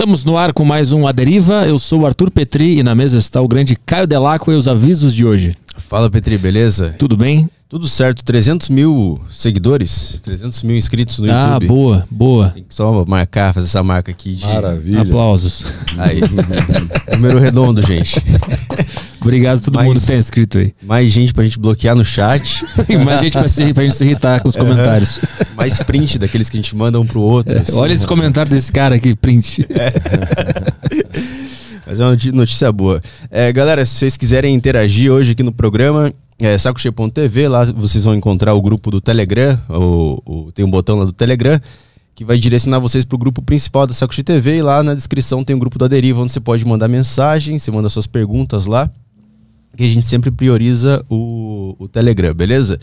Estamos no ar com mais um A Deriva. Eu sou o Arthur Petri e na mesa está o grande Caio Delaco e os avisos de hoje. Fala Petri, beleza? Tudo bem? Tudo certo, 300 mil seguidores, 300 mil inscritos no ah, YouTube. Ah, boa, boa. Tem que só marcar, fazer essa marca aqui. De... Maravilha. Aplausos. Aí, número redondo, gente. Obrigado a todo mais, mundo que tem inscrito aí. Mais gente pra gente bloquear no chat. mais gente pra, se, pra gente se irritar com os comentários. É, mais print daqueles que a gente manda um pro outro. É, assim, olha mano. esse comentário desse cara aqui, print. É. Mas é uma notícia boa. É, galera, se vocês quiserem interagir hoje aqui no programa, é sacoche.tv, lá vocês vão encontrar o grupo do Telegram, ou, ou, tem um botão lá do Telegram, que vai direcionar vocês para o grupo principal da Sacoche TV, e lá na descrição tem o grupo da Deriva, onde você pode mandar mensagem, você manda suas perguntas lá, que a gente sempre prioriza o, o Telegram, beleza?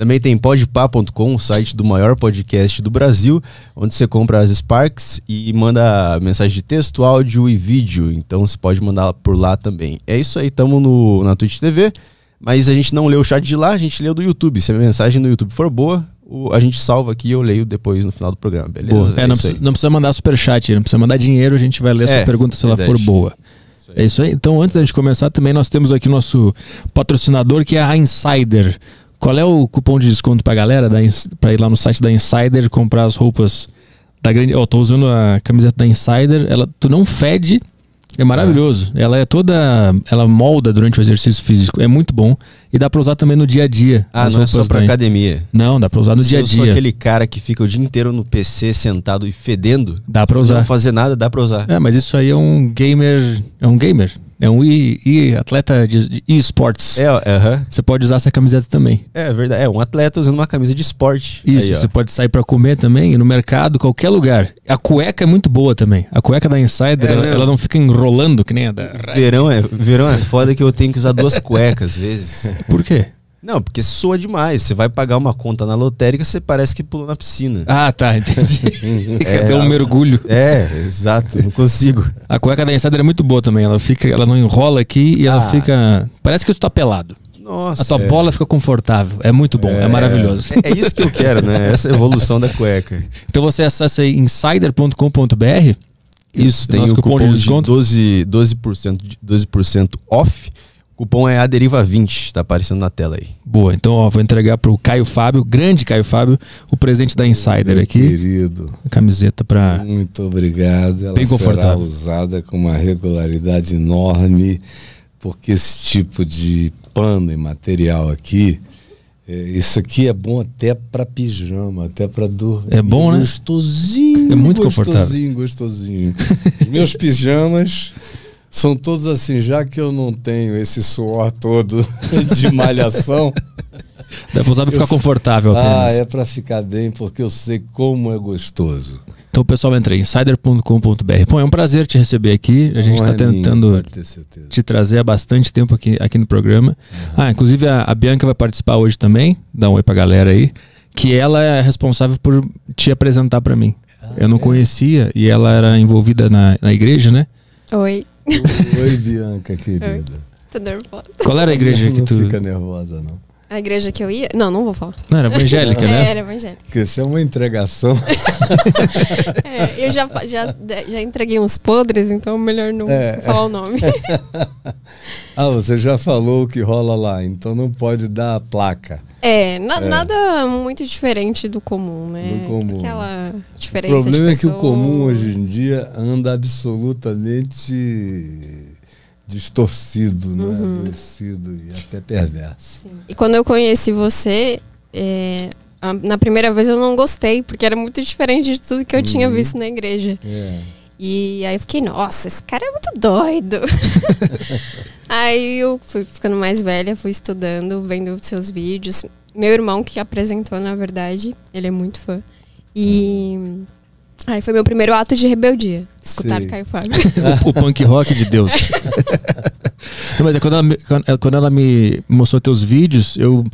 Também tem podpá.com, o site do maior podcast do Brasil, onde você compra as Sparks e manda mensagem de texto, áudio e vídeo. Então você pode mandar por lá também. É isso aí, estamos na Twitch TV, mas a gente não leu o chat de lá, a gente leu do YouTube. Se a mensagem no YouTube for boa, o, a gente salva aqui e eu leio depois no final do programa, beleza? É, é não, precisa, não, precisa, mandar superchat, não precisa mandar dinheiro, a gente vai ler é, essa pergunta se ela for boa. Isso é isso aí. Então, antes da gente começar, também nós temos aqui o nosso patrocinador, que é a Insider. Qual é o cupom de desconto pra galera para ir lá no site da Insider comprar as roupas da grande. Ó, oh, tô usando a camiseta da Insider, ela tu não fede, é maravilhoso. É. Ela é toda. Ela molda durante o exercício físico. É muito bom. E dá pra usar também no dia a dia. Ah, não é só pra academia. Não, dá pra usar no Se dia a dia. Eu sou aquele cara que fica o dia inteiro no PC sentado e fedendo. Dá pra usar. Não fazer nada, dá pra usar. É, mas isso aí é um gamer. É um gamer. É um e, e atleta de, esportes. É, uh -huh. Você pode usar essa camiseta também. É verdade. É um atleta usando uma camisa de esporte. Isso. Aí, você pode sair para comer também, no mercado, qualquer lugar. A cueca é muito boa também. A cueca da Insider, é, ela, ela, não fica enrolando que nem a da. Verão é, verão é foda que eu tenho que usar duas cuecas às vezes. Por quê? Não, porque soa demais. Você vai pagar uma conta na lotérica, você parece que pulou na piscina. Ah, tá, entendi. é, Deu um mergulho. É, exato, não consigo. A cueca da Insider é muito boa também. Ela fica, ela não enrola aqui e ah. ela fica. Parece que eu estou pelado. Nossa, a tua é. bola fica confortável. É muito bom, é, é maravilhoso. É, é, isso que eu quero, né? Essa é evolução da cueca. Então você acessa aí insider.com.br. Isso, tem o cupom, cupom de desconto. 12%, 12%, 12 off Cupom é ADERIVA20, tá aparecendo na tela aí. Boa, então ó, vou entregar pro Caio Fábio, grande Caio Fábio, o presente da Insider Meu aqui. querido. Camiseta para Muito obrigado. Ela bem confortável. será usada com uma regularidade enorme, porque esse tipo de pano e material aqui, é, isso aqui é bom até para pijama, até para dormir. É bom, né? Gostosinho. É muito gostosinho, confortável. Gostosinho, gostosinho. Meus pijamas são todos assim, já que eu não tenho esse suor todo de malhação. Dá pra usar pra ficar eu... confortável ah, apenas. Ah, é pra ficar bem, porque eu sei como é gostoso. Então, pessoal, entra aí, insider.com.br. Bom, é um prazer te receber aqui. A gente está é tentando minha, te trazer há bastante tempo aqui, aqui no programa. Uhum. Ah, inclusive a, a, Bianca vai participar hoje também. Dá um oi pra galera aí. Que ela é responsável por te apresentar para mim. Ah, eu não é? conhecia e ela era envolvida na, na igreja, né? Oi. Oi, Bianca, querida. Tô nervosa. Qual era a igreja que tu. Não fica nervosa, não. A igreja que eu ia? Não, não vou falar. Não, era evangélica, né? É, era evangélica. Porque isso é uma entregação. é, eu já, já, já entreguei uns podres, então melhor não é. falar o nome. ah, você já falou o que rola lá, então não pode dar a placa. É, na, é, nada muito diferente do comum, né? Do comum. Aquela diferença. O problema é que pessoa... o comum hoje em dia anda absolutamente distorcido, né? Uhum. Adoecido e até perverso. Sim. E quando eu conheci você, é, a, na primeira vez eu não gostei, porque era muito diferente de tudo que eu uhum. tinha visto na igreja. É. E aí eu fiquei, nossa, esse cara é muito doido. aí eu fui ficando mais velha, fui estudando, vendo seus vídeos. Meu irmão que apresentou, na verdade, ele é muito fã. E hum. aí foi meu primeiro ato de rebeldia, escutar Caio Fábio. o, o, punk rock de Deus. Não, mas é quando, ela me, é quando ela me mostrou teus vídeos, eu,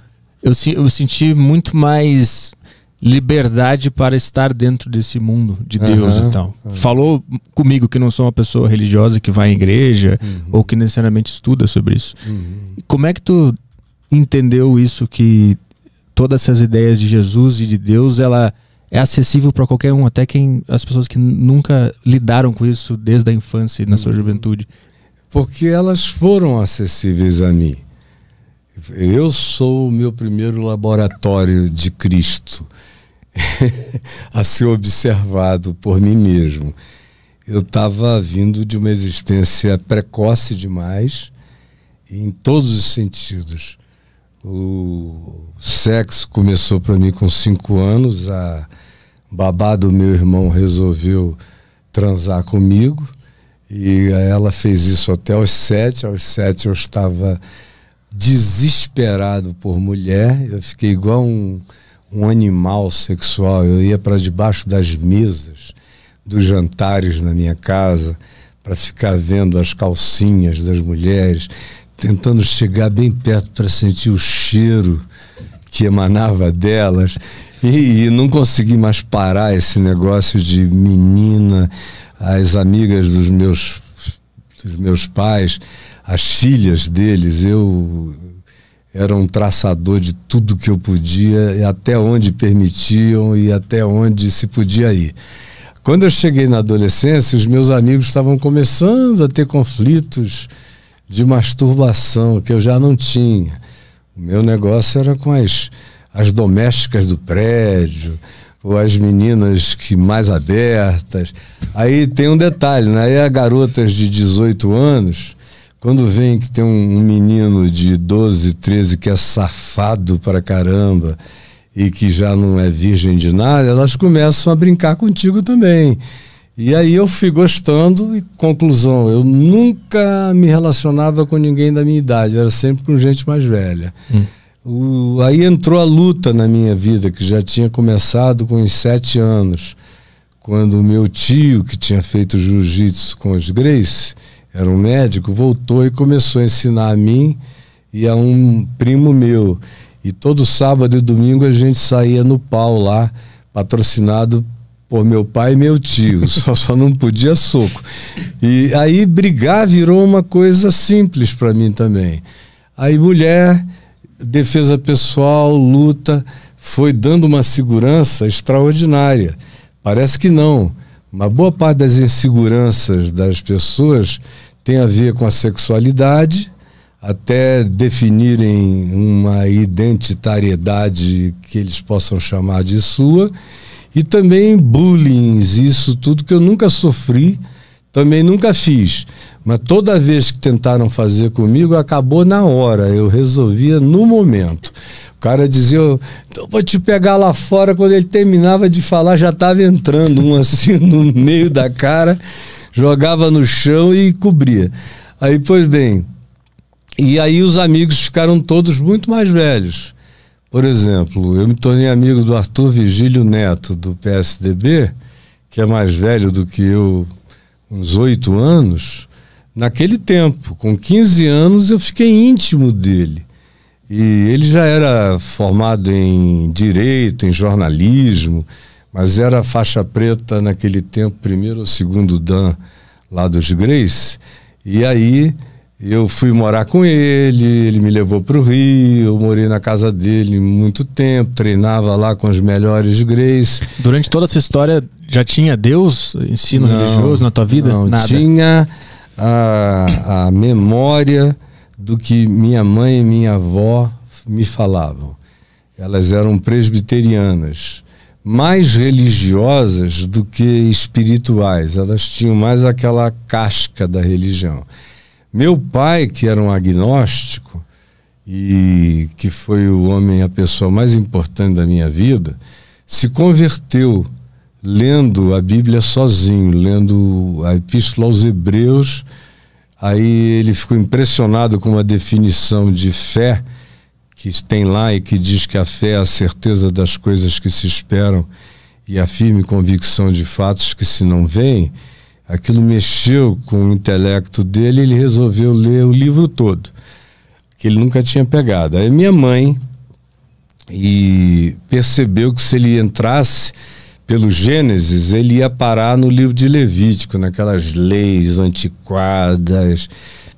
eu, eu senti muito mais liberdade para estar dentro desse mundo de Deus uhum, e tal. Uhum. Falou comigo que não sou uma pessoa religiosa que vai à igreja uhum. ou que necessariamente estuda sobre isso. Uhum. Como é que tu entendeu isso que todas essas ideias de Jesus e de Deus, ela é acessível para qualquer um, até quem as pessoas que nunca lidaram com isso desde a infância e na sua uhum. juventude. Porque elas foram acessíveis a mim. Eu sou o meu primeiro laboratório de Cristo. a ser observado por mim mesmo. Eu estava vindo de uma existência precoce demais, em todos os sentidos. O sexo começou para mim com cinco anos, a babá do meu irmão resolveu transar comigo e ela fez isso até aos sete. Aos sete eu estava desesperado por mulher, eu fiquei igual um um animal sexual. Eu ia para debaixo das mesas dos jantares na minha casa para ficar vendo as calcinhas das mulheres, tentando chegar bem perto para sentir o cheiro que emanava delas. E, e, não consegui mais parar esse negócio de menina, as amigas dos meus, dos meus pais, as filhas deles. Eu era um traçador de tudo que eu podia, e até onde permitiam e até onde se podia ir. Quando eu cheguei na adolescência, os meus amigos estavam começando a ter conflitos de masturbação que eu já não tinha. O meu negócio era com as, as domésticas do prédio, ou as meninas que mais abertas. Aí tem um detalhe, né? Aí há garotas de 18 anos quando vem que tem um, um menino de 12, 13 que é safado para caramba e que já não é virgem de nada, elas começam a brincar contigo também. E aí eu fui gostando e conclusão, eu nunca me relacionava com ninguém da minha idade, era sempre com gente mais velha. Hum. O, aí entrou a luta na minha vida, que já tinha começado com os sete anos, quando o meu tio, que tinha feito jiu-jitsu com os Grace, era um médico, voltou e começou a ensinar a mim e a um primo meu. E todo sábado e domingo a gente saía no pau lá, patrocinado por meu pai e meu tio, só, só não podia soco. E aí brigar virou uma coisa simples para mim também. Aí mulher, defesa pessoal, luta, foi dando uma segurança extraordinária. Parece que não. Uma boa parte das inseguranças das pessoas tem a ver com a sexualidade, até definirem uma identitariedade que eles possam chamar de sua, e também bullying, isso tudo que eu nunca sofri, também nunca fiz. Mas toda vez que tentaram fazer comigo, acabou na hora, eu resolvia no momento. O cara dizia, então vou te pegar lá fora, quando ele terminava de falar, já estava entrando um assim no meio da cara jogava no chão e cobria. Aí, pois bem, e aí os amigos ficaram todos muito mais velhos. Por exemplo, eu me tornei amigo do Arthur Vigílio Neto, do PSDB, que é mais velho do que eu, uns oito anos. Naquele tempo, com 15 anos, eu fiquei íntimo dele. E ele já era formado em direito, em jornalismo mas era faixa preta naquele tempo, primeiro ou segundo Dan lá dos Greys. E aí eu fui morar com ele, ele me levou para o Rio, eu morei na casa dele muito tempo, treinava lá com os melhores Greys. Durante toda essa história já tinha Deus, ensino não, religioso na tua vida? Não, Nada. tinha a, a memória do que minha mãe e minha avó me falavam. Elas eram presbiterianas mais religiosas do que espirituais. Elas tinham mais aquela casca da religião. Meu pai, que era um agnóstico e que foi o homem, a pessoa mais importante da minha vida, se converteu lendo a Bíblia sozinho, lendo a Epístola aos Hebreus. Aí ele ficou impressionado com uma definição de fé que tem lá e que diz que a fé é a certeza das coisas que se esperam e a firme convicção de fatos que se não veem, aquilo mexeu com o intelecto dele e ele resolveu ler o livro todo, que ele nunca tinha pegado. Aí minha mãe e percebeu que se ele entrasse pelo Gênesis, ele ia parar no livro de Levítico, naquelas leis antiquadas,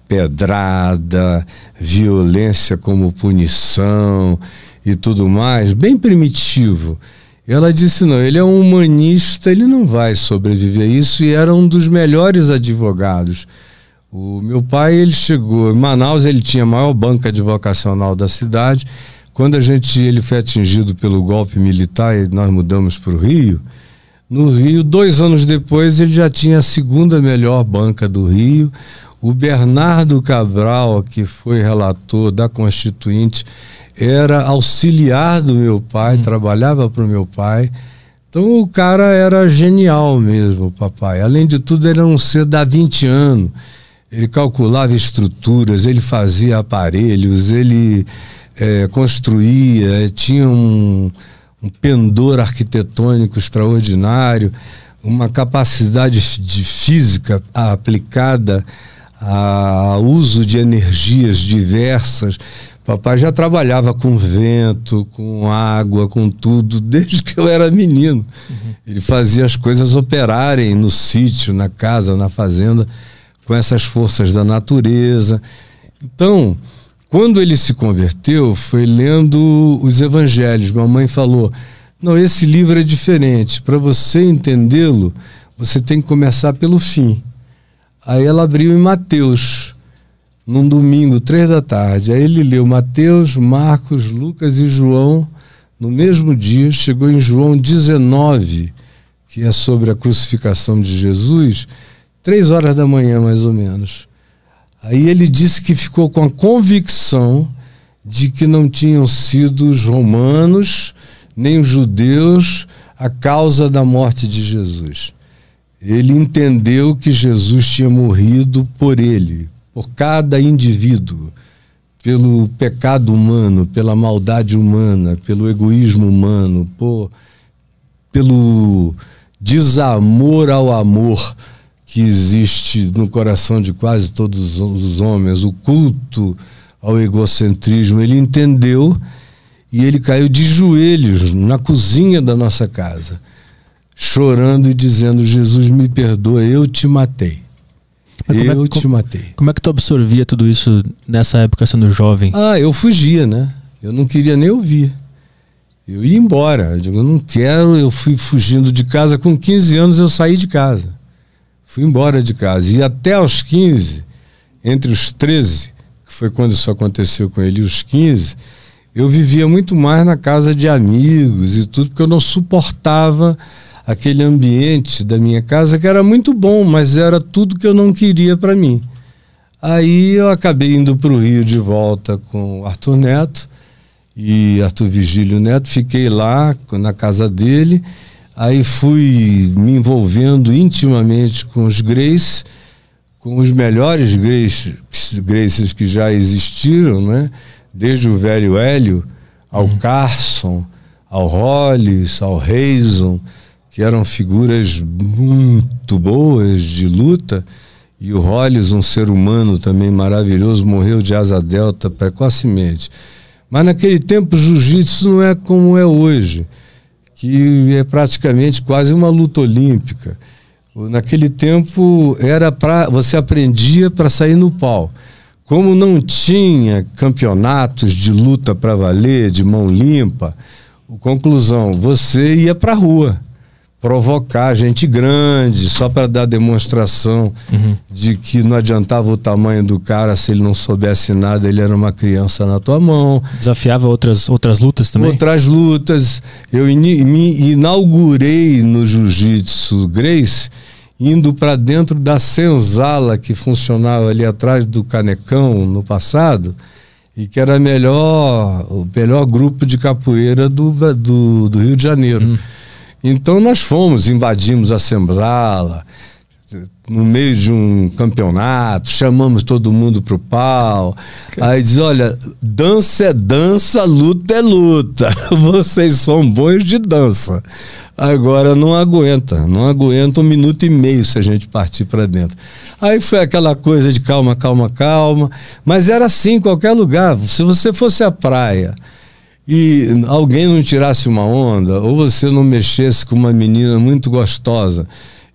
pedrada, violência como punição e tudo mais, bem primitivo. Ela disse: não, ele é um humanista, ele não vai sobreviver a isso, e era um dos melhores advogados. O meu pai, ele chegou em Manaus, ele tinha a maior banca advocacional da cidade. Quando a gente, ele foi atingido pelo golpe militar e nós mudamos para o Rio, no Rio, dois anos depois, ele já tinha a segunda melhor banca do Rio, o Bernardo Cabral, que foi relator da Constituinte, era auxiliar do meu pai, hum. trabalhava para o meu pai. Então o cara era genial mesmo, papai. Além de tudo, ele era um ser da 20 anos. Ele calculava estruturas, ele fazia aparelhos, ele é, construía, tinha um, um pendor arquitetônico extraordinário, uma capacidade de física aplicada a uso de energias diversas. Papai já trabalhava com vento, com água, com tudo, desde que eu era menino. Uhum. Ele fazia as coisas operarem no sítio, na casa, na fazenda, com essas forças da natureza. Então, quando ele se converteu, foi lendo os evangelhos. Mamãe falou: Não, esse livro é diferente. Para você entendê-lo, você tem que começar pelo fim. Aí ela abriu em Mateus, num domingo, três da tarde. Aí ele leu Mateus, Marcos, Lucas e João no mesmo dia. Chegou em João 19, que é sobre a crucificação de Jesus, três horas da manhã mais ou menos. Aí ele disse que ficou com a convicção de que não tinham sido os romanos nem os judeus a causa da morte de Jesus ele entendeu que Jesus tinha morrido por ele, por cada indivíduo, pelo pecado humano, pela maldade humana, pelo egoísmo humano, por, pelo desamor ao amor que existe no coração de quase todos os homens, o culto ao egocentrismo. Ele entendeu e ele caiu de joelhos na cozinha da nossa casa chorando e dizendo: Jesus, me perdoa, eu te matei. Mas é eu é, te como, matei. Como é que tu absorvia tudo isso nessa época sendo jovem? Ah, eu fugia, né? Eu não queria nem ouvir. Eu ia embora. Eu digo, não quero. Eu fui fugindo de casa. Com 15 anos eu saí de casa. Fui embora de casa. E até aos 15, entre os 13, que foi quando isso aconteceu com ele, e os 15, eu vivia muito mais na casa de amigos e tudo, porque eu não suportava aquele ambiente da minha casa que era muito bom, mas era tudo que eu não queria para mim. Aí eu acabei indo para o Rio de volta com Arthur Neto e Arthur Vigílio Neto, fiquei lá na casa dele. Aí fui me envolvendo intimamente com os Grace, com os melhores Greys Graces que já existiram, né? Desde o velho Hélio ao uhum. Carson, ao Hollis, ao Reison que eram figuras muito boas de luta. E o Hollis, um ser humano também maravilhoso, morreu de asa delta precocemente. Mas naquele tempo o jiu-jitsu não é como é hoje, que é praticamente quase uma luta olímpica. Naquele tempo era para você aprendia para sair no pau. Como não tinha campeonatos de luta para valer, de mão limpa, conclusão, você ia para a rua provocar gente grande, só para dar demonstração uhum. de que não adiantava o tamanho do cara se ele não soubesse nada, ele era uma criança na tua mão. Desafiava outras, outras lutas também? Outras lutas. Eu in, me inaugurei no jiu-jitsu Grace indo para dentro da senzala que funcionava ali atrás do Canecão no passado e que era melhor, o melhor grupo de capoeira do, do, do Rio de Janeiro. Uhum. Então nós fomos, invadimos a Sembrala, no meio de um campeonato, chamamos todo mundo pro pau. Aí diz: olha, dança é dança, luta é luta. Vocês são bons de dança. Agora não aguenta, não aguenta um minuto e meio se a gente partir para dentro. Aí foi aquela coisa de calma, calma, calma. Mas era assim em qualquer lugar. Se você fosse à praia e alguém não tirasse uma onda, ou você não mexesse com uma menina muito gostosa,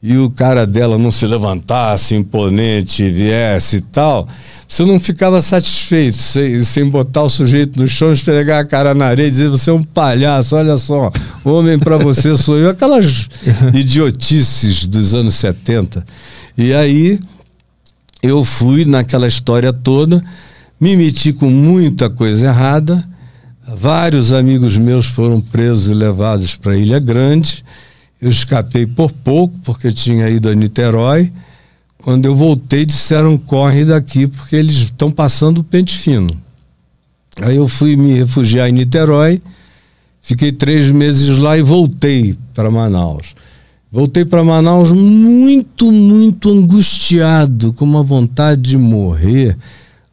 e o cara dela não se levantasse imponente, viesse e tal, você não ficava satisfeito sem, sem botar o sujeito no chão, esfregar a cara na areia e dizer: você é um palhaço, olha só, homem para você sou eu. Aquelas idiotices dos anos 70. E aí eu fui naquela história toda, me meti com muita coisa errada Vários amigos meus foram presos e levados para Ilha Grande. Eu escapei por pouco, porque tinha ido a Niterói. Quando eu voltei, disseram: corre daqui, porque eles estão passando o pente fino. Aí eu fui me refugiar em Niterói, fiquei três meses lá e voltei para Manaus. Voltei para Manaus muito, muito angustiado, com uma vontade de morrer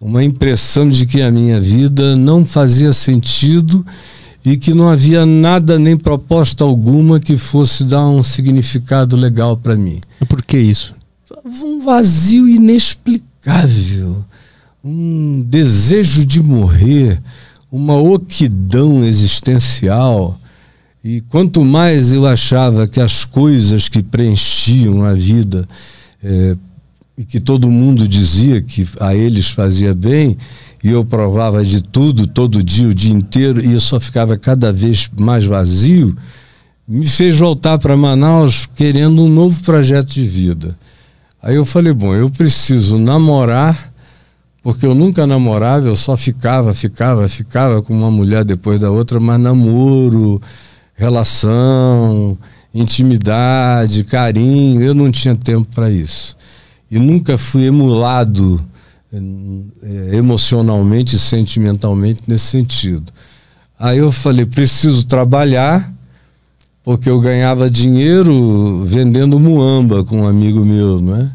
uma impressão de que a minha vida não fazia sentido e que não havia nada nem proposta alguma que fosse dar um significado legal para mim. Por que isso? Um vazio inexplicável, um desejo de morrer, uma oquidão existencial. E quanto mais eu achava que as coisas que preenchiam a vida eh, e que todo mundo dizia que a eles fazia bem, e eu provava de tudo, todo dia, o dia inteiro, e eu só ficava cada vez mais vazio, me fez voltar para Manaus querendo um novo projeto de vida. Aí eu falei, bom, eu preciso namorar, porque eu nunca namorava, eu só ficava, ficava, ficava com uma mulher depois da outra, mas namoro, relação, intimidade, carinho, eu não tinha tempo para isso e nunca fui emulado eh, emocionalmente e sentimentalmente nesse sentido. Aí eu falei, preciso trabalhar, porque eu ganhava dinheiro vendendo muamba com um amigo meu, né?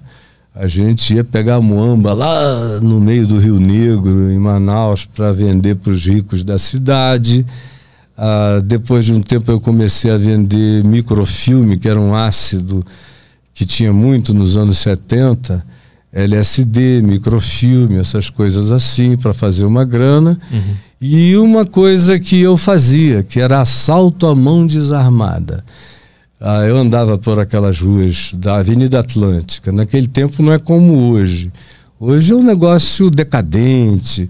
A gente ia pegar muamba lá no meio do Rio Negro, em Manaus, para vender para os ricos da cidade. Ah, depois de um tempo eu comecei a vender microfilme, que era um ácido que tinha muito nos anos 70, LSD, microfilme, essas coisas assim, para fazer uma grana. Uhum. E uma coisa que eu fazia, que era assalto à mão desarmada. Ah, eu andava por aquelas ruas da Avenida Atlântica. Naquele tempo não é como hoje. Hoje é um negócio decadente.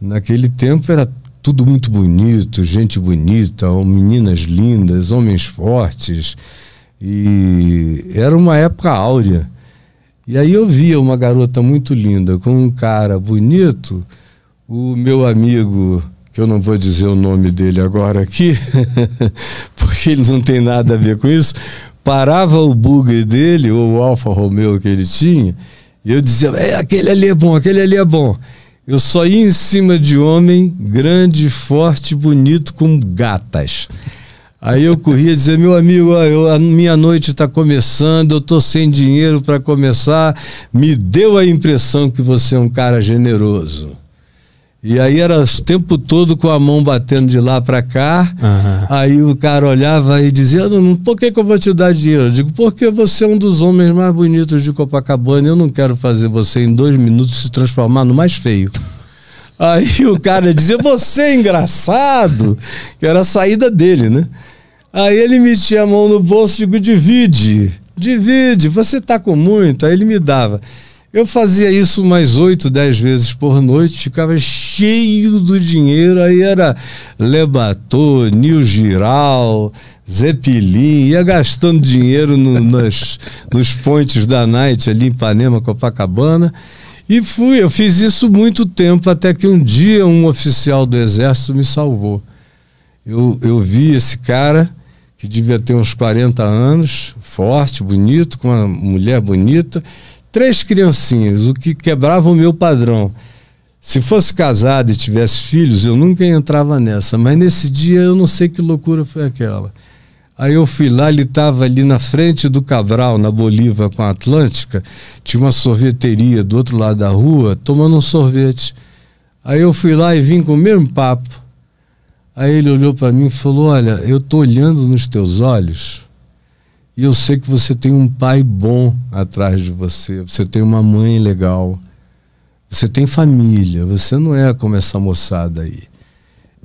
Naquele tempo era tudo muito bonito, gente bonita, meninas lindas, homens fortes. E era uma época áurea. E aí eu via uma garota muito linda com um cara bonito, o meu amigo, que eu não vou dizer o nome dele agora aqui, porque ele não tem nada a ver com isso, parava o bugre dele, ou o Alfa Romeo que ele tinha, e eu dizia: é, aquele ali é bom, aquele ali é bom. Eu só ia em cima de homem grande, forte, bonito, com gatas. Aí eu corria e dizia, meu amigo, eu, a minha noite está começando, eu estou sem dinheiro para começar. Me deu a impressão que você é um cara generoso. E aí era o tempo todo com a mão batendo de lá para cá. Uhum. Aí o cara olhava e dizia, não, por que, que eu vou te dar dinheiro? Eu digo, porque você é um dos homens mais bonitos de Copacabana. Eu não quero fazer você em dois minutos se transformar no mais feio. Aí o cara dizia, você é engraçado, que era a saída dele, né? Aí ele metia a mão no bolso e digo, divide, divide, você está com muito. Aí ele me dava. Eu fazia isso umas oito, dez vezes por noite, ficava cheio do dinheiro, aí era Lebatô, Nil Giral, Zeppelin, ia gastando dinheiro no, nas, nos pontes da Night ali em Ipanema, Copacabana. E fui, eu fiz isso muito tempo, até que um dia um oficial do Exército me salvou. Eu, eu vi esse cara que devia ter uns 40 anos, forte, bonito, com uma mulher bonita, três criancinhas, o que quebrava o meu padrão. Se fosse casado e tivesse filhos, eu nunca entrava nessa, mas nesse dia eu não sei que loucura foi aquela. Aí eu fui lá, ele estava ali na frente do Cabral, na Bolívia com a Atlântica, tinha uma sorveteria do outro lado da rua, tomando um sorvete. Aí eu fui lá e vim com o mesmo papo. Aí ele olhou para mim e falou: Olha, eu tô olhando nos teus olhos e eu sei que você tem um pai bom atrás de você, você tem uma mãe legal, você tem família, você não é como essa moçada aí.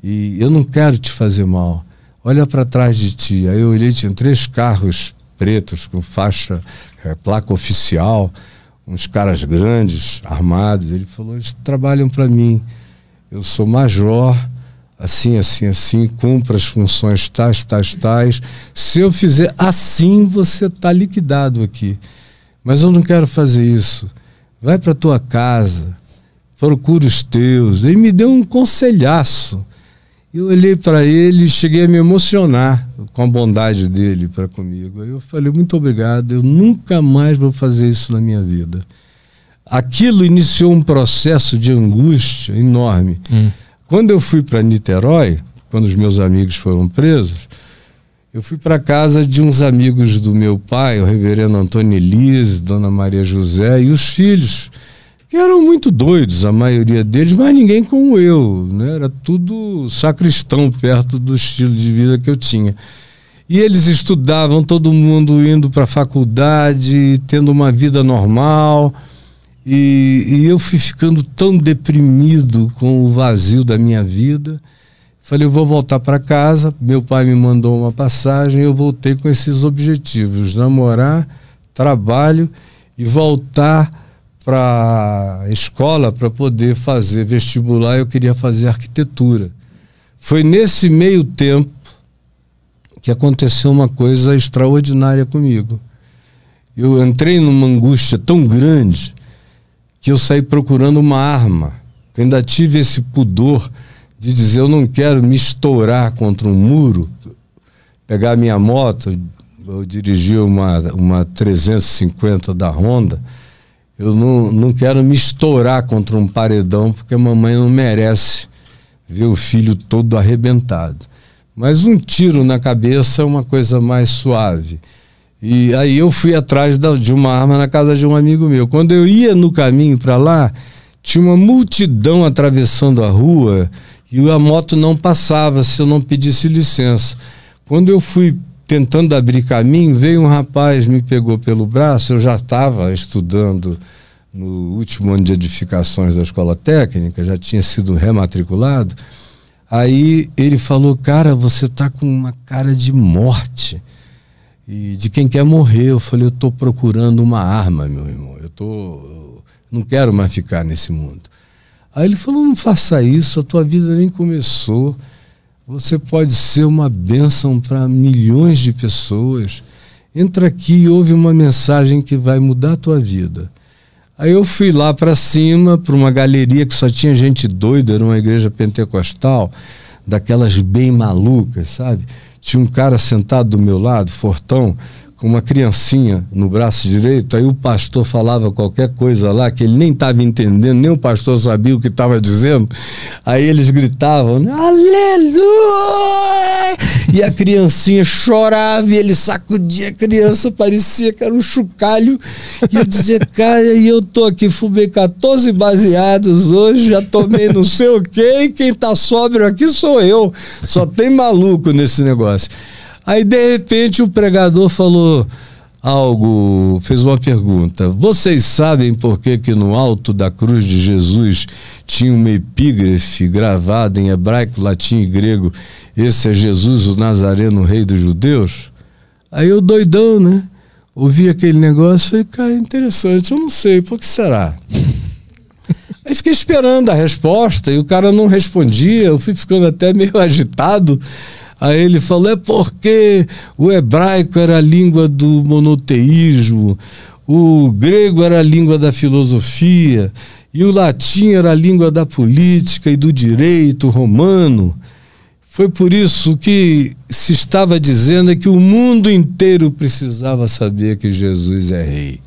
E eu não quero te fazer mal. Olha para trás de ti. Aí eu olhei, tinha três carros pretos com faixa, é, placa oficial, uns caras grandes, armados. Ele falou: Eles trabalham para mim. Eu sou major assim, assim, assim, cumpra as funções tais, tais, tais. Se eu fizer assim, você está liquidado aqui. Mas eu não quero fazer isso. Vai para tua casa, procura os teus. Ele me deu um conselhaço. Eu olhei para ele e cheguei a me emocionar com a bondade dele para comigo. Eu falei, muito obrigado, eu nunca mais vou fazer isso na minha vida. Aquilo iniciou um processo de angústia enorme. Hum quando eu fui para Niterói, quando os meus amigos foram presos, eu fui para casa de uns amigos do meu pai, o reverendo Antônio Elise, Dona Maria José e os filhos, que eram muito doidos, a maioria deles, mas ninguém como eu, né? Era tudo sacristão perto do estilo de vida que eu tinha. E eles estudavam, todo mundo indo para a faculdade, tendo uma vida normal. E, e, eu fui ficando tão deprimido com o vazio da minha vida. Falei, eu vou voltar para casa. Meu pai me mandou uma passagem. Eu voltei com esses objetivos: namorar, trabalho e voltar para a escola para poder fazer vestibular. Eu queria fazer arquitetura. Foi nesse meio tempo que aconteceu uma coisa extraordinária comigo. Eu entrei numa angústia tão grande que eu saí procurando uma arma. Eu ainda tive esse pudor de dizer: eu não quero me estourar contra um muro, pegar minha moto. Eu dirigi uma, uma 350 da Honda. Eu não, não quero me estourar contra um paredão, porque a mamãe não merece ver o filho todo arrebentado. Mas um tiro na cabeça é uma coisa mais suave. E aí eu fui atrás de uma arma na casa de um amigo meu. Quando eu ia no caminho para lá, tinha uma multidão atravessando a rua e a moto não passava se eu não pedisse licença. Quando eu fui tentando abrir caminho, veio um rapaz, me pegou pelo braço, eu já estava estudando no último ano de edificações da escola técnica, já tinha sido rematriculado. Aí ele falou: "Cara, você está com uma cara de morte" e de quem quer morrer. Eu falei, eu estou procurando uma arma, meu irmão. Eu tô, não quero mais ficar nesse mundo. Aí ele falou, não faça isso, a tua vida nem começou. Você pode ser uma bênção para milhões de pessoas. Entra aqui e ouve uma mensagem que vai mudar a tua vida. Aí eu fui lá para cima, para uma galeria que só tinha gente doida, era uma igreja pentecostal, daquelas bem malucas, sabe? Tinha um cara sentado do meu lado, fortão, com uma criancinha no braço direito, aí o pastor falava qualquer coisa lá que ele nem estava entendendo, nem o pastor sabia o que estava dizendo. Aí eles gritavam: "Aleluia!" E a criancinha chorava, e ele sacudia a criança, parecia que era um chocalho. E eu dizia: "Cara, e eu tô aqui fumei 14 baseados hoje, já tomei não sei o quê, e quem tá sóbrio aqui sou eu. Só tem maluco nesse negócio." Aí, de repente, o pregador falou algo, fez uma pergunta. Vocês sabem por que, que no alto da cruz de Jesus tinha uma epígrafe gravada em hebraico, latim e grego: Esse é Jesus, o Nazareno, rei dos judeus? Aí eu, doidão, né? Ouvi aquele negócio falei, cara, interessante, eu não sei, por que será? Aí fiquei esperando a resposta e o cara não respondia, eu fui ficando até meio agitado. Aí ele falou: é porque o hebraico era a língua do monoteísmo, o grego era a língua da filosofia, e o latim era a língua da política e do direito romano. Foi por isso que se estava dizendo que o mundo inteiro precisava saber que Jesus é rei.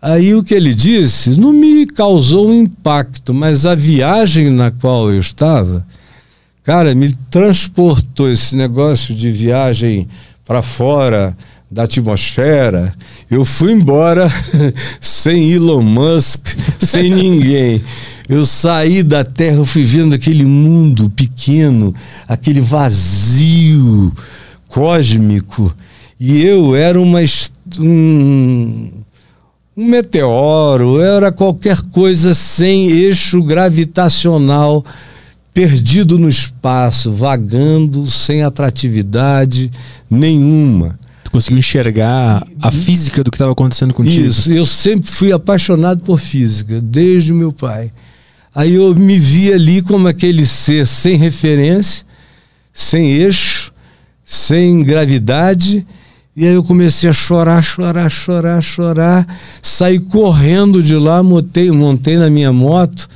Aí o que ele disse não me causou um impacto, mas a viagem na qual eu estava Cara, me transportou esse negócio de viagem para fora da atmosfera. Eu fui embora sem Elon Musk, sem ninguém. Eu saí da Terra, eu fui vendo aquele mundo pequeno, aquele vazio cósmico. E eu era uma, um, um meteoro, eu era qualquer coisa sem eixo gravitacional perdido no espaço, vagando, sem atratividade nenhuma. Tu conseguiu enxergar a física do que estava acontecendo contigo? Isso, eu sempre fui apaixonado por física, desde meu pai. Aí eu me vi ali como aquele ser sem referência, sem eixo, sem gravidade. E aí eu comecei a chorar, chorar, chorar, chorar. Saí correndo de lá, montei, montei na minha moto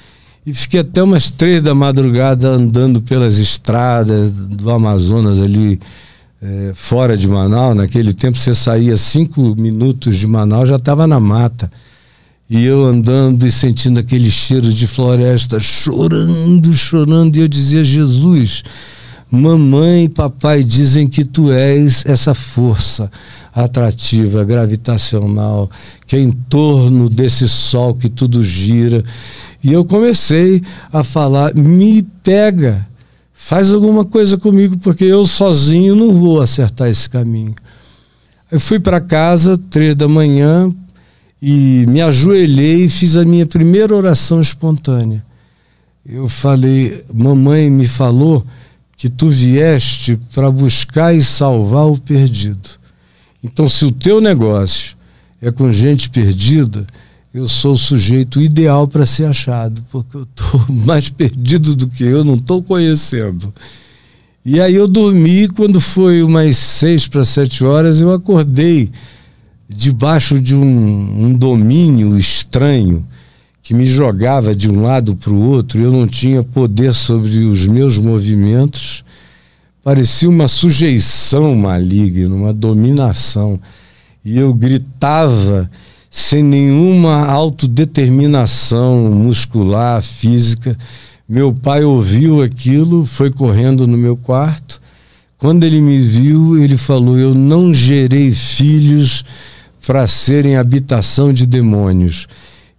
e fiquei até umas três da madrugada andando pelas estradas do Amazonas ali, é, fora de Manaus. Naquele tempo você saía cinco minutos de Manaus, já estava na mata. E eu andando e sentindo aquele cheiro de floresta, chorando, chorando. E eu dizia, Jesus, mamãe e papai dizem que tu és essa força atrativa, gravitacional, que é em torno desse sol que tudo gira e eu comecei a falar: me pega, faz alguma coisa comigo, porque eu sozinho não vou acertar esse caminho. Eu fui para casa, três da manhã, e me ajoelhei e fiz a minha primeira oração espontânea. Eu falei: Mamãe me falou que tu vieste para buscar e salvar o perdido. Então, se o teu negócio é com gente perdida, eu sou o sujeito ideal para ser achado, porque eu estou mais perdido do que eu, não estou conhecendo. E aí eu dormi, quando foi umas seis para sete horas, eu acordei debaixo de um, um domínio estranho que me jogava de um lado para o outro, eu não tinha poder sobre os meus movimentos, parecia uma sujeição maligna, uma dominação. E eu gritava sem nenhuma autodeterminação muscular, física. Meu pai ouviu aquilo, foi correndo no meu quarto. Quando ele me viu, ele falou: Eu não gerei filhos para serem habitação de demônios.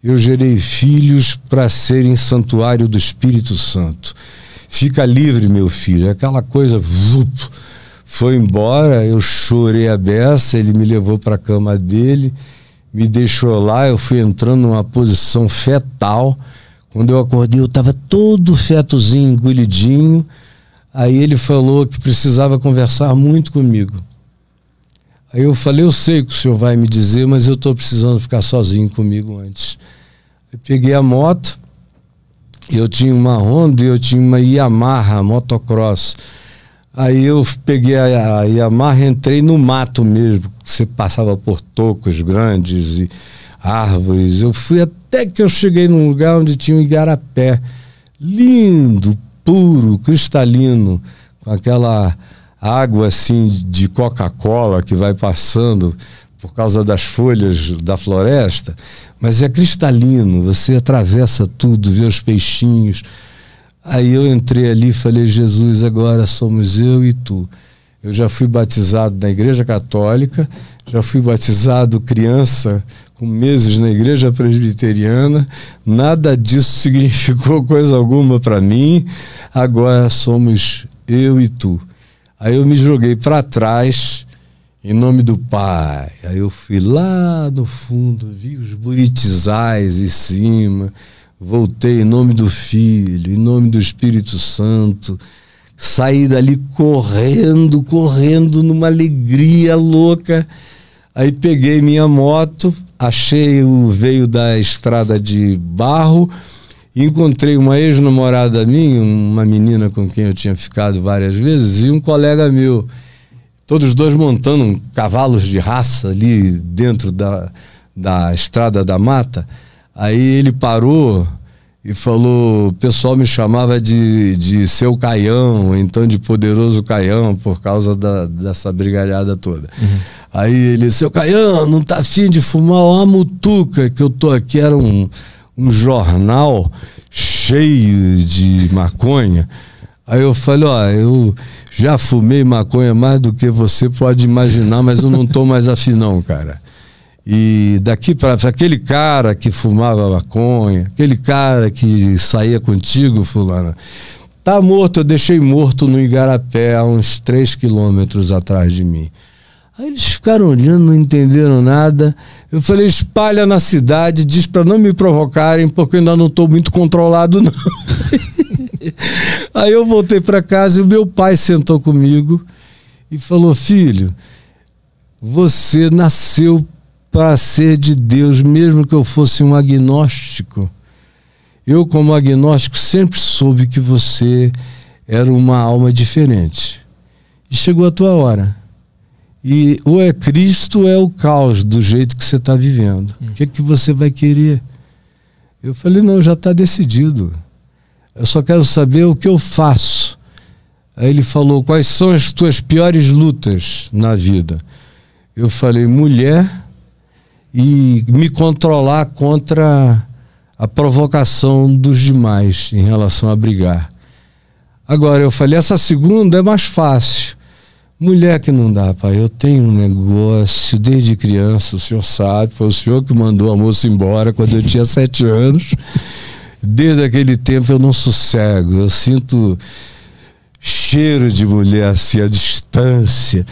Eu gerei filhos para serem santuário do Espírito Santo. Fica livre, meu filho. Aquela coisa, vup, foi embora. Eu chorei a beça. Ele me levou para a cama dele me deixou lá, eu fui entrando numa posição fetal. Quando eu acordei, eu estava todo fetozinho, engolidinho. Aí ele falou que precisava conversar muito comigo. Aí eu falei, eu sei o que o senhor vai me dizer, mas eu estou precisando ficar sozinho comigo antes. Eu peguei a moto, eu tinha uma Honda e eu tinha uma Yamaha motocross. Aí eu peguei a, a Yamaha, entrei no mato mesmo. Você passava por tocos grandes e árvores. Eu fui até que eu cheguei num lugar onde tinha um igarapé. Lindo, puro, cristalino, com aquela água assim de Coca-Cola que vai passando por causa das folhas da floresta, mas é cristalino, você atravessa tudo, vê os peixinhos, Aí eu entrei ali e falei: Jesus, agora somos eu e tu. Eu já fui batizado na Igreja Católica, já fui batizado criança com meses na Igreja Presbiteriana. Nada disso significou coisa alguma para mim. Agora somos eu e tu. Aí eu me joguei para trás em nome do Pai. Aí eu fui lá no fundo, vi os buritizais em cima Voltei em nome do Filho, em nome do Espírito Santo. Saí dali correndo, correndo numa alegria louca. Aí peguei minha moto, achei o veio da estrada de barro, encontrei uma ex-namorada minha, uma menina com quem eu tinha ficado várias vezes, e um colega meu. Todos dois montando cavalos de raça ali dentro da, da estrada da mata. Aí ele parou e falou: o pessoal me chamava de, de seu Caião, então de poderoso Caião, por causa da, dessa brigalhada toda. Uhum. Aí ele: seu Caião, não tá afim de fumar uma mutuca que eu tô aqui? Era um, um jornal cheio de maconha. Aí eu falei, ó, eu já fumei maconha mais do que você pode imaginar, mas eu não tô mais afim não, cara. E daqui para aquele cara que fumava maconha, aquele cara que saía contigo, fulana, tá morto, eu deixei morto no Igarapé, a uns 3 quilômetros atrás de mim. Aí eles ficaram olhando, não entenderam nada. Eu falei, espalha na cidade, diz para não me provocarem, porque eu ainda não estou muito controlado, não. Aí eu voltei para casa e o meu pai sentou comigo e falou, filho, você nasceu para ser de Deus, mesmo que eu fosse um agnóstico. Eu, como agnóstico, sempre soube que você era uma alma diferente. E chegou a tua hora. E ou é Cristo ou é o caos do jeito que você está vivendo. O hum. que, é que você vai querer? Eu falei, não, já está decidido. Eu só quero saber o que eu faço. Aí ele falou, quais são as tuas piores lutas na vida? Eu falei, mulher e me controlar contra a provocação dos demais em relação a brigar. Agora, eu falei, essa segunda é mais fácil. Mulher que não dá, pai. Eu tenho um negócio desde criança, o senhor sabe. Foi o senhor que mandou a moça embora quando eu tinha sete anos. Desde aquele tempo eu não sossego. Eu sinto cheiro de mulher assim, a distância.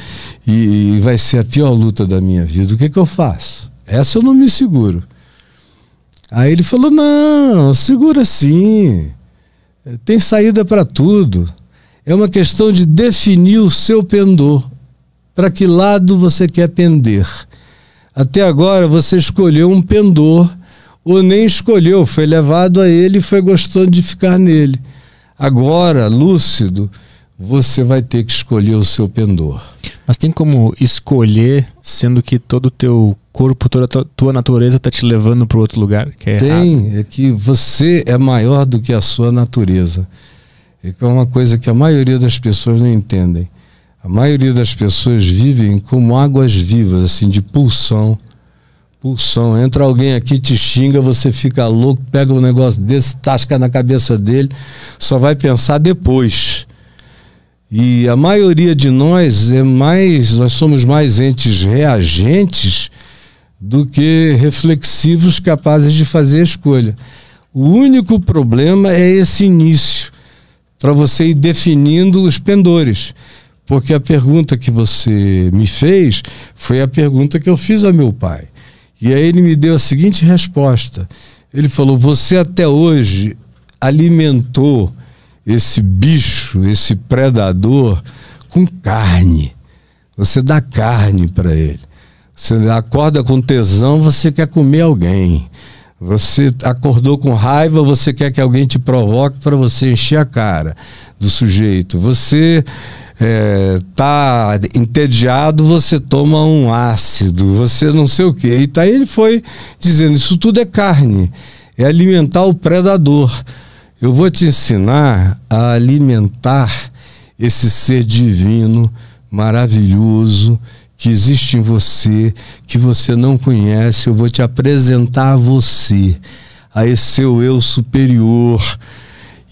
E, e vai ser a pior luta da minha vida. O que, é que eu faço? Essa eu não me seguro. Aí ele falou: não, segura sim. Tem saída para tudo. É uma questão de definir o seu pendor. Para que lado você quer pender? Até agora você escolheu um pendor ou nem escolheu, foi levado a ele e foi gostando de ficar nele. Agora, lúcido, você vai ter que escolher o seu pendor. Mas tem como escolher, sendo que todo o teu corpo, toda a tua natureza está te levando para outro lugar? Que é tem, errado. é que você é maior do que a sua natureza. E é que é uma coisa que a maioria das pessoas não entendem. A maioria das pessoas vivem como águas vivas, assim, de pulsão. Pulsão. Entra alguém aqui, te xinga, você fica louco, pega um negócio desse, tasca na cabeça dele, só vai pensar depois. E a maioria de nós é mais, nós somos mais entes reagentes do que reflexivos capazes de fazer a escolha. O único problema é esse início, para você ir definindo os pendores. Porque a pergunta que você me fez foi a pergunta que eu fiz a meu pai. E aí ele me deu a seguinte resposta. Ele falou: Você até hoje alimentou esse bicho, esse predador, com carne. Você dá carne para ele. Você acorda com tesão, você quer comer alguém. Você acordou com raiva, você quer que alguém te provoque para você encher a cara do sujeito. Você está é, tá entediado, você toma um ácido, você não sei o quê. E tá, ele foi dizendo: isso tudo é carne, é alimentar o predador. Eu vou te ensinar a alimentar esse ser divino, maravilhoso, que existe em você, que você não conhece. Eu vou te apresentar a você, a esse seu eu superior.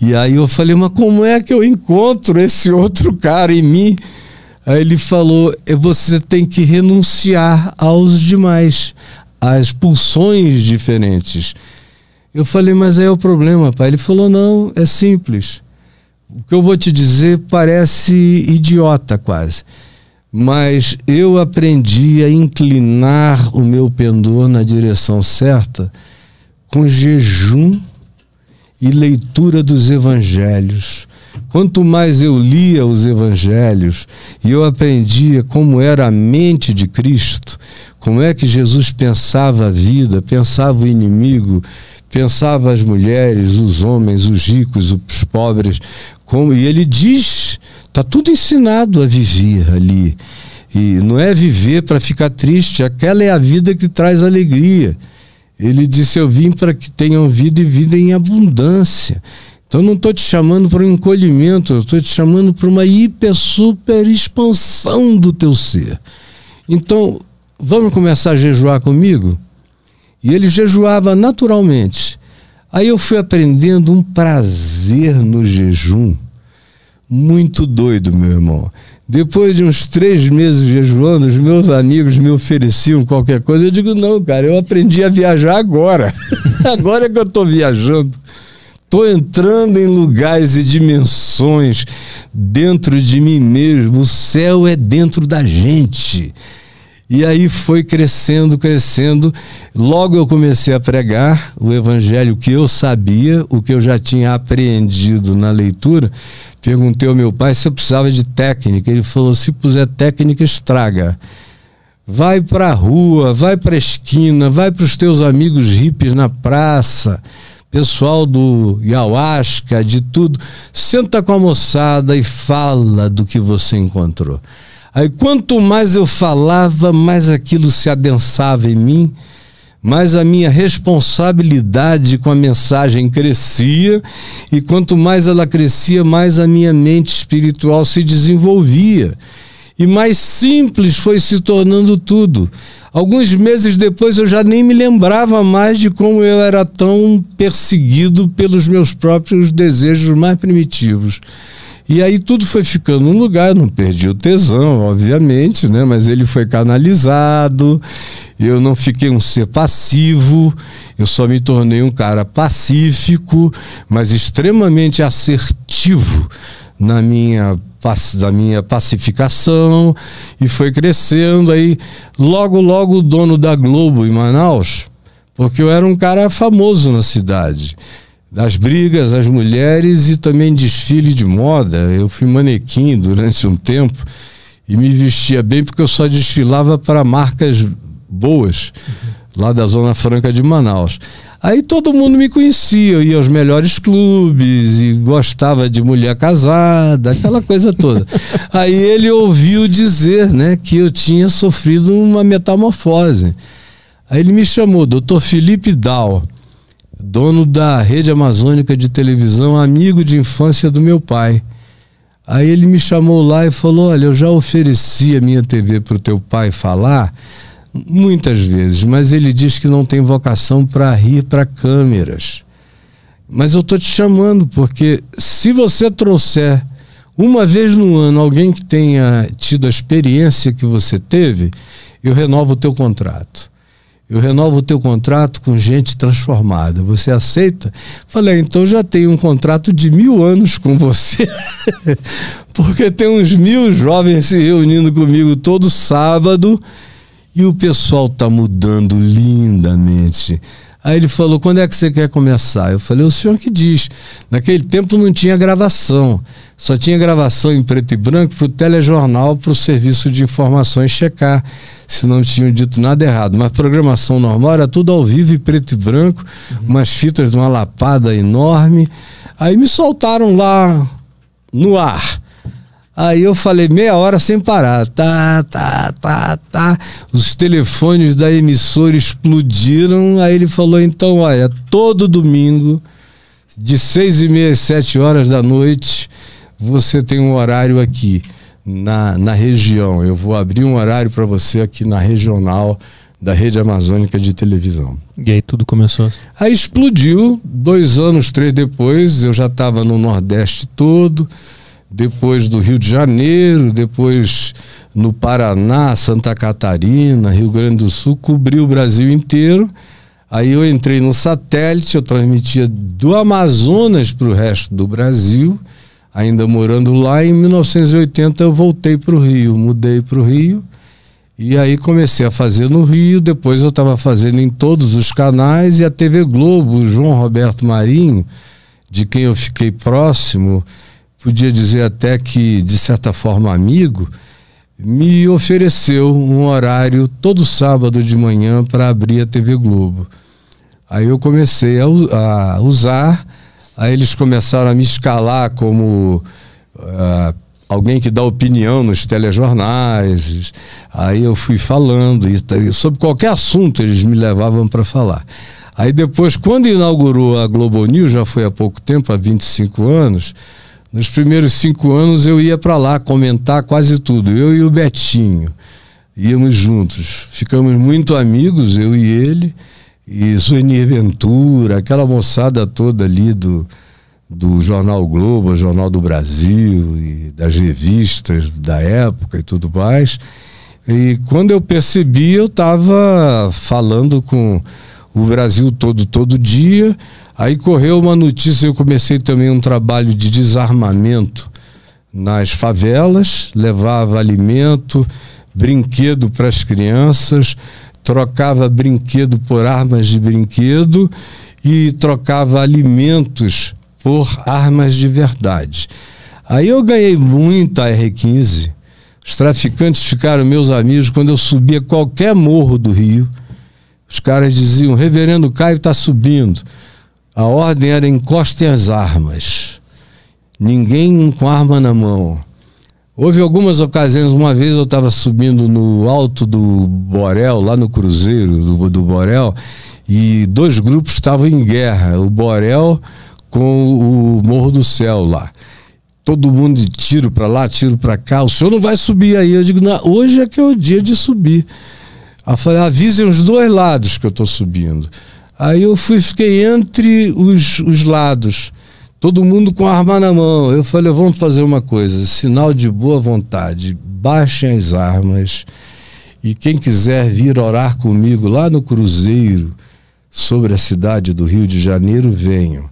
E aí eu falei, mas como é que eu encontro esse outro cara em mim? Aí ele falou: é, você tem que renunciar aos demais, às pulsões diferentes. Eu falei, mas aí é o problema, pai. Ele falou, não, é simples. O que eu vou te dizer parece idiota quase. Mas eu aprendi a inclinar o meu pendor na direção certa com jejum e leitura dos evangelhos. Quanto mais eu lia os evangelhos e eu aprendia como era a mente de Cristo, como é que Jesus pensava a vida, pensava o inimigo, pensava as mulheres, os homens, os ricos, os pobres, como, e ele diz, tá tudo ensinado a viver ali. E não é viver para ficar triste, aquela é a vida que traz alegria. Ele disse: Eu vim para que tenham vida e vida em abundância. Então não estou te chamando para um encolhimento, eu estou te chamando para uma hiper, super expansão do teu ser. Então, vamos começar a jejuar comigo? E ele jejuava naturalmente. Aí eu fui aprendendo um prazer no jejum. Muito doido, meu irmão. Depois de uns três meses jejuando, os meus amigos me ofereciam qualquer coisa. Eu digo, não, cara, eu aprendi a viajar agora. agora é que eu estou viajando. Estou entrando em lugares e dimensões dentro de mim mesmo. O céu é dentro da gente. E aí foi crescendo, crescendo. Logo eu comecei a pregar o evangelho que eu sabia, o que eu já tinha aprendido na leitura. Perguntei ao meu pai se eu precisava de técnica. Ele falou: se puser técnica, estraga. Vai para a rua, vai para a esquina, vai para os teus amigos hippies na praça, pessoal do ayahuasca, de tudo. Senta com a moçada e fala do que você encontrou. Aí quanto mais eu falava, mais aquilo se adensava em mim, mais a minha responsabilidade com a mensagem crescia, e quanto mais ela crescia, mais a minha mente espiritual se desenvolvia. E mais simples foi se tornando tudo. Alguns meses depois eu já nem me lembrava mais de como eu era tão perseguido pelos meus próprios desejos mais primitivos. E aí tudo foi ficando no lugar, não perdi o tesão, obviamente, né? Mas ele foi canalizado, eu não fiquei um ser passivo, eu só me tornei um cara pacífico, mas extremamente assertivo na minha da minha pacificação e foi crescendo aí logo logo o dono da Globo em Manaus porque eu era um cara famoso na cidade das brigas, as mulheres e também desfile de moda. Eu fui manequim durante um tempo e me vestia bem porque eu só desfilava para marcas boas lá da Zona Franca de Manaus. Aí todo mundo me conhecia, eu ia aos melhores clubes e gostava de mulher casada, aquela coisa toda. Aí ele ouviu dizer, né, que eu tinha sofrido uma metamorfose. Aí ele me chamou, doutor Felipe Dal dono da Rede Amazônica de Televisão, amigo de infância do meu pai. Aí ele me chamou lá e falou: Olha, eu já ofereci a minha TV para o teu pai falar muitas vezes, mas ele diz que não tem vocação para rir para câmeras. Mas eu tô te chamando porque se você trouxer uma vez no ano alguém que tenha tido a experiência que você teve, eu renovo o teu contrato. Eu renovo o teu contrato com gente transformada. Você aceita? Falei, então já tenho um contrato de mil anos com você. Porque tem uns mil jovens se reunindo comigo todo sábado e o pessoal está mudando lindamente. Aí ele falou: quando é que você quer começar? Eu falei: o senhor que diz. Naquele tempo não tinha gravação. Só tinha gravação em preto e branco para o telejornal, para o serviço de informações checar se não tinham dito nada errado. Mas programação normal era tudo ao vivo e preto e branco, uhum. umas fitas de uma lapada enorme. Aí me soltaram lá no ar. Aí eu falei meia hora sem parar. Tá, tá, tá, tá. Os telefones da emissora explodiram. Aí ele falou: então, olha, todo domingo, de seis e meia às sete horas da noite, você tem um horário aqui na, na região. Eu vou abrir um horário para você aqui na regional da rede amazônica de televisão. E aí tudo começou? Aí explodiu. Dois anos, três depois, eu já estava no Nordeste todo, depois do Rio de Janeiro, depois no Paraná, Santa Catarina, Rio Grande do Sul, cobriu o Brasil inteiro. Aí eu entrei no satélite, eu transmitia do Amazonas para o resto do Brasil ainda morando lá. Em 1980 eu voltei para o Rio, mudei para o Rio. E aí comecei a fazer no Rio, depois eu estava fazendo em todos os canais e a TV Globo, o João Roberto Marinho, de quem eu fiquei próximo, podia dizer até que de certa forma amigo, me ofereceu um horário todo sábado de manhã para abrir a TV Globo. Aí eu comecei a, a usar Aí eles começaram a me escalar como uh, alguém que dá opinião nos telejornais. Aí eu fui falando, e, sobre qualquer assunto eles me levavam para falar. Aí depois, quando inaugurou a Globo News, já foi há pouco tempo, há 25 anos, nos primeiros cinco anos eu ia para lá comentar quase tudo, eu e o Betinho íamos juntos. Ficamos muito amigos, eu e ele e Sueni Ventura, aquela moçada toda ali do, do Jornal Globo, Jornal do Brasil, e das revistas da época e tudo mais. E quando eu percebi, eu estava falando com o Brasil todo, todo dia. Aí correu uma notícia, eu comecei também um trabalho de desarmamento nas favelas, levava alimento, brinquedo para as crianças, trocava brinquedo por armas de brinquedo e trocava alimentos por armas de verdade. Aí eu ganhei muito a R15. Os traficantes ficaram meus amigos quando eu subia qualquer morro do Rio. Os caras diziam: Reverendo Caio está subindo. A ordem era encostem as armas. Ninguém com arma na mão. Houve algumas ocasiões, uma vez eu estava subindo no alto do Borel, lá no Cruzeiro do, do Borel, e dois grupos estavam em guerra, o Borel com o Morro do Céu lá. Todo mundo de tiro para lá, tiro para cá, o senhor não vai subir aí. Eu digo, não, hoje é que é o dia de subir. Eu falei, avisem os dois lados que eu estou subindo. Aí eu fui, fiquei entre os, os lados. Todo mundo com a arma na mão. Eu falei, vamos fazer uma coisa, sinal de boa vontade, baixem as armas e quem quiser vir orar comigo lá no cruzeiro sobre a cidade do Rio de Janeiro, venham.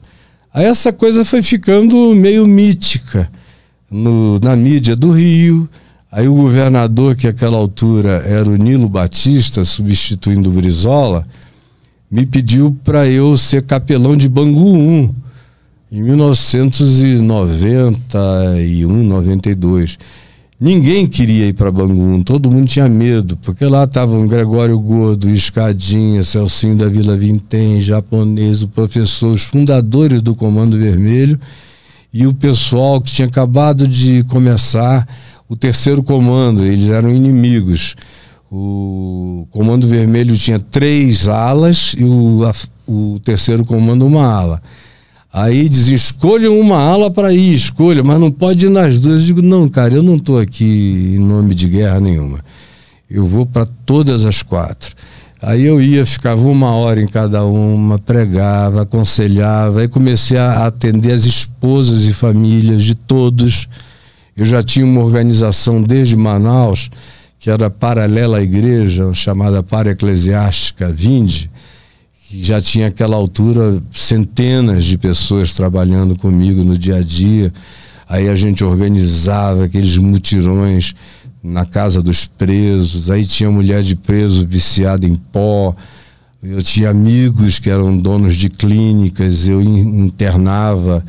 Aí essa coisa foi ficando meio mítica no, na mídia do Rio. Aí o governador, que àquela altura era o Nilo Batista, substituindo o Brizola, me pediu para eu ser capelão de Bangu 1 em 1991, 92. Ninguém queria ir para Bangum, todo mundo tinha medo, porque lá estavam Gregório Gordo, Escadinha, Celcinho da Vila Vintém, japonês, o professor, os fundadores do Comando Vermelho e o pessoal que tinha acabado de começar o terceiro comando, eles eram inimigos. O Comando Vermelho tinha três alas e o, a, o terceiro comando uma ala. Aí diz, escolha uma ala para ir, escolha, mas não pode ir nas duas. Eu digo, não, cara, eu não estou aqui em nome de guerra nenhuma. Eu vou para todas as quatro. Aí eu ia, ficava uma hora em cada uma, pregava, aconselhava, aí comecei a atender as esposas e famílias de todos. Eu já tinha uma organização desde Manaus, que era paralela à igreja, chamada Para Eclesiástica Vinde, que já tinha aquela altura centenas de pessoas trabalhando comigo no dia a dia. Aí a gente organizava aqueles mutirões na casa dos presos. Aí tinha mulher de preso viciada em pó. Eu tinha amigos que eram donos de clínicas, eu internava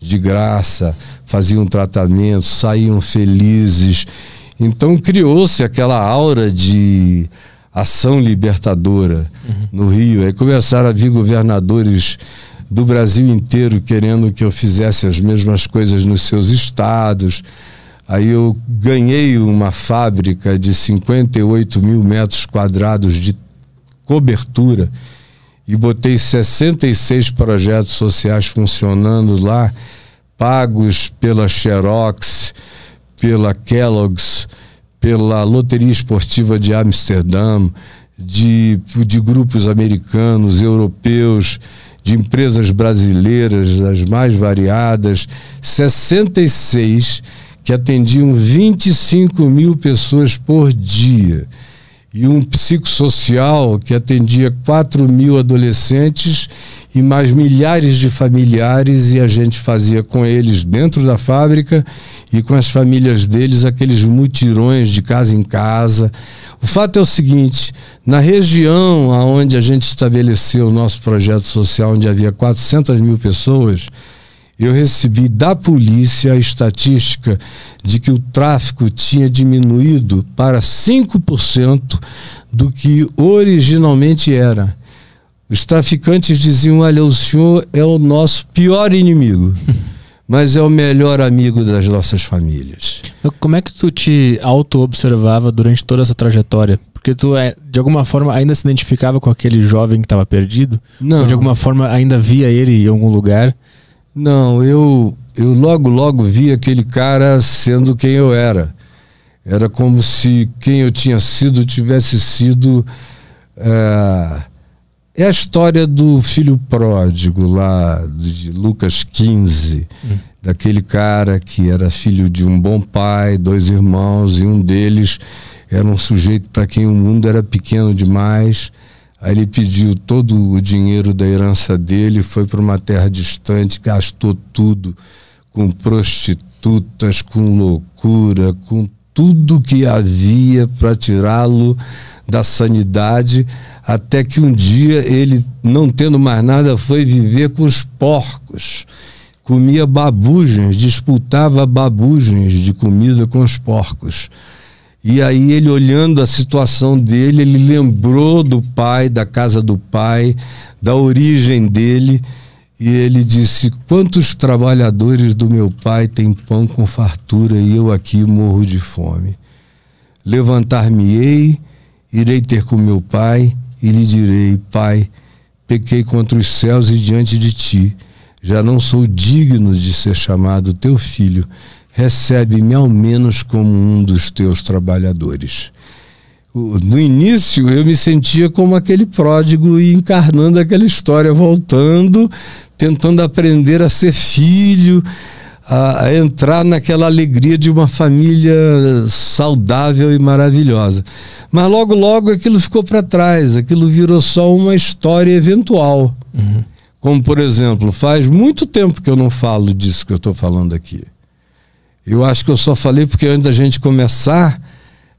de graça, faziam um tratamento, saíam felizes. Então criou-se aquela aura de ação libertadora uhum. no Rio. Aí começaram a vir governadores do Brasil inteiro querendo que eu fizesse as mesmas coisas nos seus estados. Aí eu ganhei uma fábrica de 58 mil metros quadrados de cobertura e botei 66 projetos sociais funcionando lá, pagos pela Xerox, pela Kellogg's, pela Loteria Esportiva de Amsterdã, de, de grupos americanos, europeus, de empresas brasileiras, as mais variadas, 66 que atendiam 25 mil pessoas por dia. E um psicossocial que atendia 4 mil adolescentes e mais milhares de familiares, e a gente fazia com eles dentro da fábrica e com as famílias deles aqueles mutirões de casa em casa. O fato é o seguinte: na região onde a gente estabeleceu o nosso projeto social, onde havia 400 mil pessoas, eu recebi da polícia a estatística de que o tráfico tinha diminuído para 5% do que originalmente era. Os traficantes diziam: olha, o senhor é o nosso pior inimigo. mas é o melhor amigo das nossas famílias. Como é que tu te auto-observava durante toda essa trajetória? Porque tu, é, de alguma forma, ainda se identificava com aquele jovem que estava perdido? Não. Ou de alguma forma, ainda via ele em algum lugar? Não, eu, eu logo, logo vi aquele cara sendo quem eu era. Era como se quem eu tinha sido tivesse sido... Uh, é a história do filho pródigo lá de Lucas 15, hum. daquele cara que era filho de um bom pai, dois irmãos, e um deles era um sujeito para quem o mundo era pequeno demais. Aí ele pediu todo o dinheiro da herança dele, foi para uma terra distante, gastou tudo com prostitutas, com loucura, com tudo que havia para tirá-lo da sanidade, até que um dia ele, não tendo mais nada, foi viver com os porcos. Comia babugens, disputava babugens de comida com os porcos. E aí ele olhando a situação dele, ele lembrou do pai, da casa do pai, da origem dele, e ele disse: "Quantos trabalhadores do meu pai têm pão com fartura e eu aqui morro de fome. Levantar-me-ei, irei ter com meu pai e lhe direi: Pai, pequei contra os céus e diante de ti. Já não sou digno de ser chamado teu filho. Recebe-me ao menos como um dos teus trabalhadores. No início eu me sentia como aquele pródigo e encarnando aquela história, voltando, tentando aprender a ser filho a, a entrar naquela alegria de uma família saudável e maravilhosa. Mas logo, logo aquilo ficou para trás, aquilo virou só uma história eventual. Uhum. Como, por exemplo, faz muito tempo que eu não falo disso que eu estou falando aqui. Eu acho que eu só falei porque antes da gente começar,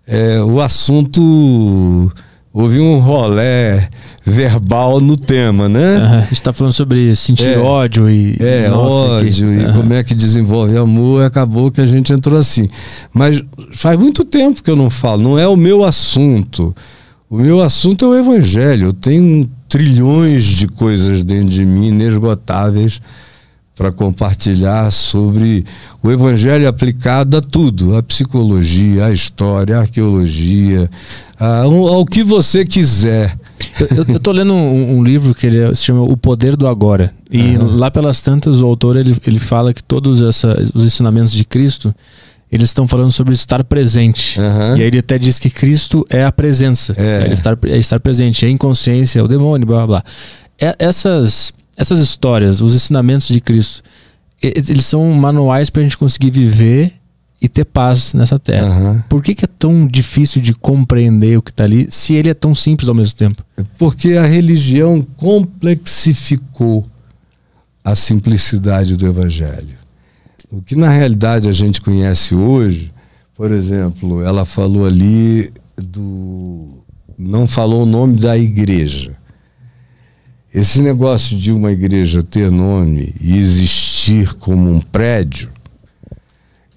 é, o assunto houve um rolé verbal no tema, né? A gente está falando sobre sentir é, ódio e. É, ódio aqui. e como é que desenvolve amor, e acabou que a gente entrou assim. Mas faz muito tempo que eu não falo, não é o meu assunto. O meu assunto é o evangelho. Eu tenho trilhões de coisas dentro de mim inesgotáveis para compartilhar sobre o Evangelho aplicado a tudo, a psicologia, a história, a arqueologia, a, ao que você quiser. Eu, estou lendo um, um, livro que ele é, se chama O Poder do Agora. E uhum. lá pelas tantas o autor ele, ele fala que todos essa, os ensinamentos de Cristo eles estão falando sobre estar presente. Uhum. E aí ele até diz que Cristo é a presença. É, é estar, é estar presente, é inconsciência, é o demônio, blá blá blá. É, essas essas histórias, os ensinamentos de Cristo, eles são manuais para a gente conseguir viver e ter paz nessa terra. Uhum. Por que, que, é tão difícil de compreender o que está ali, se ele é tão simples ao mesmo tempo? Porque a religião complexificou a simplicidade do evangelho. O que na realidade a gente conhece hoje, por exemplo, ela falou ali do. não falou o nome da igreja. Esse negócio de uma igreja ter nome e existir como um prédio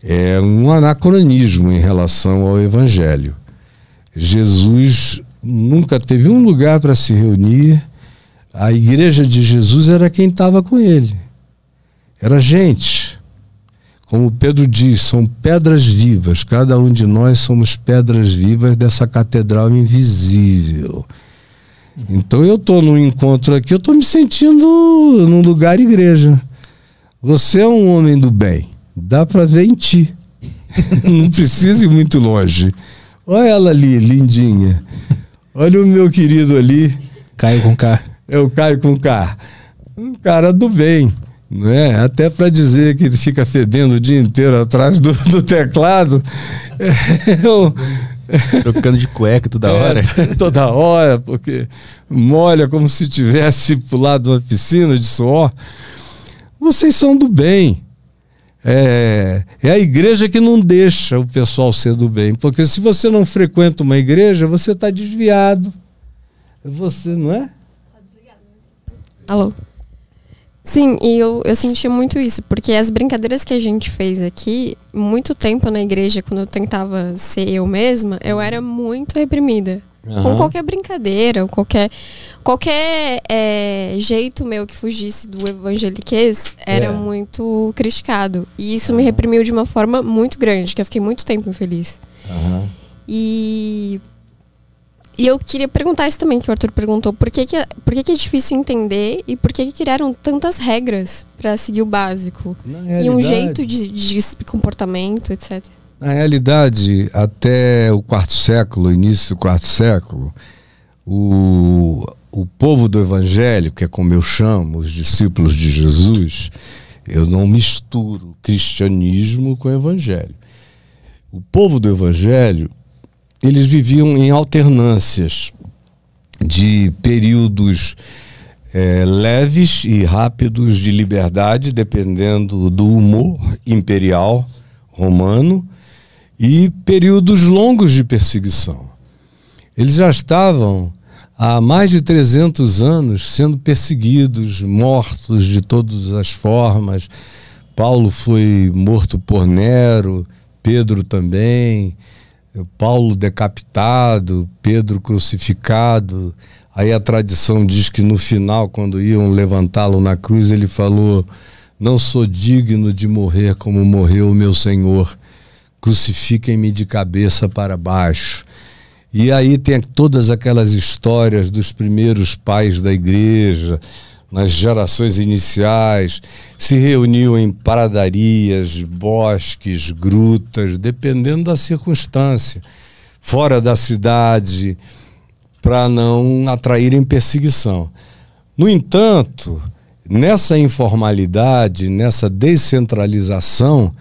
é um anacronismo em relação ao Evangelho. Jesus nunca teve um lugar para se reunir, a igreja de Jesus era quem estava com ele, era gente. Como Pedro diz, são pedras vivas, cada um de nós somos pedras vivas dessa catedral invisível. Então eu tô no encontro aqui, eu tô me sentindo num lugar igreja. Você é um homem do bem. Dá para ver em ti. Não precisa ir muito longe. Olha ela ali, lindinha. Olha o meu querido ali. Caio com K. Eu é caio com K. Um cara do bem. Né? Até para dizer que ele fica fedendo o dia inteiro atrás do, do teclado. É, eu, Trocando de cueca toda é, hora. É, toda hora, porque molha como se tivesse pulado uma piscina de suor. Vocês são do bem. É, é a igreja que não deixa o pessoal ser do bem. Porque se você não frequenta uma igreja, você está desviado. Você, não é? Alô? Sim, e eu, eu senti muito isso, porque as brincadeiras que a gente fez aqui, muito tempo na igreja, quando eu tentava ser eu mesma, eu uhum. era muito reprimida. Uhum. Com qualquer brincadeira, ou qualquer, qualquer é, jeito meu que fugisse do evangeliquez, era é. muito criticado. E isso uhum. me reprimiu de uma forma muito grande, que eu fiquei muito tempo infeliz. Uhum. E e eu queria perguntar isso também que o Arthur perguntou. Por que, que, é, por que, que é difícil entender e por que, que criaram tantas regras para seguir o básico? E um jeito de, de comportamento, etc. Na realidade, até o quarto século, início do quarto século, o, o povo do evangelho, que é como eu chamo os discípulos de Jesus, eu não misturo cristianismo com evangelho. O povo do evangelho eles viviam em alternâncias de períodos é, leves e rápidos de liberdade, dependendo do humor imperial romano, e períodos longos de perseguição. Eles já estavam há mais de 300 anos sendo perseguidos, mortos de todas as formas. Paulo foi morto por Nero, Pedro também. Paulo decapitado, Pedro crucificado. Aí a tradição diz que no final, quando iam levantá-lo na cruz, ele falou: Não sou digno de morrer como morreu o meu Senhor. Crucifiquem-me de cabeça para baixo. E aí tem todas aquelas histórias dos primeiros pais da igreja, nas gerações iniciais, se reuniam em paradarias, bosques, grutas, dependendo da circunstância, fora da cidade, para não atraírem perseguição. No entanto, nessa informalidade, nessa descentralização,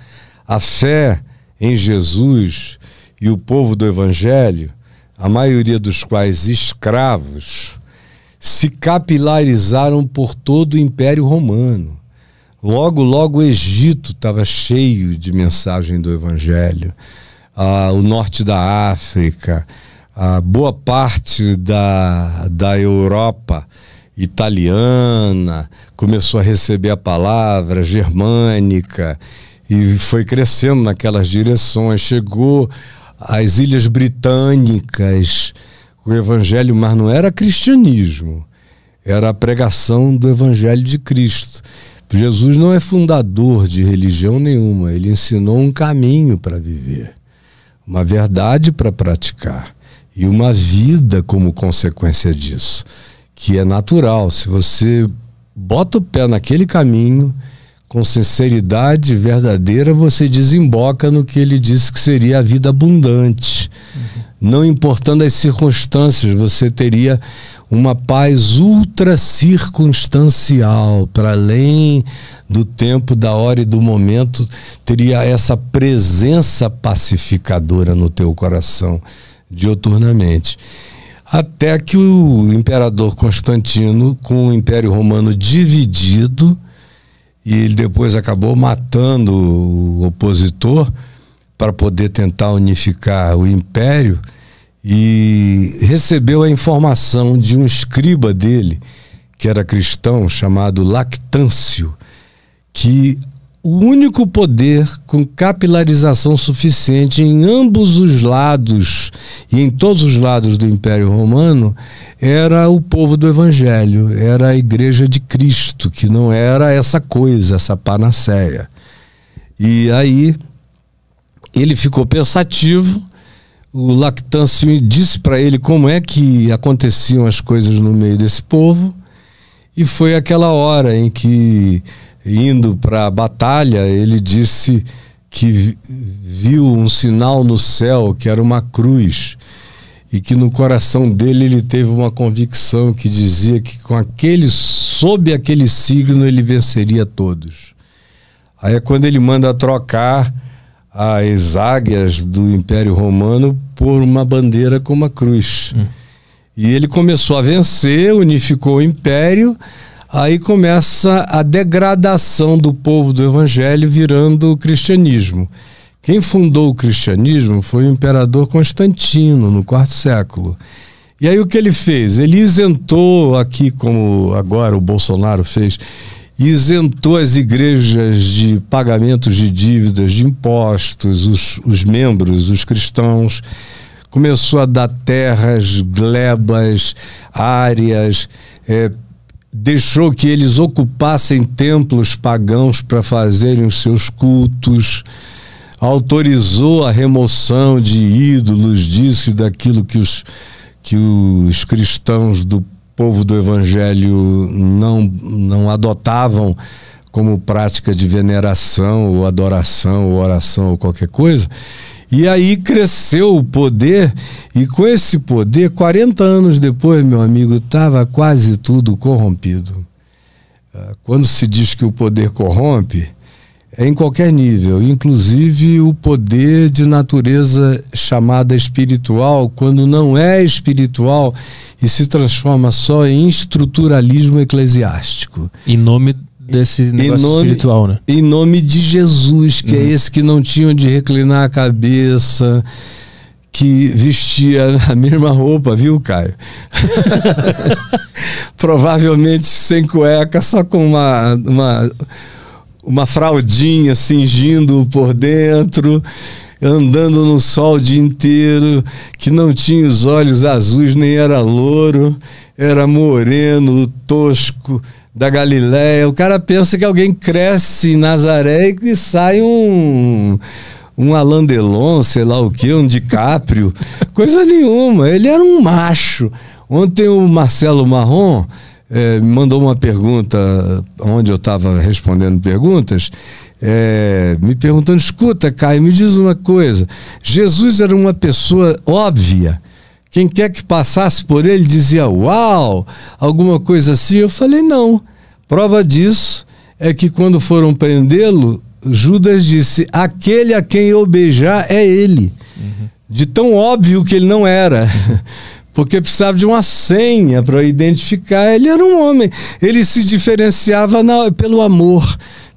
a fé em Jesus e o povo do Evangelho, a maioria dos quais escravos, se capilarizaram por todo o Império Romano. Logo, logo o Egito estava cheio de mensagem do Evangelho, ah, o norte da África, a ah, boa parte da, da Europa italiana começou a receber a palavra germânica e foi crescendo naquelas direções. Chegou às Ilhas Britânicas, o evangelho, mas não era cristianismo, era a pregação do evangelho de Cristo. Jesus não é fundador de religião nenhuma, ele ensinou um caminho para viver, uma verdade para praticar e uma vida como consequência disso, que é natural. Se você bota o pé naquele caminho, com sinceridade verdadeira, você desemboca no que ele disse que seria a vida abundante não importando as circunstâncias, você teria uma paz ultra circunstancial, para além do tempo, da hora e do momento, teria essa presença pacificadora no teu coração dioturnamente. Até que o imperador Constantino, com o Império Romano dividido, e ele depois acabou matando o opositor, para poder tentar unificar o império e recebeu a informação de um escriba dele, que era cristão, chamado Lactâncio, que o único poder com capilarização suficiente em ambos os lados e em todos os lados do Império Romano era o povo do Evangelho, era a Igreja de Cristo, que não era essa coisa, essa panaceia. E aí ele ficou pensativo. O Lactâncio disse para ele como é que aconteciam as coisas no meio desse povo. E foi aquela hora em que, indo para a batalha, ele disse que viu um sinal no céu que era uma cruz e que no coração dele ele teve uma convicção que dizia que com aquele sob aquele signo ele venceria todos. Aí é quando ele manda trocar as águias do Império Romano por uma bandeira com uma cruz. Hum. E ele começou a vencer, unificou o império, aí começa a degradação do povo do evangelho virando o cristianismo. Quem fundou o cristianismo foi o imperador Constantino, no quarto século. E aí o que ele fez? Ele isentou aqui, como agora o Bolsonaro fez, isentou as igrejas de pagamentos de dívidas, de impostos, os, os membros, os cristãos. Começou a dar terras, glebas, áreas, é, deixou que eles ocupassem templos pagãos para fazerem os seus cultos, autorizou a remoção de ídolos, disso e daquilo que os, que os cristãos do povo do Evangelho não, não adotavam como prática de veneração ou adoração ou oração ou qualquer coisa. E aí cresceu o poder, e com esse poder, 40 anos depois, meu amigo, estava quase tudo corrompido. Ah, quando se diz que o poder corrompe, é em qualquer nível, inclusive o poder de natureza chamada espiritual, quando não é espiritual e se transforma só em estruturalismo eclesiástico. Em nome desse negócio em nome, espiritual, né? Em nome de Jesus, que é uhum. é esse que não tinha onde reclinar a cabeça, que vestia a mesma roupa, viu, Caio? Provavelmente sem cueca, só com uma, uma uma fraldinha cingindo por dentro, andando no sol o dia inteiro, que não tinha os olhos azuis, nem era louro, era moreno, tosco, da Galiléia O cara pensa que alguém cresce em Nazaré e sai um um Alain Delon, sei lá o que, um DiCaprio, coisa nenhuma. Ele era um macho. Ontem o Marcelo Marrom é, me mandou uma pergunta, onde eu estava respondendo perguntas, é, me perguntando: escuta, Caio, me diz uma coisa. Jesus era uma pessoa óbvia. Quem quer que passasse por ele dizia uau, alguma coisa assim. Eu falei: não. Prova disso é que quando foram prendê-lo, Judas disse: aquele a quem eu beijar é ele. Uhum. De tão óbvio que ele não era. porque precisava de uma senha para identificar. Ele era um homem, ele se diferenciava na, pelo amor,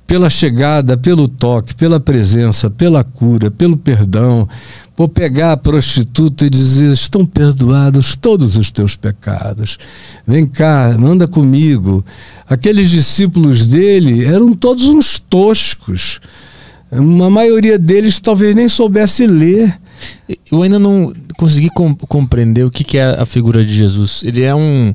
pela chegada, pelo toque, pela presença, pela cura, pelo perdão. Por pegar a prostituta e dizer: estão perdoados todos os teus pecados. Vem cá, anda comigo. Aqueles discípulos dele eram todos uns toscos. Uma maioria deles talvez nem soubesse ler eu ainda não consegui compreender o que, que é a figura de Jesus. Ele é um,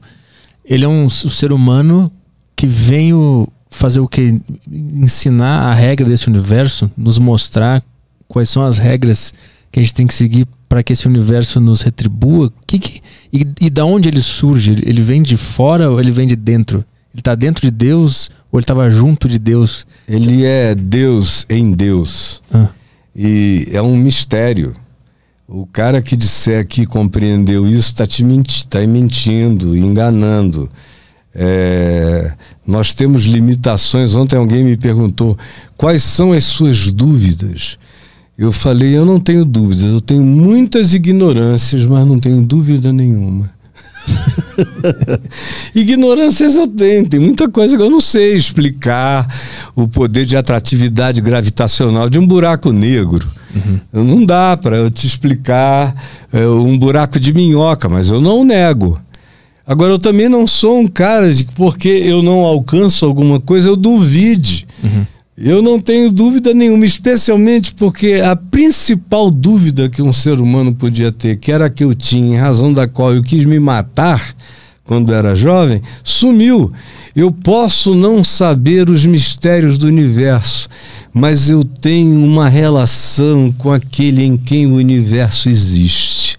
ele é um, um ser humano que veio fazer o que? Ensinar a regra desse universo, nos mostrar quais são as regras que a gente tem que seguir para que esse universo nos retribua. Que, que e, e, da onde ele surge? Ele vem de fora ou ele vem de dentro? Ele está dentro de Deus ou ele estava junto de Deus? Ele é Deus em Deus. Ah. E é um mistério. O cara que disser que compreendeu isso está te menti tá mentindo, enganando. É, nós temos limitações. Ontem alguém me perguntou quais são as suas dúvidas. Eu falei, eu não tenho dúvidas, eu tenho muitas ignorâncias, mas não tenho dúvida nenhuma. Ignorâncias eu tenho, tem muita coisa que eu não sei explicar. O poder de atratividade gravitacional de um buraco negro Uhum. Não dá para eu te explicar é, um buraco de minhoca, mas eu não nego. Agora, eu também não sou um cara de que porque eu não alcanço alguma coisa, eu duvide. Uhum. Eu não tenho dúvida nenhuma, especialmente porque a principal dúvida que um ser humano podia ter, que era a que eu tinha, em razão da qual eu quis me matar quando era jovem, sumiu. Eu posso não saber os mistérios do universo, mas eu tenho uma relação com aquele em quem o universo existe.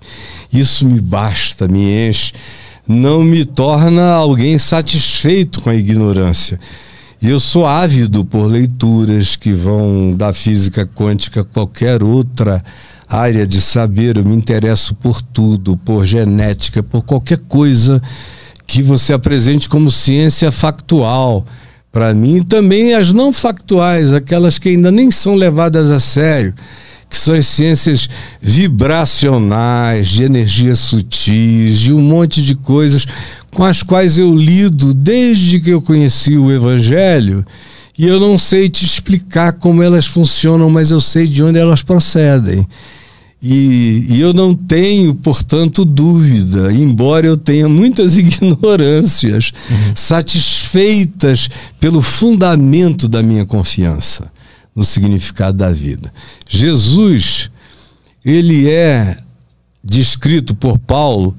Isso me basta, me enche, não me torna alguém satisfeito com a ignorância. Eu sou ávido por leituras que vão da física quântica a qualquer outra área de saber. Eu me interesso por tudo, por genética, por qualquer coisa que você apresente como ciência factual para mim, e também as não factuais, aquelas que ainda nem são levadas a sério, que são as ciências vibracionais, de energias sutis, de um monte de coisas com as quais eu lido desde que eu conheci o Evangelho. E eu não sei te explicar como elas funcionam, mas eu sei de onde elas procedem. E, e, eu não tenho, portanto, dúvida, embora eu tenha muitas ignorâncias, uhum. satisfeitas pelo fundamento da minha confiança no significado da vida. Jesus, ele é descrito por Paulo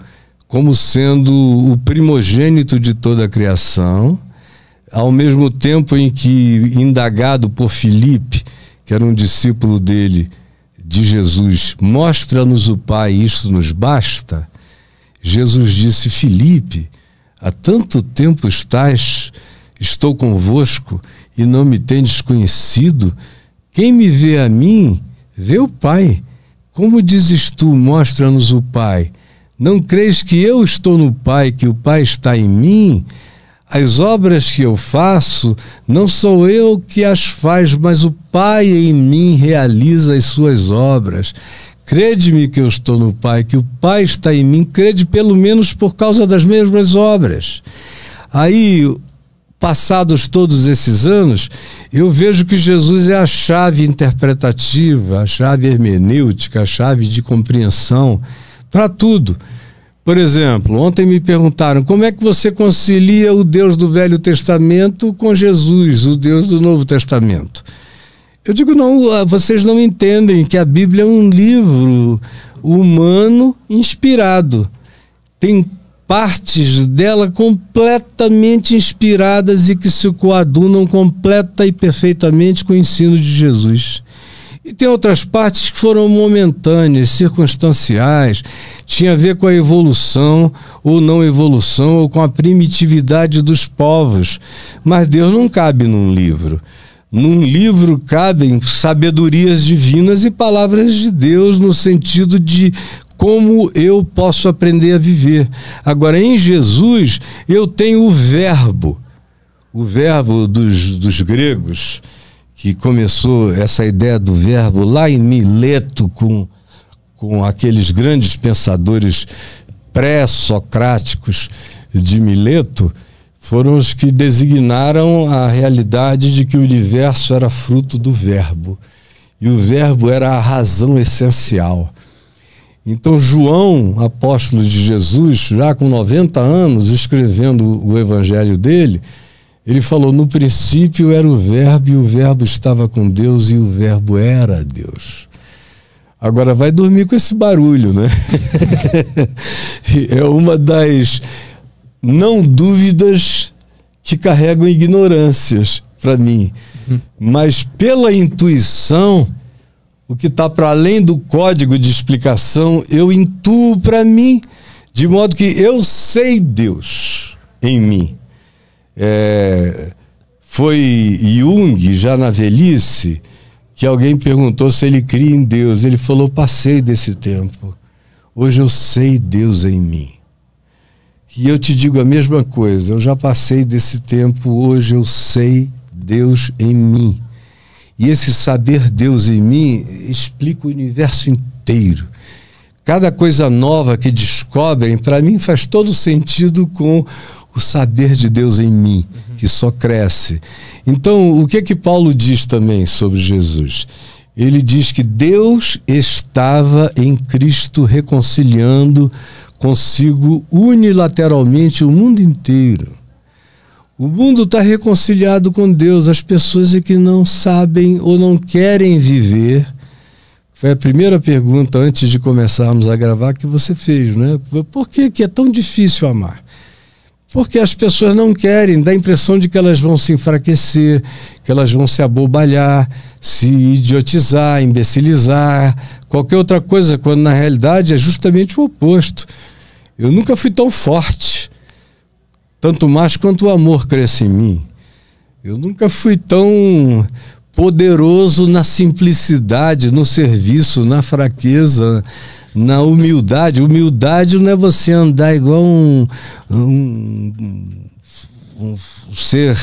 como sendo o primogênito de toda a criação, ao mesmo tempo em que, indagado por Filipe, que era um discípulo dele, de Jesus, mostra-nos o Pai, isto nos basta, Jesus disse, Filipe, há tanto tempo estás, estou convosco e não me tendes conhecido, quem me vê a mim, vê o Pai. Como dizes tu, mostra-nos o Pai? Não crees que eu estou no Pai, que o Pai está em mim? As obras que eu faço, não sou eu que as faz, mas o Pai em mim realiza as suas obras. Crede-me que eu estou no Pai, que o Pai está em mim, crede pelo menos por causa das mesmas obras. Aí, passados todos esses anos, eu vejo que Jesus é a chave interpretativa, a chave hermenêutica, a chave de compreensão para tudo. Por exemplo, ontem me perguntaram como é que você concilia o Deus do Velho Testamento com Jesus, o Deus do Novo Testamento. Eu digo, não, ah, vocês não entendem que a Bíblia é um livro humano inspirado. Tem partes dela completamente inspiradas e que se coadunam completa e perfeitamente com o ensino de Jesus. E tem outras partes que foram momentâneas, circunstanciais, tinha a ver com a evolução ou não evolução, ou com a primitividade dos povos. Mas Deus não cabe num livro. Num livro cabem sabedorias divinas e palavras de Deus no sentido de como eu posso aprender a viver. Agora, em Jesus, eu tenho o Verbo, o Verbo dos, dos gregos que começou essa ideia do verbo lá em Mileto com, com aqueles grandes pensadores pré-socráticos de Mileto, foram os que designaram a realidade de que o universo era fruto do verbo. E o verbo era a razão essencial. Então, João, apóstolo de Jesus, já com 90 anos, escrevendo o evangelho dele, ele falou: no princípio era o Verbo, e o Verbo estava com Deus, e o Verbo era Deus. Agora vai dormir com esse barulho, né? é uma das não dúvidas que carregam ignorâncias para mim. Uhum. Mas pela intuição, o que está para além do código de explicação, eu intuo para mim, de modo que eu sei Deus em mim. É, foi Jung, já na velhice, que alguém perguntou se ele cria em Deus. Ele falou: passei desse tempo. Hoje eu sei Deus em mim. E eu te digo a mesma coisa, eu já passei desse tempo, hoje eu sei Deus em mim. E esse saber Deus em mim explica o universo inteiro. Cada coisa nova que descobrem, para mim, faz todo sentido com o saber de Deus em mim, uhum. que só cresce. Então, o que é que Paulo diz também sobre Jesus? Ele diz que Deus estava em Cristo reconciliando consigo unilateralmente o mundo inteiro. O mundo está reconciliado com Deus, as pessoas é que não sabem ou não querem viver. Foi a primeira pergunta antes de começarmos a gravar que você fez, né? Por que, que é tão difícil amar? Porque as pessoas não querem, dá a impressão de que elas vão se enfraquecer, que elas vão se abobalhar, se idiotizar, imbecilizar, qualquer outra coisa, quando na realidade é justamente o oposto. Eu nunca fui tão forte, tanto mais quanto o amor cresce em mim. Eu nunca fui tão poderoso na simplicidade, no serviço, na fraqueza, na humildade. Humildade não é você andar igual um, um, um ser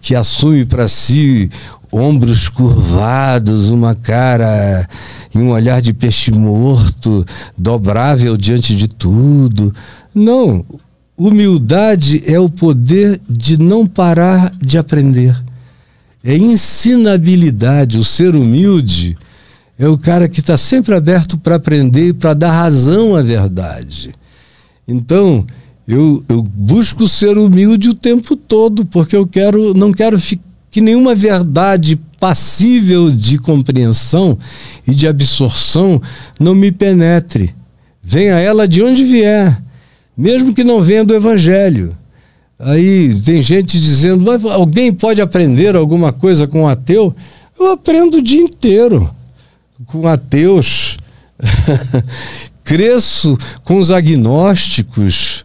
que assume para si ombros curvados, uma cara e um olhar de peixe morto, dobrável diante de tudo. Não, humildade é o poder de não parar de aprender. É ensinabilidade. O ser humilde é o cara que está sempre aberto para aprender e para dar razão à verdade. Então, eu, eu, busco ser humilde o tempo todo, porque eu quero, não quero que nenhuma verdade passível de compreensão e de absorção não me penetre. Venha ela de onde vier, mesmo que não venha do Evangelho. Aí tem gente dizendo: alguém pode aprender alguma coisa com um ateu? Eu aprendo o dia inteiro com ateus, cresço com os agnósticos,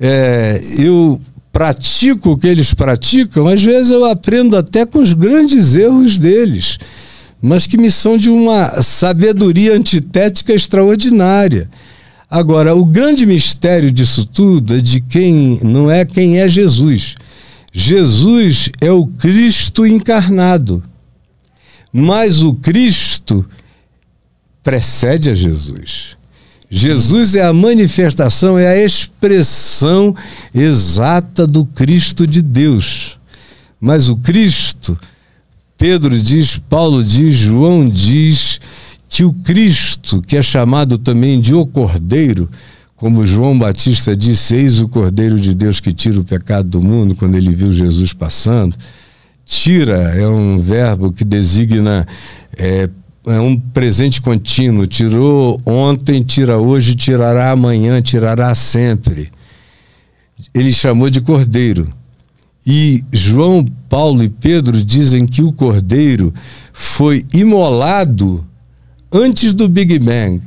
é, eu pratico o que eles praticam, às vezes eu aprendo até com os grandes erros deles, mas que me são de uma sabedoria antitética extraordinária. Agora, o grande mistério disso tudo é de quem não é quem é Jesus. Jesus é o Cristo encarnado. Mas o Cristo precede a Jesus. Jesus é a manifestação, é a expressão exata do Cristo de Deus. Mas o Cristo, Pedro diz, Paulo diz, João diz, que o Cristo, que é chamado também de o Cordeiro, como João Batista disse, eis o Cordeiro de Deus que tira o pecado do mundo, quando ele viu Jesus passando. Tira é um verbo que designa é, é um presente contínuo. Tirou ontem, tira hoje, tirará amanhã, tirará sempre. Ele chamou de cordeiro. E João, Paulo e Pedro dizem que o cordeiro foi imolado antes do Big Bang,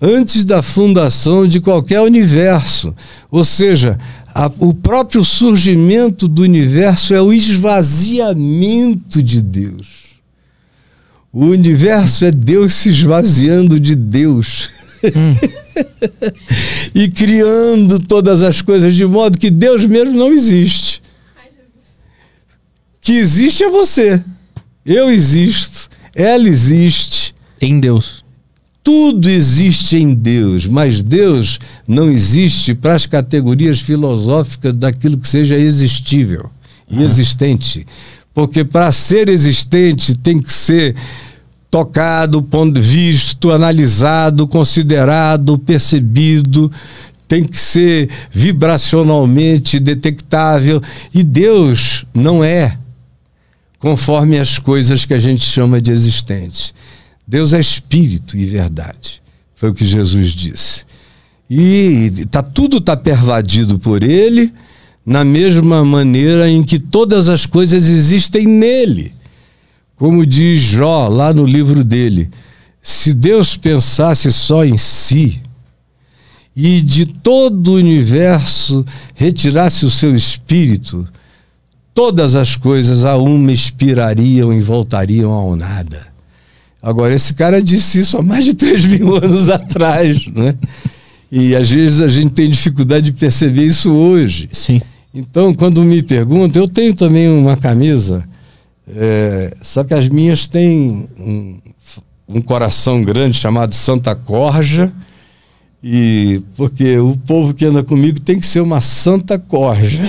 antes da fundação de qualquer universo. Ou seja, a, o próprio surgimento do universo é o esvaziamento de Deus o universo é Deus se esvaziando de Deus. Hum. e criando todas as coisas de modo que Deus mesmo não existe. Que existe é você. Eu existo. Ela existe. Em Deus. Tudo existe em Deus, mas Deus não existe para as categorias filosóficas daquilo que seja existível, ah. existente. Porque para ser existente tem que ser tocado, visto, analisado, considerado, percebido, tem que ser vibracionalmente detectável. E Deus não é conforme as coisas que a gente chama de existentes. Deus é espírito e verdade. Foi o que Jesus disse. E tá, tudo está pervadido por ele na mesma maneira em que todas as coisas existem nele. Como diz Jó lá no livro dele: se Deus pensasse só em si e de todo o universo retirasse o seu espírito, todas as coisas a uma expirariam e voltariam ao nada. Agora, esse cara disse isso há mais de 3 mil anos atrás, né? E às vezes a gente tem dificuldade de perceber isso hoje. Sim. Então, quando me perguntam, eu tenho também uma camisa, é, só que as minhas têm um, um coração grande chamado Santa Corja, e porque o povo que anda comigo tem que ser uma Santa Corja.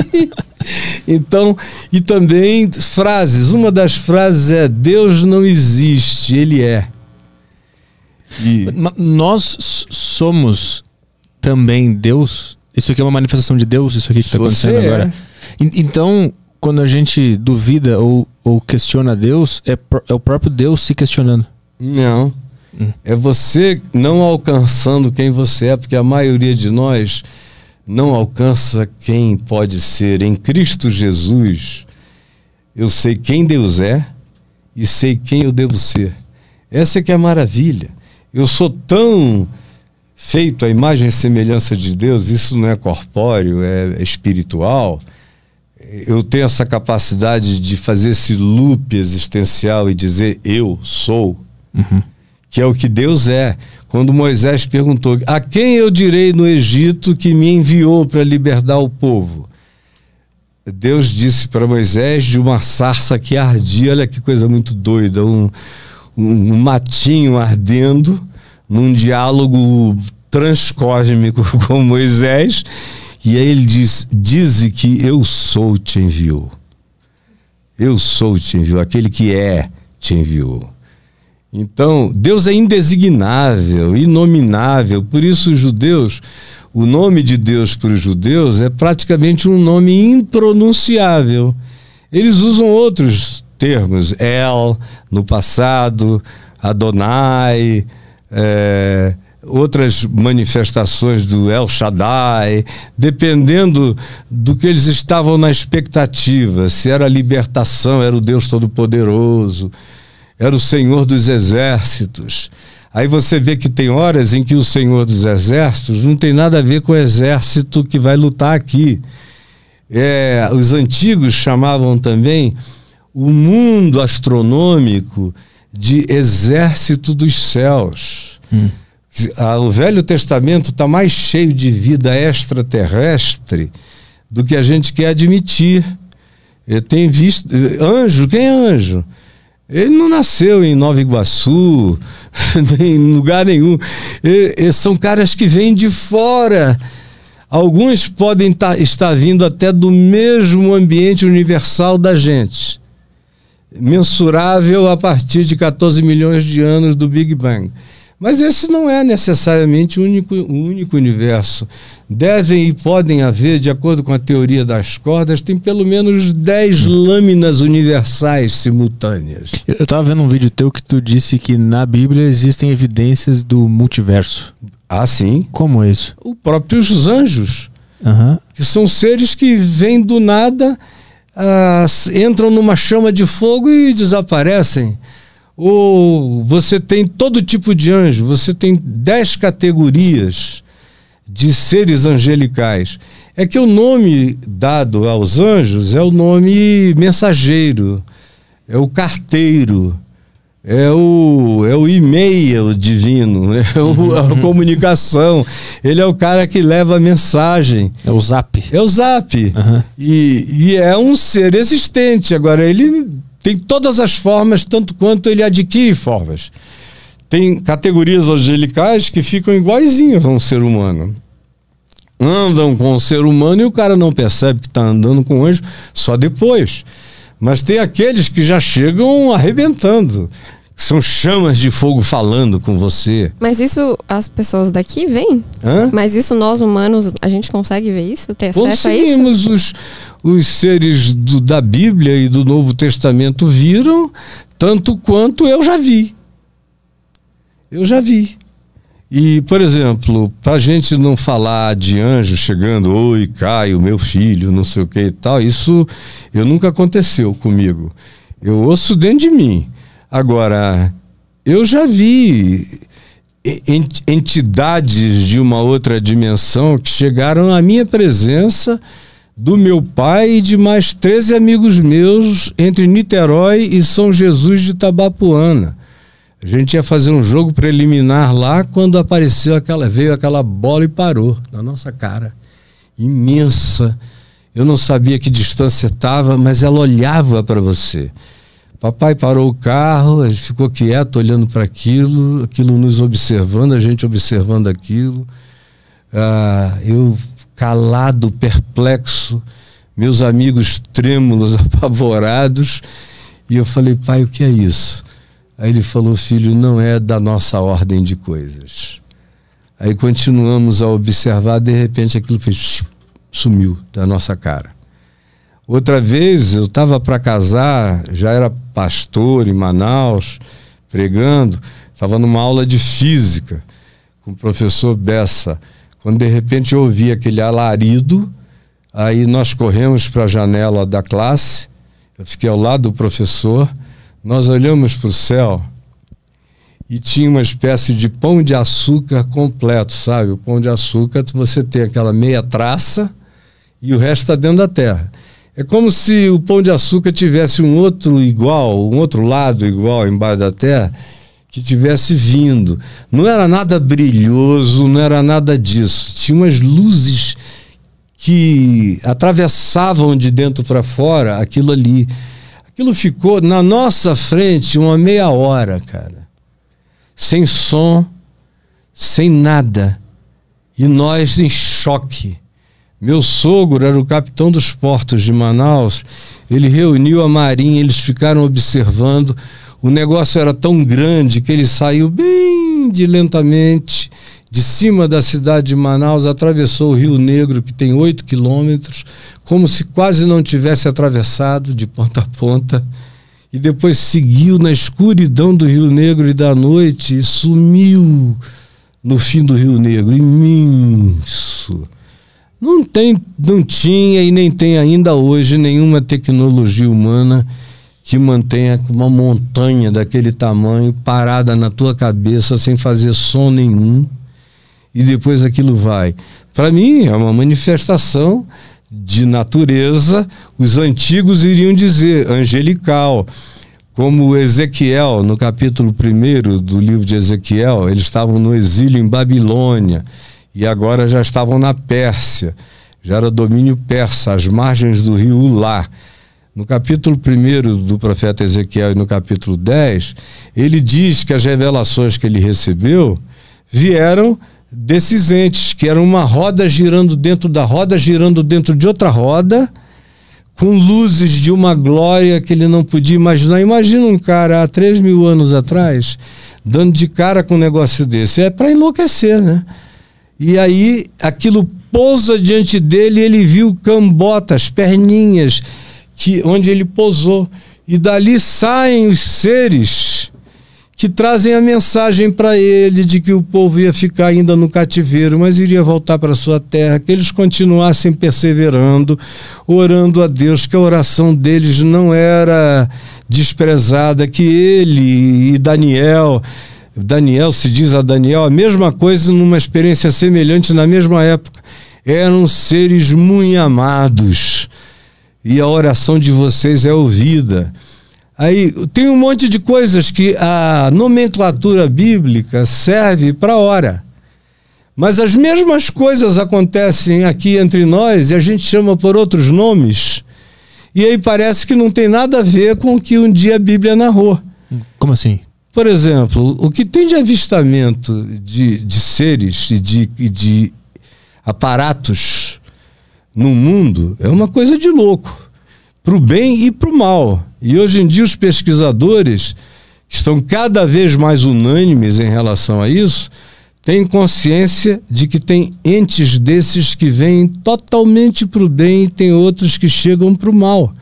então, e também frases. Uma das frases é: Deus não existe, Ele é. E... Nós somos também Deus? Isso aqui é uma manifestação de Deus, isso aqui que está acontecendo é. agora. Então, quando a gente duvida ou, ou questiona Deus, é, é o próprio Deus se questionando. Não. Hum. É você não alcançando quem você é, porque a maioria de nós não alcança quem pode ser em Cristo Jesus. Eu sei quem Deus é e sei quem eu devo ser. Essa é que é a maravilha. Eu sou tão feito a imagem e semelhança de Deus, isso não é corpóreo, é espiritual. Eu tenho essa capacidade de fazer esse loop existencial e dizer eu sou, uhum. que é o que Deus é. Quando Moisés perguntou: A quem eu direi no Egito que me enviou para libertar o povo? Deus disse para Moisés de uma sarça que ardia, olha que coisa muito doida, um, um, um matinho ardendo num diálogo transcósmico com Moisés. E aí ele diz: Dize que eu sou te enviou. Eu sou te enviou, aquele que é te enviou. Então, Deus é indesignável, inominável, por isso os judeus, o nome de Deus para os judeus é praticamente um nome impronunciável. Eles usam outros termos, El no passado, Adonai, é, outras manifestações do El Shaddai, dependendo do que eles estavam na expectativa, se era a libertação, era o Deus Todo-Poderoso, era o Senhor dos Exércitos. Aí você vê que tem horas em que o Senhor dos Exércitos não tem nada a ver com o exército que vai lutar aqui. É, os antigos chamavam também o mundo astronômico de exército dos céus. Hum. Ah, o Velho Testamento está mais cheio de vida extraterrestre do que a gente quer admitir. Eu tenho visto. Anjo, quem é anjo? Ele não nasceu em Nova Iguaçu, em lugar nenhum. E, e são caras que vêm de fora. Alguns podem tá, estar vindo até do mesmo ambiente universal da gente mensurável a partir de 14 milhões de anos do Big Bang. Mas esse não é necessariamente o único, o único universo. Devem e podem haver, de acordo com a teoria das cordas, tem pelo menos 10 lâminas universais simultâneas. Eu estava vendo um vídeo teu que tu disse que na Bíblia existem evidências do multiverso. Ah, sim. Como é isso? Os próprios anjos, uhum. que são seres que vêm do nada entram numa chama de fogo e desaparecem. Ou você tem todo tipo de anjo, você tem dez categorias de seres angelicais. É que o nome dado aos anjos é o nome mensageiro, é o carteiro é o, é o e-mail divino, é o, a uhum. comunicação. Ele é o cara que leva a mensagem. É o zap. É o zap. Uhum. E, e é um ser existente. Agora, ele tem todas as formas, tanto quanto ele adquire formas. Tem categorias angelicais que ficam iguaizinhos a um ser humano. Andam com o ser humano e o cara não percebe que está andando com o anjo só depois. Mas tem aqueles que já chegam arrebentando. São chamas de fogo falando com você. Mas isso as pessoas daqui veem? Hã? Mas isso nós humanos, a gente consegue ver isso? Ter acesso a isso? os, os seres do, da Bíblia e do Novo Testamento viram, tanto quanto eu já vi. Eu já vi. E, por exemplo, para a gente não falar de anjo chegando, oi, Caio, meu filho, não sei o que e tal, isso eu nunca aconteceu comigo. Eu ouço dentro de mim. Agora, eu já vi entidades de uma outra dimensão que chegaram à minha presença do meu pai e de mais 13 amigos meus entre Niterói e São Jesus de Tabapuana. A gente ia fazer um jogo preliminar lá quando apareceu aquela veio aquela bola e parou na nossa cara. Imensa. Eu não sabia que distância estava, mas ela olhava para você. Papai parou o carro, a gente ficou quieto olhando para aquilo, aquilo nos observando, a gente observando aquilo. Ah, eu calado, perplexo, meus amigos trêmulos, apavorados. E eu falei, pai, o que é isso? Aí ele falou, filho, não é da nossa ordem de coisas. Aí continuamos a observar, de repente aquilo fez, sumiu da nossa cara. Outra vez eu estava para casar, já era pastor em Manaus, pregando, estava numa aula de física com o professor Bessa. Quando de repente eu ouvi aquele alarido, aí nós corremos para a janela da classe, eu fiquei ao lado do professor, nós olhamos para o céu e tinha uma espécie de pão de açúcar completo, sabe? O pão de açúcar, você tem aquela meia traça e o resto está dentro da terra. É como se o pão de açúcar tivesse um outro igual, um outro lado igual embaixo da terra, que tivesse vindo. Não era nada brilhoso, não era nada disso. Tinha umas luzes que atravessavam de dentro para fora aquilo ali. Aquilo ficou na nossa frente uma meia hora, cara. Sem som, sem nada. E nós em choque meu sogro era o capitão dos portos de Manaus. Ele reuniu a marinha, eles ficaram observando. O negócio era tão grande que ele saiu bem de lentamente de cima da cidade de Manaus, atravessou o Rio Negro, que tem oito quilômetros, como se quase não tivesse atravessado de ponta a ponta, e depois seguiu na escuridão do Rio Negro e da noite e sumiu no fim do Rio Negro, imenso. Não tem, não tinha e nem tem ainda hoje nenhuma tecnologia humana que mantenha uma montanha daquele tamanho parada na tua cabeça sem fazer som nenhum e depois aquilo vai. Para mim é uma manifestação de natureza. Os antigos iriam dizer angelical, como Ezequiel no capítulo primeiro do livro de Ezequiel, eles estavam no exílio em Babilônia e agora já estavam na Pérsia. Já era domínio persa, às margens do rio Ulá. No capítulo 1 do profeta Ezequiel e no capítulo 10, ele diz que as revelações que ele recebeu vieram desses entes, que eram uma roda girando dentro da roda, girando dentro de outra roda, com luzes de uma glória que ele não podia imaginar. Imagina um cara há 3 mil anos atrás dando de cara com um negócio desse. É para enlouquecer, né? E aí aquilo pousa diante dele e ele viu cambotas, perninhas, que onde ele pousou. E dali saem os seres que trazem a mensagem para ele de que o povo ia ficar ainda no cativeiro, mas iria voltar para sua terra, que eles continuassem perseverando, orando a Deus, que a oração deles não era desprezada, que ele e Daniel Daniel se diz a Daniel a mesma coisa numa experiência semelhante na mesma época. Eram seres muito amados e a oração de vocês é ouvida. Aí tem um monte de coisas que a nomenclatura bíblica serve para hora. Mas as mesmas coisas acontecem aqui entre nós e a gente chama por outros nomes. E aí parece que não tem nada a ver com o que um dia a Bíblia narrou. Como assim? Por exemplo, o que tem de avistamento de, de seres e de, de aparatos no mundo é uma coisa de louco, para o bem e para o mal. E hoje em dia os pesquisadores que estão cada vez mais unânimes em relação a isso, têm consciência de que tem entes desses que vêm totalmente para o bem e tem outros que chegam para o mal,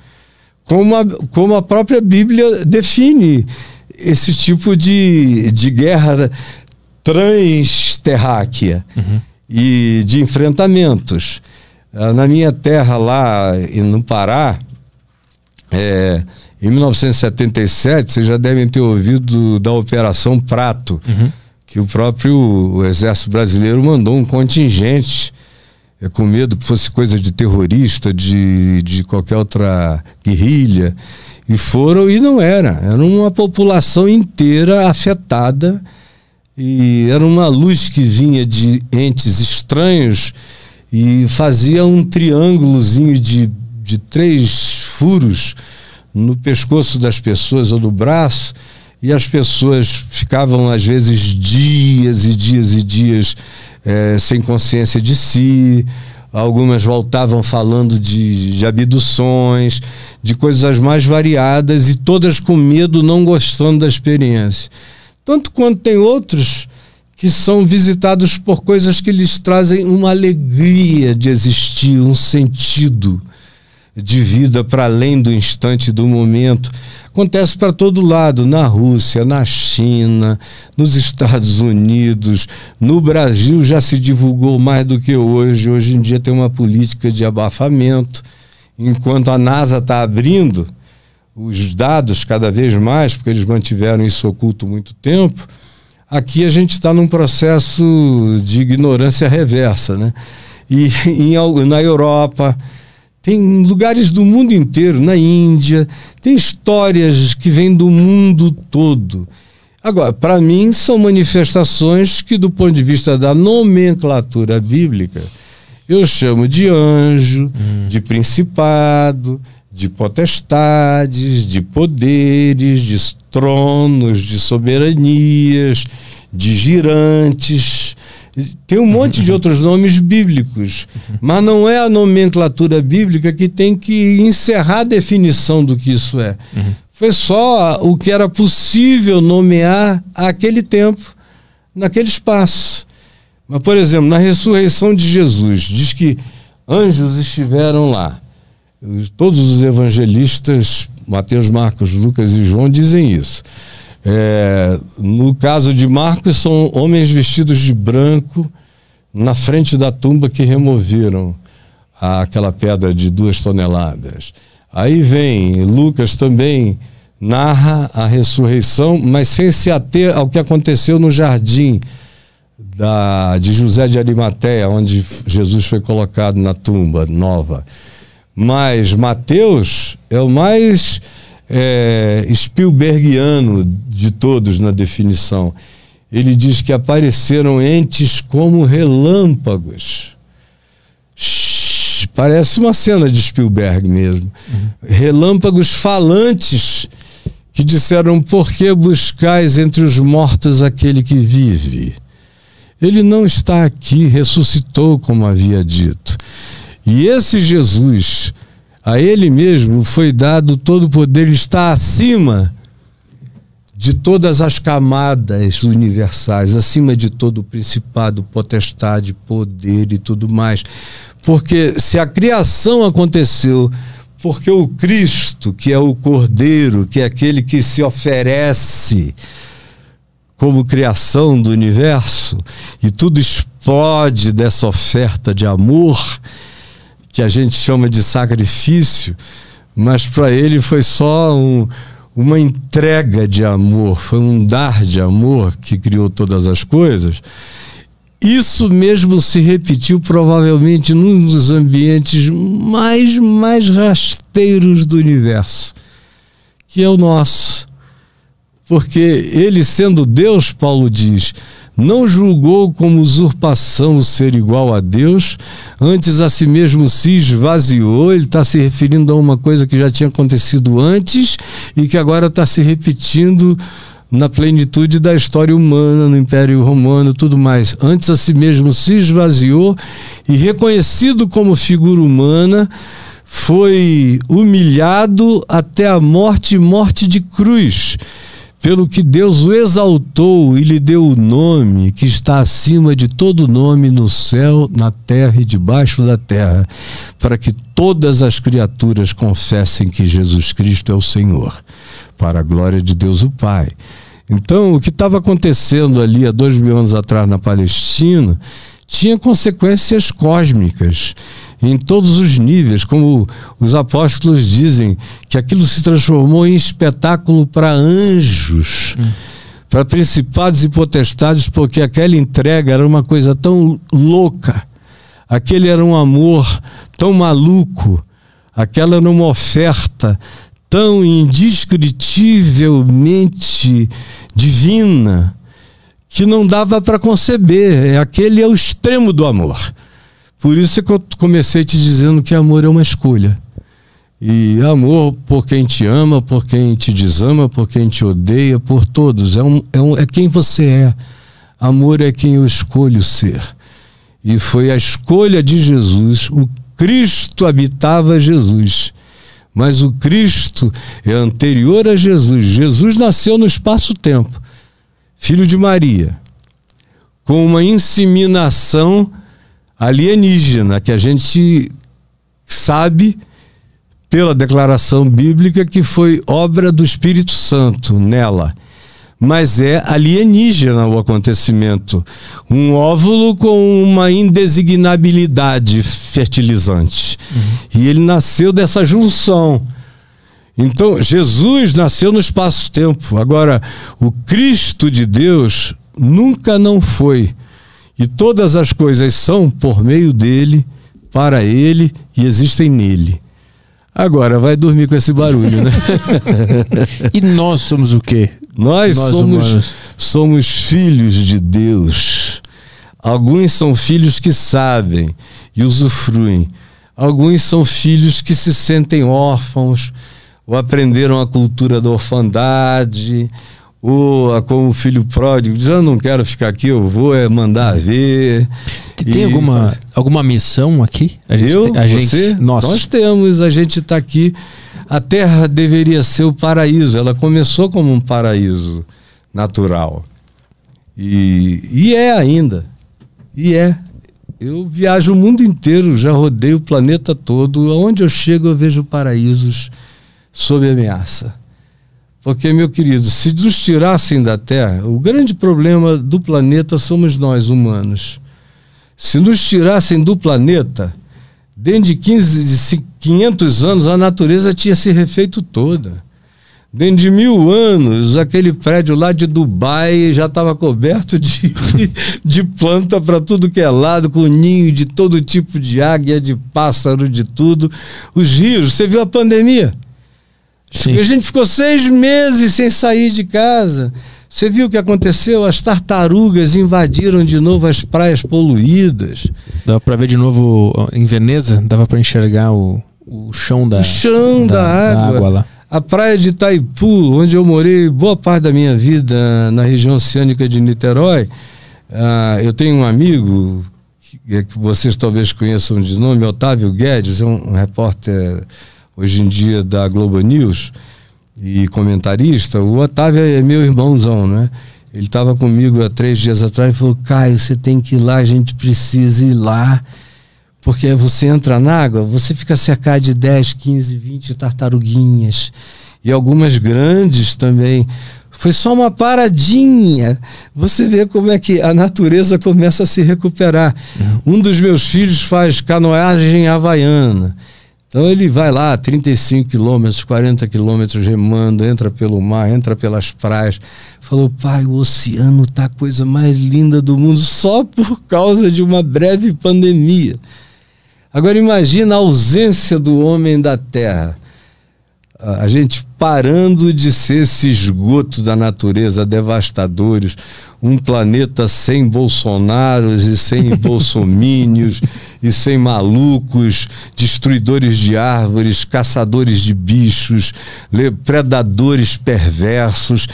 como a, como a própria Bíblia define esse tipo de, de guerra transterráquea uhum. e de enfrentamentos. Ah, na minha terra, lá no Pará, é, em 1977, vocês já devem ter ouvido da Operação Prato, uhum. que o próprio o Exército Brasileiro mandou um contingente é, com medo que fosse coisa de terrorista, de, de qualquer outra guerrilha. E foram, e não era. Era uma população inteira afetada, e era uma luz que vinha de entes estranhos e fazia um triângulozinho de, de três furos no pescoço das pessoas ou no braço, e as pessoas ficavam, às vezes, dias e dias e dias é, sem consciência de si. Algumas voltavam falando de, de abduções, de coisas as mais variadas e todas com medo, não gostando da experiência. Tanto quanto tem outros que são visitados por coisas que lhes trazem uma alegria de existir, um sentido de vida para além do instante do momento. Acontece para todo lado, na Rússia, na China, nos Estados Unidos, no Brasil já se divulgou mais do que hoje. Hoje em dia tem uma política de abafamento. Enquanto a NASA está abrindo os dados cada vez mais, porque eles mantiveram isso oculto muito tempo, aqui a gente está num processo de ignorância reversa. Né? E em, na Europa tem lugares do mundo inteiro, na Índia, tem histórias que vêm do mundo todo. Agora, para mim, são manifestações que, do ponto de vista da nomenclatura bíblica, eu chamo de anjo, hum. de principado, de potestades, de poderes, de tronos, de soberanias, de girantes, tem um monte de outros nomes bíblicos, mas não é a nomenclatura bíblica que tem que encerrar a definição do que isso é. Uhum. Foi só o que era possível nomear àquele tempo, naquele espaço. Mas, por exemplo, na ressurreição de Jesus, diz que anjos estiveram lá. Todos os evangelistas, Mateus, Marcos, Lucas e João, dizem isso. É, no caso de Marcos, são homens vestidos de branco na frente da tumba que removeram aquela pedra de duas toneladas. Aí vem Lucas também narra a ressurreição, mas sem se ater ao que aconteceu no jardim da, de José de Arimateia, onde Jesus foi colocado na tumba nova. Mas Mateus é o mais é, Spielbergiano de todos na definição. Ele diz que apareceram entes como relâmpagos. Shhh, parece uma cena de Spielberg mesmo. Uhum. Relâmpagos falantes que disseram: Por que buscais entre os mortos aquele que vive? Ele não está aqui, ressuscitou, como havia dito. E esse Jesus a ele mesmo foi dado todo o poder, ele está acima de todas as camadas universais, acima de todo o principado, potestade, poder e tudo mais. Porque se a criação aconteceu, porque o Cristo, que é o Cordeiro, que é aquele que se oferece como criação do universo, e tudo explode dessa oferta de amor que a gente chama de sacrifício, mas para ele foi só um, uma entrega de amor, foi um dar de amor que criou todas as coisas. Isso mesmo se repetiu provavelmente num dos ambientes mais mais rasteiros do universo, que é o nosso. Porque ele sendo Deus, Paulo diz, não julgou como usurpação o ser igual a Deus, antes a si mesmo se esvaziou. Ele está se referindo a uma coisa que já tinha acontecido antes e que agora está se repetindo na plenitude da história humana, no Império Romano, tudo mais. Antes a si mesmo se esvaziou e reconhecido como figura humana, foi humilhado até a morte, morte de cruz pelo que Deus o exaltou e lhe deu o nome que está acima de todo nome no céu, na terra e debaixo da terra, para que todas as criaturas confessem que Jesus Cristo é o Senhor, para a glória de Deus o Pai. Então, o que estava acontecendo ali há dois mil anos atrás na Palestina tinha consequências cósmicas em todos os níveis, como os apóstolos dizem, que aquilo se transformou em espetáculo para anjos, hum. para principados e potestades, porque aquela entrega era uma coisa tão louca, aquele era um amor tão maluco, aquela era uma oferta tão indescritivelmente divina que não dava para conceber. É, aquele é o extremo do amor. Por isso é que eu comecei te dizendo que amor é uma escolha. E amor por quem te ama, por quem te desama, por quem te odeia, por todos. É, um, é, um, é quem você é. Amor é quem eu escolho ser. E foi a escolha de Jesus. O Cristo habitava Jesus. Mas o Cristo é anterior a Jesus. Jesus nasceu no espaço-tempo, filho de Maria, com uma inseminação alienígena, que a gente sabe pela declaração bíblica que foi obra do Espírito Santo nela. Mas é alienígena o acontecimento. Um óvulo com uma indesignabilidade fertilizante. Uhum. E ele nasceu dessa junção. Então, Jesus nasceu no espaço-tempo. Agora, o Cristo de Deus nunca não foi e todas as coisas são por meio dele, para ele e existem nele. Agora, vai dormir com esse barulho, né? e nós somos o quê? Nós, nós somos, humanos. somos filhos de Deus. Alguns são filhos que sabem e usufruem. Alguns são filhos que se sentem órfãos ou aprenderam a cultura da orfandade ou com o filho pródigo, diz, eu ah, não quero ficar aqui, eu vou é mandar ver. Tem e... alguma, alguma missão aqui? A gente, eu, a gente, você, nós. nós temos, a gente está aqui. A terra deveria ser o paraíso, ela começou como um paraíso natural. E, e é ainda. E é. Eu viajo o mundo inteiro, já rodei o planeta todo. Aonde eu chego, eu vejo paraísos sob ameaça. Porque, meu querido, se nos tirassem da Terra, o grande problema do planeta somos nós, humanos. Se nos tirassem do planeta, dentro de 15, de 500 anos, a natureza tinha se refeito toda. Dentro de mil anos, aquele prédio lá de Dubai já estava coberto de, de planta para tudo que é lado, com ninho de todo tipo de águia, de pássaro, de tudo. Os rios, você viu a pandemia? Sim. E a gente ficou seis meses sem sair de casa. Você viu o que aconteceu? As tartarugas invadiram de novo as praias poluídas. Dava para ver de novo em Veneza, dava para enxergar o, o chão da o chão da, da, água. da, água. lá. A praia de Itaipu, onde eu morei boa parte da minha vida na região oceânica de Niterói. Ah, eu tenho um amigo que, é, que, vocês talvez conheçam de nome, Otávio Guedes, é um, um repórter hoje em dia da Globo News e comentarista, o Otávio é meu irmãozão, né? Ele estava comigo há três dias atrás e falou: Caio, você tem que ir lá, a gente precisa ir lá. Porque você entra na água, você fica cercado de 10, 15, 20 tartaruguinhas. E algumas grandes também. Foi só uma paradinha. Você vê como é que a natureza começa a se recuperar. Uhum. Um dos meus filhos faz canoagem havaiana. Então ele vai lá 35 quilômetros, 40 quilômetros remando, entra pelo mar, entra pelas praias. Falou, pai, o oceano tá a coisa mais linda do mundo só por causa de uma breve pandemia. Agora imagina a ausência do homem da terra. A gente parando de ser esse esgoto da natureza, devastadores, um planeta sem Bolsonaros e sem bolsomínios e sem malucos, destruidores de árvores, caçadores de bichos, predadores perversos.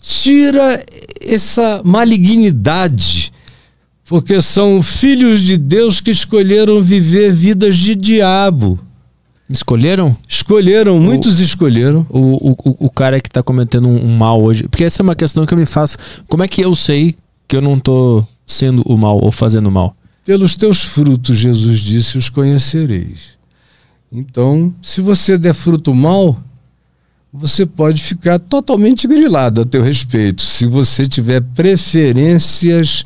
Tira essa malignidade, porque são filhos de Deus que escolheram viver vidas de diabo. Escolheram? Escolheram, muitos o, escolheram. O, o, o cara que tá cometendo um, um mal hoje. Porque essa é uma questão que eu me faço. Como é que eu sei que eu não tô sendo o mal ou fazendo mal? Pelos teus frutos, Jesus disse, os conhecereis. Então, se você der fruto mal, você pode ficar totalmente grilado a teu respeito. Se você tiver preferências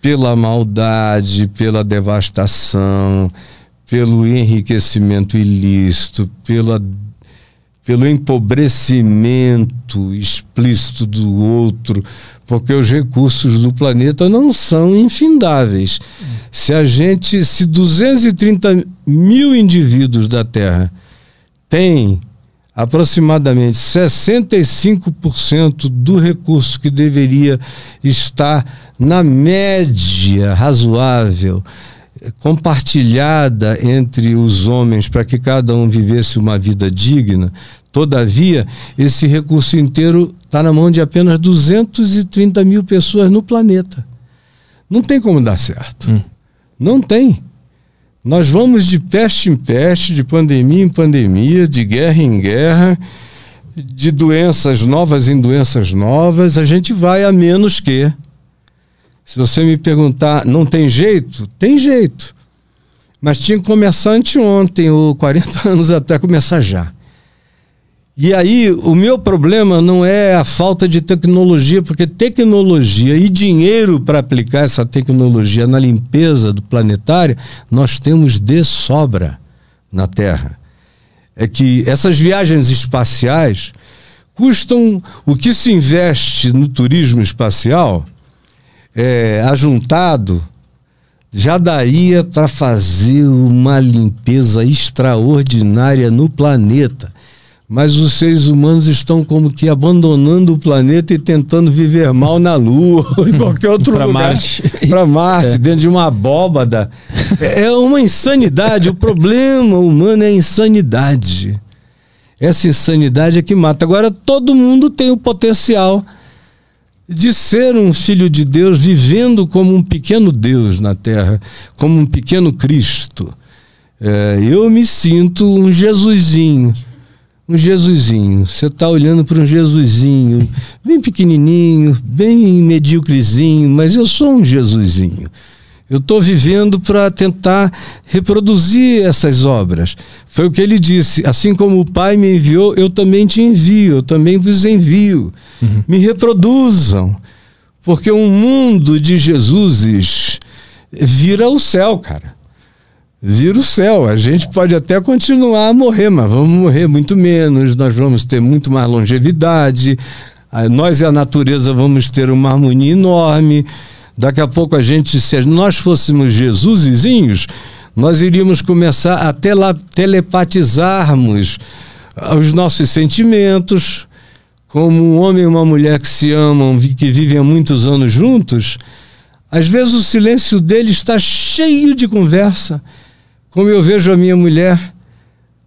pela maldade, pela devastação, pelo enriquecimento ilícito, pela, pelo empobrecimento explícito do outro, porque os recursos do planeta não são infindáveis. Se a gente, se 230 mil indivíduos da Terra têm aproximadamente 65% do recurso que deveria estar na média razoável compartilhada entre os homens para que cada um vivesse uma vida digna, todavia, esse recurso inteiro está na mão de apenas 230 mil pessoas no planeta. Não tem como dar certo. Hum. Não tem. Nós vamos de peste em peste, de pandemia em pandemia, de guerra em guerra, de doenças novas em doenças novas. A gente vai a menos que se você me perguntar, não tem jeito? Tem jeito. Mas tinha que começar anteontem, ou 40 anos até começar já. E aí, o meu problema não é a falta de tecnologia, porque tecnologia e dinheiro para aplicar essa tecnologia na limpeza do planetário, nós temos de sobra na Terra. É que essas viagens espaciais custam o que se investe no turismo espacial é, ajuntado, já daria para fazer uma limpeza extraordinária no planeta. Mas os seres humanos estão como que abandonando o planeta e tentando viver mal na Lua ou em qualquer outro pra lugar. Para Marte. É. dentro de uma abóbada. É uma insanidade. o problema humano é a insanidade. Essa insanidade é que mata. Agora, todo mundo tem o potencial de ser um filho de Deus, vivendo como um pequeno Deus na terra, como um pequeno Cristo. É, eu me sinto um Jesusinho. Um Jesusinho. Você está olhando para um Jesusinho, bem pequenininho, bem medíocrezinho, mas eu sou um Jesusinho. Eu estou vivendo para tentar reproduzir essas obras. Foi o que ele disse. Assim como o Pai me enviou, eu também te envio, eu também vos envio. Uhum. Me reproduzam. Porque um mundo de Jesuses vira o céu, cara. Vira o céu. A gente pode até continuar a morrer, mas vamos morrer muito menos, nós vamos ter muito mais longevidade, ah, nós e a natureza vamos ter uma harmonia enorme. Daqui a pouco a gente, se nós fôssemos Jesusizinhos, nós iríamos começar a tela, telepatizarmos ah, os nossos sentimentos, como um homem e uma mulher que se amam, que vivem há muitos anos juntos, às vezes o silêncio dele está cheio de conversa. Como eu vejo a minha mulher,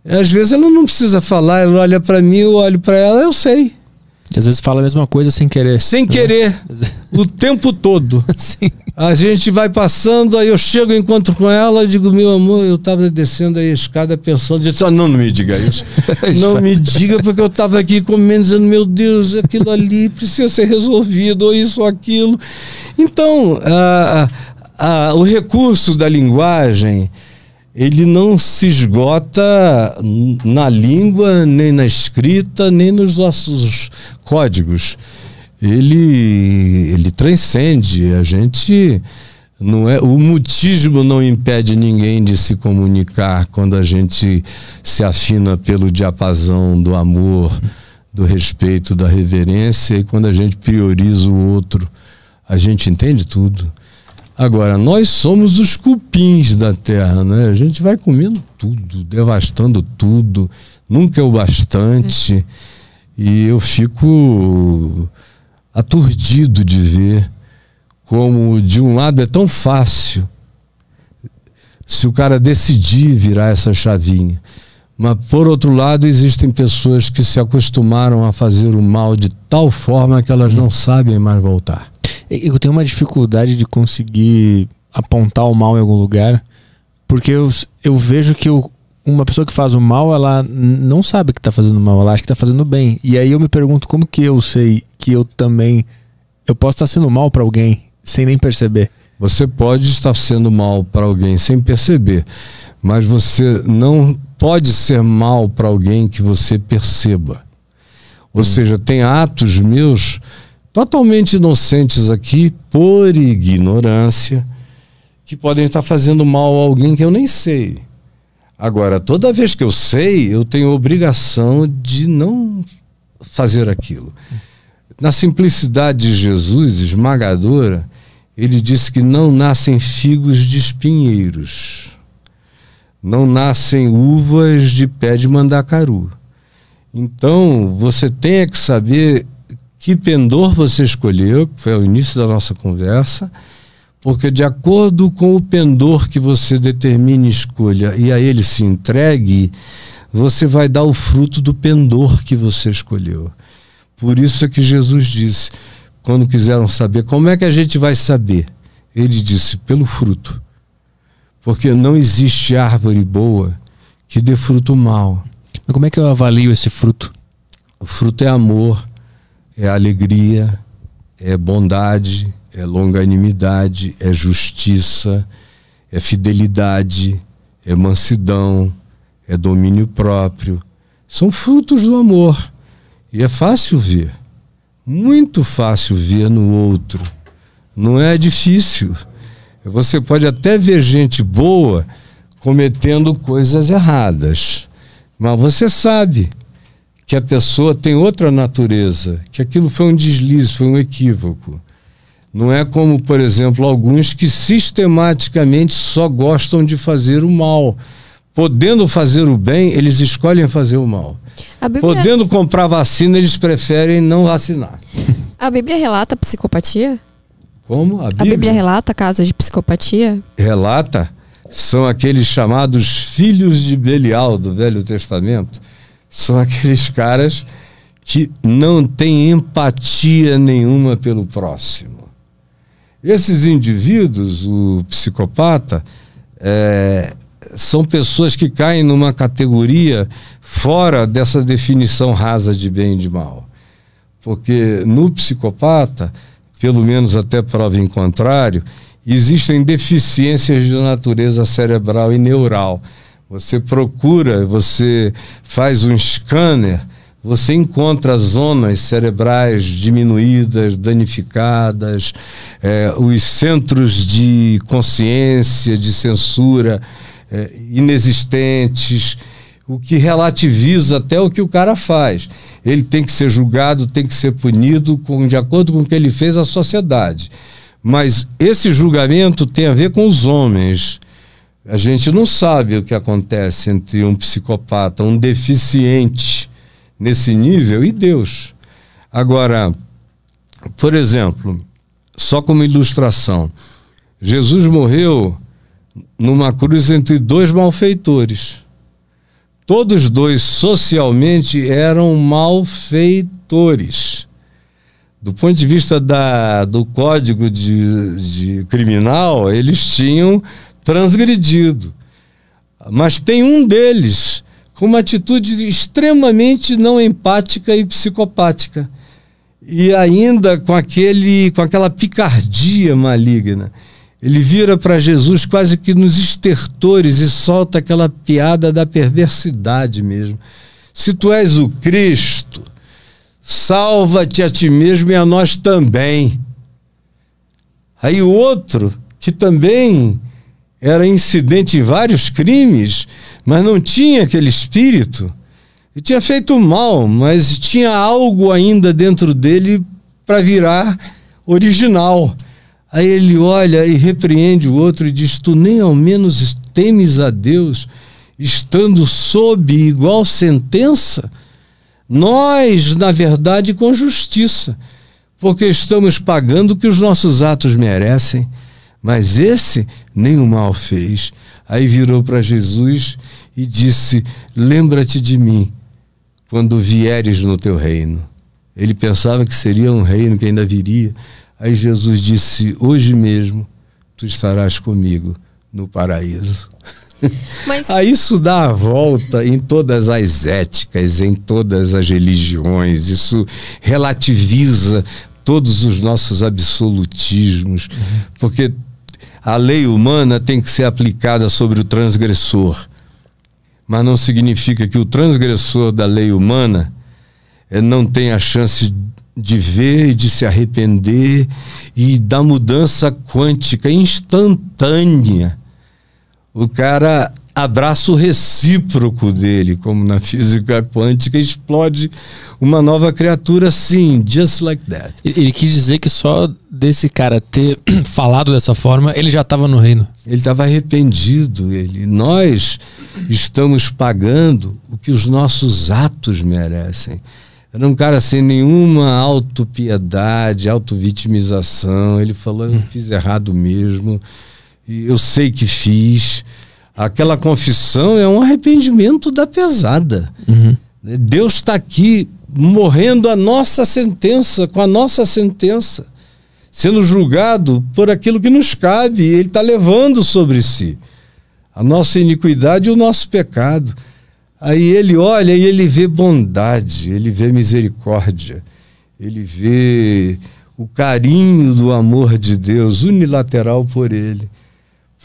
às vezes ela não precisa falar, ela olha para mim, eu olho para ela, eu sei. Às vezes fala a mesma coisa sem querer. Sem né? querer. o tempo todo. Sim. A gente vai passando, aí eu chego, encontro com ela digo, meu amor, eu estava descendo a escada pensando. Disse, ah, não, não me diga isso. não me diga, porque eu estava aqui comendo, dizendo, meu Deus, aquilo ali precisa ser resolvido, ou isso, ou aquilo. Então, ah, ah, o recurso da linguagem ele não se esgota na língua, nem na escrita, nem nos nossos códigos. Ele, ele transcende. A gente não é o mutismo não impede ninguém de se comunicar quando a gente se afina pelo diapasão do amor, do respeito, da reverência e quando a gente prioriza o outro, a gente entende tudo. Agora, nós somos os cupins da terra, né? A gente vai comendo tudo, devastando tudo, nunca é o bastante. E eu fico aturdido de ver como, de um lado, é tão fácil se o cara decidir virar essa chavinha. Mas, por outro lado, existem pessoas que se acostumaram a fazer o mal de tal forma que elas não sabem mais voltar. Eu tenho uma dificuldade de conseguir apontar o mal em algum lugar, porque eu, eu vejo que eu, uma pessoa que faz o mal, ela não sabe que está fazendo mal, ela acha que está fazendo bem. E aí eu me pergunto como que eu sei que eu também eu posso estar sendo mal para alguém sem nem perceber. Você pode estar sendo mal para alguém sem perceber, mas você não pode ser mal para alguém que você perceba. Ou hum. seja, tem atos meus totalmente inocentes aqui por ignorância que podem estar fazendo mal a alguém que eu nem sei. Agora, toda vez que eu sei, eu tenho obrigação de não fazer aquilo. Na simplicidade de Jesus, esmagadora, ele disse que não nascem figos de espinheiros, não nascem uvas de pé de mandacaru. Então, você tem que saber que pendor você escolheu, que foi o início da nossa conversa, porque de acordo com o pendor que você determine escolha e a ele se entregue, você vai dar o fruto do pendor que você escolheu. Por isso é que Jesus disse, quando quiseram saber, como é que a gente vai saber? Ele disse, pelo fruto. Porque não existe árvore boa que dê fruto mal. Mas como é que eu avalio esse fruto? O fruto é amor é alegria, é bondade, é longanimidade, é justiça, é fidelidade, é mansidão, é domínio próprio. São frutos do amor. E é fácil ver. Muito fácil ver no outro. Não é difícil. Você pode até ver gente boa cometendo coisas erradas. Mas você sabe que a pessoa tem outra natureza, que aquilo foi um deslize, foi um equívoco. Não é como, por exemplo, alguns que sistematicamente só gostam de fazer o mal. Podendo fazer o bem, eles escolhem fazer o mal. Bíblia... Podendo comprar vacina, eles preferem não vacinar. A Bíblia relata psicopatia? Como? A Bíblia, a Bíblia relata casos de psicopatia? Relata. São aqueles chamados filhos de Belial do Velho Testamento são aqueles caras que não têm empatia nenhuma pelo próximo. Esses indivíduos, o psicopata, é, são pessoas que caem numa categoria fora dessa definição rasa de bem e de mal. Porque no psicopata, pelo menos até prova em contrário, existem deficiências de natureza cerebral e neural você procura, você faz um scanner, você encontra zonas cerebrais diminuídas, danificadas, é, os centros de consciência, de censura é, inexistentes, o que relativiza até o que o cara faz. Ele tem que ser julgado, tem que ser punido com, de acordo com o que ele fez à sociedade. Mas esse julgamento tem a ver com os homens. A gente não sabe o que acontece entre um psicopata, um deficiente nesse nível e Deus. Agora, por exemplo, só como ilustração, Jesus morreu numa cruz entre dois malfeitores. Todos dois socialmente eram malfeitores. Do ponto de vista da, do código de, de criminal, eles tinham transgredido. Mas tem um deles com uma atitude extremamente não empática e psicopática. E ainda com, aquele, com aquela picardia maligna. Ele vira para Jesus quase que nos estertores e solta aquela piada da perversidade mesmo. Se tu és o Cristo, salva-te a ti mesmo e a nós também. Aí o outro, que também era incidente em vários crimes, mas não tinha aquele espírito. E tinha feito mal, mas tinha algo ainda dentro dele para virar original. Aí ele olha e repreende o outro e diz: Tu nem ao menos temes a Deus, estando sob igual sentença? Nós, na verdade, com justiça, porque estamos pagando o que os nossos atos merecem. Mas esse nem o mal fez. Aí virou para Jesus e disse: Lembra-te de mim quando vieres no teu reino. Ele pensava que seria um reino que ainda viria. Aí Jesus disse: Hoje mesmo tu estarás comigo no paraíso. Mas... Aí isso dá a volta em todas as éticas, em todas as religiões. Isso relativiza todos os nossos absolutismos, uhum. porque a lei humana tem que ser aplicada sobre o transgressor, mas não significa que o transgressor da lei humana eh, não tenha a chance de ver e de se arrepender e da mudança quântica instantânea. O cara abraço recíproco dele, como na física quântica, explode uma nova criatura, sim, just like that. Ele quis dizer que só desse cara ter falado dessa forma, ele já estava no reino. Ele estava arrependido, ele. Nós estamos pagando o que os nossos atos merecem. Era um cara sem nenhuma autopiedade, autovitimização. Ele falou: eu fiz errado mesmo, eu sei que fiz. Aquela confissão é um arrependimento da pesada. Uhum. Deus está aqui morrendo a nossa sentença, com a nossa sentença, sendo julgado por aquilo que nos cabe, Ele está levando sobre si a nossa iniquidade e o nosso pecado. Aí ele olha e ele vê bondade, ele vê misericórdia, ele vê o carinho do amor de Deus unilateral por ele.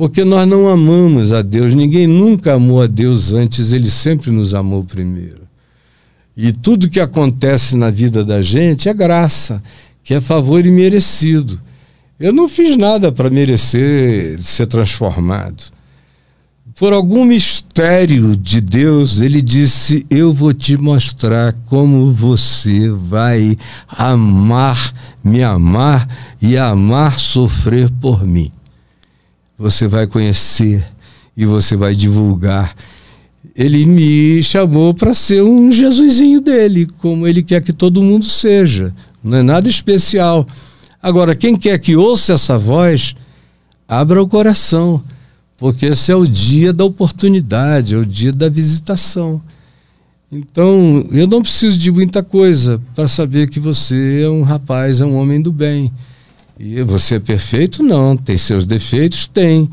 Porque nós não amamos a Deus, ninguém nunca amou a Deus antes, ele sempre nos amou primeiro. E tudo que acontece na vida da gente é graça, que é favor e merecido. Eu não fiz nada para merecer ser transformado. Por algum mistério de Deus, ele disse: Eu vou te mostrar como você vai amar, me amar e amar sofrer por mim você vai conhecer e você vai divulgar. Ele me chamou para ser um Jesusinho dele, como ele quer que todo mundo seja. Não é nada especial. Agora, quem quer que ouça essa voz, abra o coração, porque esse é o dia da oportunidade, é o dia da visitação. Então, eu não preciso de muita coisa para saber que você é um rapaz, é um homem do bem. E você é perfeito? Não. Tem seus defeitos? Tem.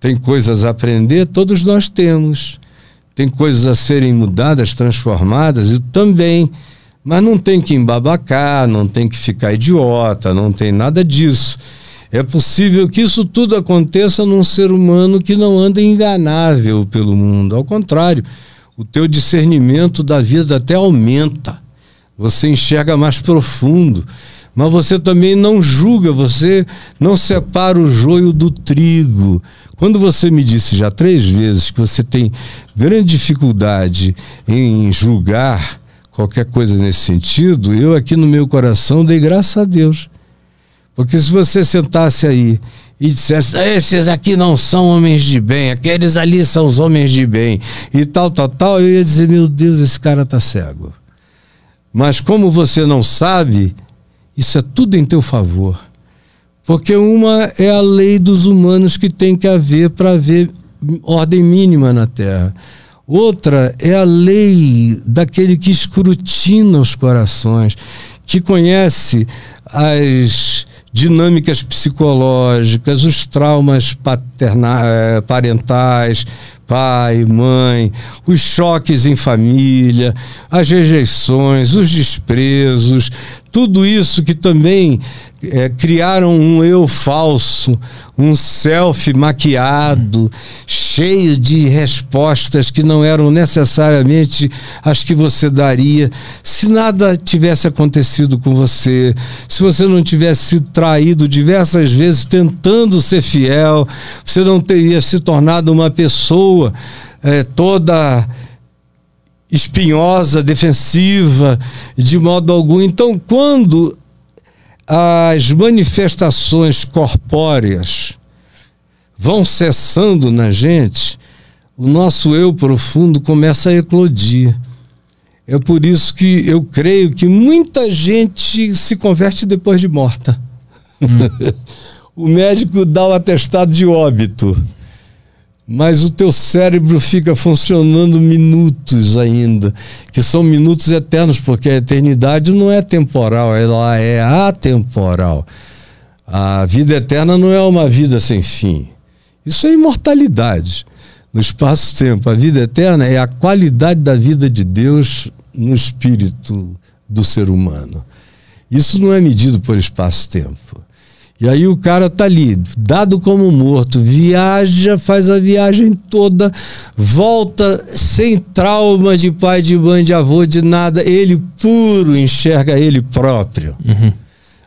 Tem coisas a aprender? Todos nós temos. Tem coisas a serem mudadas, transformadas? Eu também. Mas não tem que embabacar, não tem que ficar idiota, não tem nada disso. É possível que isso tudo aconteça num ser humano que não anda enganável pelo mundo. Ao contrário, o teu discernimento da vida até aumenta. Você enxerga mais profundo mas você também não julga, você não separa o joio do trigo. Quando você me disse já três vezes que você tem grande dificuldade em julgar qualquer coisa nesse sentido, eu aqui no meu coração dei graça a Deus. Porque se você sentasse aí e dissesse, ah, esses aqui não são homens de bem, aqueles ali são os homens de bem, e tal, tal, tal, eu ia dizer, meu Deus, esse cara tá cego. Mas como você não sabe, isso é tudo em teu favor. Porque uma é a lei dos humanos que tem que haver para haver ordem mínima na Terra. Outra é a lei daquele que escrutina os corações, que conhece as dinâmicas psicológicas, os traumas eh, parentais, pai, mãe, os choques em família, as rejeições, os desprezos, tudo isso que também é, criaram um eu falso, um self maquiado, cheio de respostas que não eram necessariamente as que você daria se nada tivesse acontecido com você, se você não tivesse sido traído diversas vezes tentando ser fiel, você não teria se tornado uma pessoa é, toda espinhosa, defensiva, de modo algum. Então, quando as manifestações corpóreas vão cessando na gente, o nosso eu profundo começa a eclodir. É por isso que eu creio que muita gente se converte depois de morta. Hum. o médico dá o atestado de óbito mas o teu cérebro fica funcionando minutos ainda, que são minutos eternos, porque a eternidade não é temporal, ela é atemporal. A vida eterna não é uma vida sem fim. Isso é imortalidade no espaço-tempo. A vida eterna é a qualidade da vida de Deus no espírito do ser humano. Isso não é medido por espaço-tempo. E aí o cara tá ali, dado como morto, viaja, faz a viagem toda, volta sem trauma de pai, de mãe, de avô, de nada. Ele puro enxerga ele próprio. Uhum.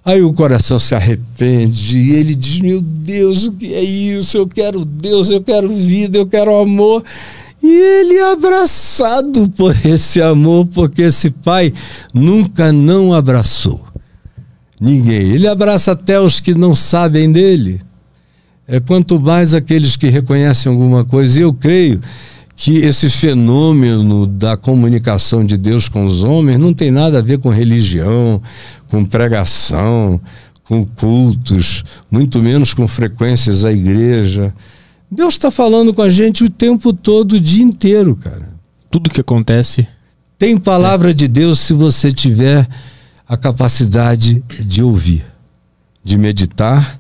Aí o coração se arrepende e ele diz: Meu Deus, o que é isso? Eu quero Deus, eu quero vida, eu quero amor. E ele é abraçado por esse amor, porque esse pai nunca não abraçou ninguém. Ele abraça até os que não sabem dele. É quanto mais aqueles que reconhecem alguma coisa. E eu creio que esse fenômeno da comunicação de Deus com os homens não tem nada a ver com religião, com pregação, com cultos, muito menos com frequências à igreja. Deus está falando com a gente o tempo todo, o dia inteiro, cara. Tudo que acontece. Tem palavra é. de Deus se você tiver a capacidade de ouvir, de meditar,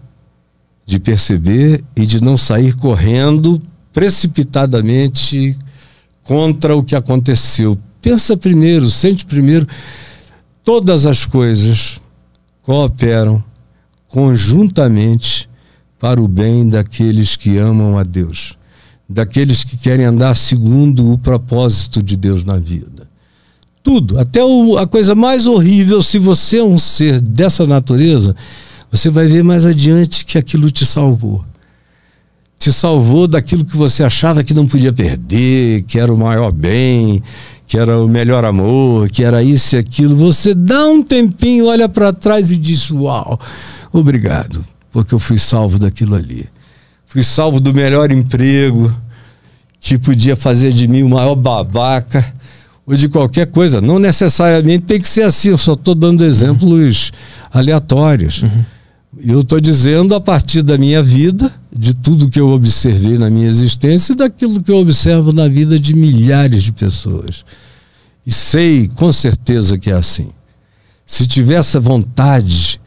de perceber e de não sair correndo precipitadamente contra o que aconteceu. Pensa primeiro, sente primeiro. Todas as coisas cooperam conjuntamente para o bem daqueles que amam a Deus, daqueles que querem andar segundo o propósito de Deus na vida. Tudo, até o, a coisa mais horrível, se você é um ser dessa natureza, você vai ver mais adiante que aquilo te salvou. Te salvou daquilo que você achava que não podia perder, que era o maior bem, que era o melhor amor, que era isso e aquilo. Você dá um tempinho, olha para trás e diz: Uau, obrigado, porque eu fui salvo daquilo ali. Fui salvo do melhor emprego, que podia fazer de mim o maior babaca ou de qualquer coisa. Não necessariamente tem que ser assim, eu só estou dando exemplos uhum. aleatórios. Uhum. Eu estou dizendo a partir da minha vida, de tudo que eu observei na minha existência e daquilo que eu observo na vida de milhares de pessoas. E sei com certeza que é assim. Se tiver essa vontade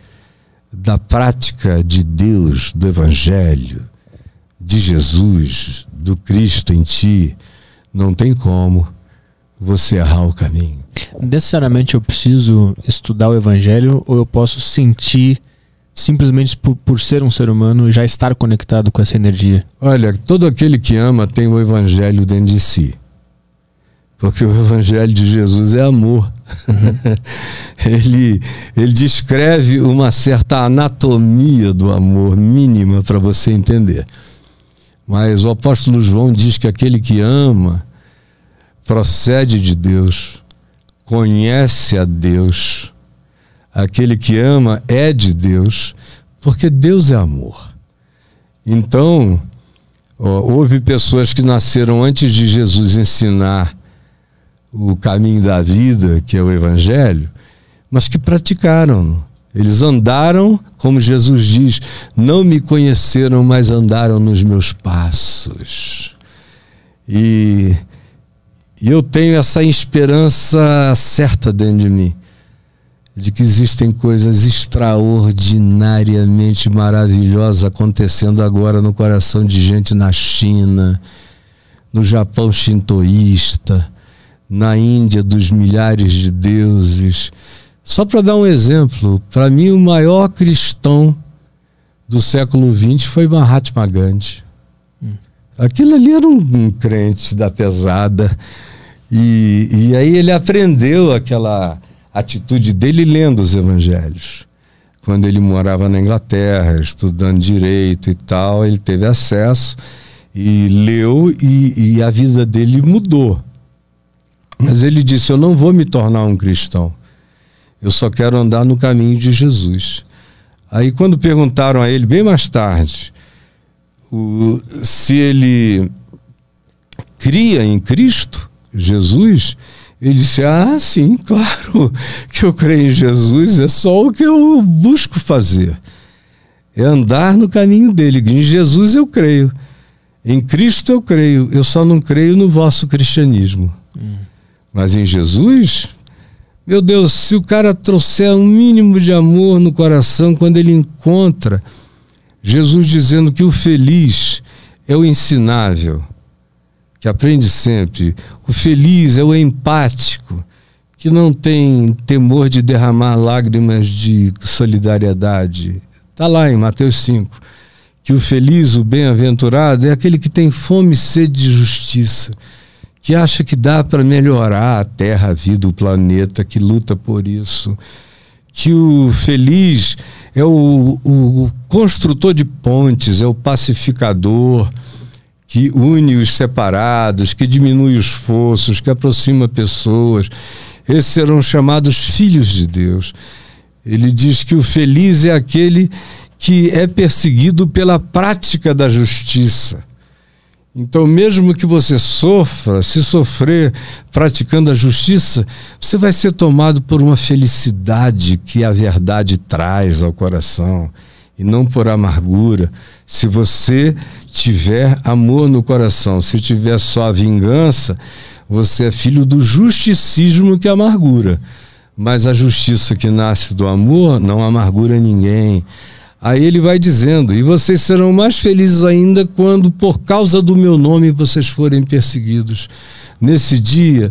da prática de Deus, do Evangelho, de Jesus, do Cristo em ti, não tem como você errar o caminho. Necessariamente eu preciso estudar o evangelho ou eu posso sentir simplesmente por, por ser um ser humano já estar conectado com essa energia? Olha, todo aquele que ama tem o evangelho dentro de si. Porque o evangelho de Jesus é amor. Uhum. ele, ele descreve uma certa anatomia do amor mínima para você entender. Mas o apóstolo João diz que aquele que ama procede de Deus, conhece a Deus. Aquele que ama é de Deus, porque Deus é amor. Então, ó, houve pessoas que nasceram antes de Jesus ensinar o caminho da vida, que é o Evangelho, mas que praticaram. Eles andaram, como Jesus diz, não me conheceram, mas andaram nos meus passos. E e eu tenho essa esperança certa dentro de mim, de que existem coisas extraordinariamente maravilhosas acontecendo agora no coração de gente na China, no Japão shintoísta, na Índia dos milhares de deuses. Só para dar um exemplo, para mim o maior cristão do século XX foi Mahatma Gandhi. Aquilo ali era um, um crente da pesada. E, e aí ele aprendeu aquela atitude dele lendo os evangelhos. Quando ele morava na Inglaterra, estudando direito e tal, ele teve acesso e leu e, e a vida dele mudou. Mas ele disse: Eu não vou me tornar um cristão. Eu só quero andar no caminho de Jesus. Aí, quando perguntaram a ele, bem mais tarde, se ele cria em Cristo, Jesus, ele disse: Ah, sim, claro que eu creio em Jesus, é só o que eu busco fazer. É andar no caminho dele. Em Jesus eu creio. Em Cristo eu creio. Eu só não creio no vosso cristianismo. Hum. Mas em Jesus, meu Deus, se o cara trouxer um mínimo de amor no coração quando ele encontra Jesus dizendo que o feliz é o ensinável, que aprende sempre. O feliz é o empático, que não tem temor de derramar lágrimas de solidariedade. Está lá em Mateus 5. Que o feliz, o bem-aventurado, é aquele que tem fome e sede de justiça, que acha que dá para melhorar a terra, a vida, o planeta, que luta por isso. Que o feliz é o, o construtor de pontes, é o pacificador que une os separados, que diminui os forços, que aproxima pessoas. Esses serão chamados filhos de Deus. Ele diz que o feliz é aquele que é perseguido pela prática da justiça. Então, mesmo que você sofra, se sofrer praticando a justiça, você vai ser tomado por uma felicidade que a verdade traz ao coração e não por amargura. Se você tiver amor no coração, se tiver só a vingança, você é filho do justicismo que é amargura. Mas a justiça que nasce do amor não amargura ninguém. Aí ele vai dizendo: E vocês serão mais felizes ainda quando, por causa do meu nome, vocês forem perseguidos. Nesse dia,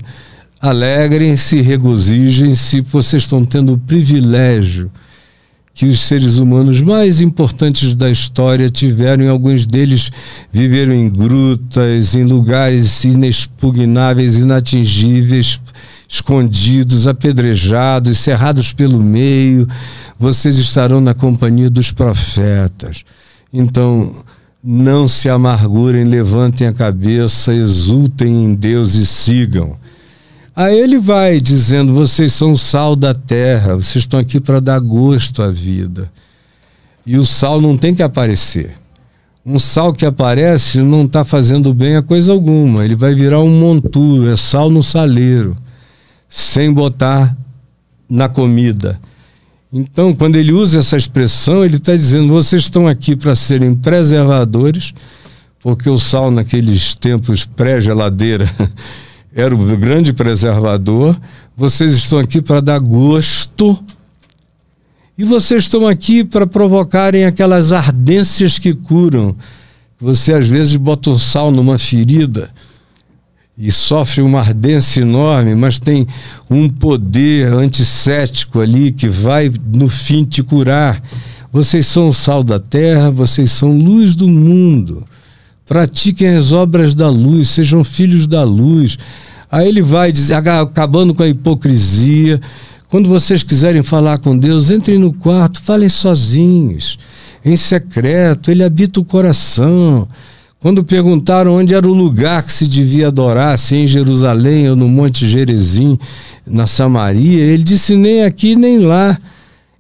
alegrem-se, regozijem-se, vocês estão tendo o privilégio que os seres humanos mais importantes da história tiveram, e alguns deles viveram em grutas, em lugares inexpugnáveis, inatingíveis, escondidos, apedrejados, cerrados pelo meio. Vocês estarão na companhia dos profetas. Então, não se amargurem, levantem a cabeça, exultem em Deus e sigam. Aí ele vai dizendo: vocês são o sal da terra, vocês estão aqui para dar gosto à vida. E o sal não tem que aparecer. Um sal que aparece não está fazendo bem a coisa alguma. Ele vai virar um monturo, é sal no saleiro, sem botar na comida. Então, quando ele usa essa expressão, ele está dizendo: vocês estão aqui para serem preservadores, porque o sal naqueles tempos pré-geladeira era o grande preservador. Vocês estão aqui para dar gosto. E vocês estão aqui para provocarem aquelas ardências que curam. Você às vezes bota um sal numa ferida e sofre uma ardência enorme, mas tem um poder antissético ali que vai no fim te curar. Vocês são o sal da terra, vocês são luz do mundo pratiquem as obras da luz, sejam filhos da luz. Aí ele vai dizer, acabando com a hipocrisia. Quando vocês quiserem falar com Deus, entrem no quarto, falem sozinhos, em secreto, ele habita o coração. Quando perguntaram onde era o lugar que se devia adorar, se é em Jerusalém ou no Monte Gerezim, na Samaria, ele disse nem aqui nem lá,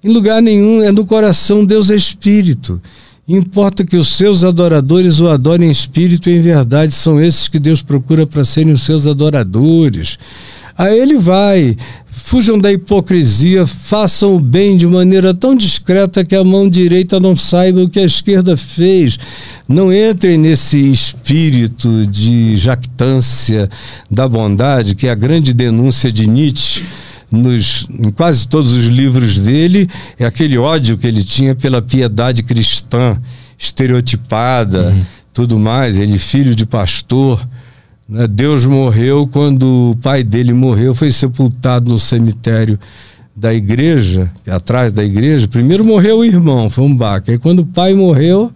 em lugar nenhum, é no coração, Deus é espírito. Importa que os seus adoradores o adorem em espírito e em verdade, são esses que Deus procura para serem os seus adoradores. Aí ele vai, fujam da hipocrisia, façam o bem de maneira tão discreta que a mão direita não saiba o que a esquerda fez. Não entrem nesse espírito de jactância da bondade, que é a grande denúncia de Nietzsche nos, em quase todos os livros dele, é aquele ódio que ele tinha pela piedade cristã, estereotipada, uhum. tudo mais. Ele, filho de pastor. Né? Deus morreu quando o pai dele morreu, foi sepultado no cemitério da igreja, atrás da igreja. Primeiro morreu o irmão, foi um baque. Aí quando o pai morreu.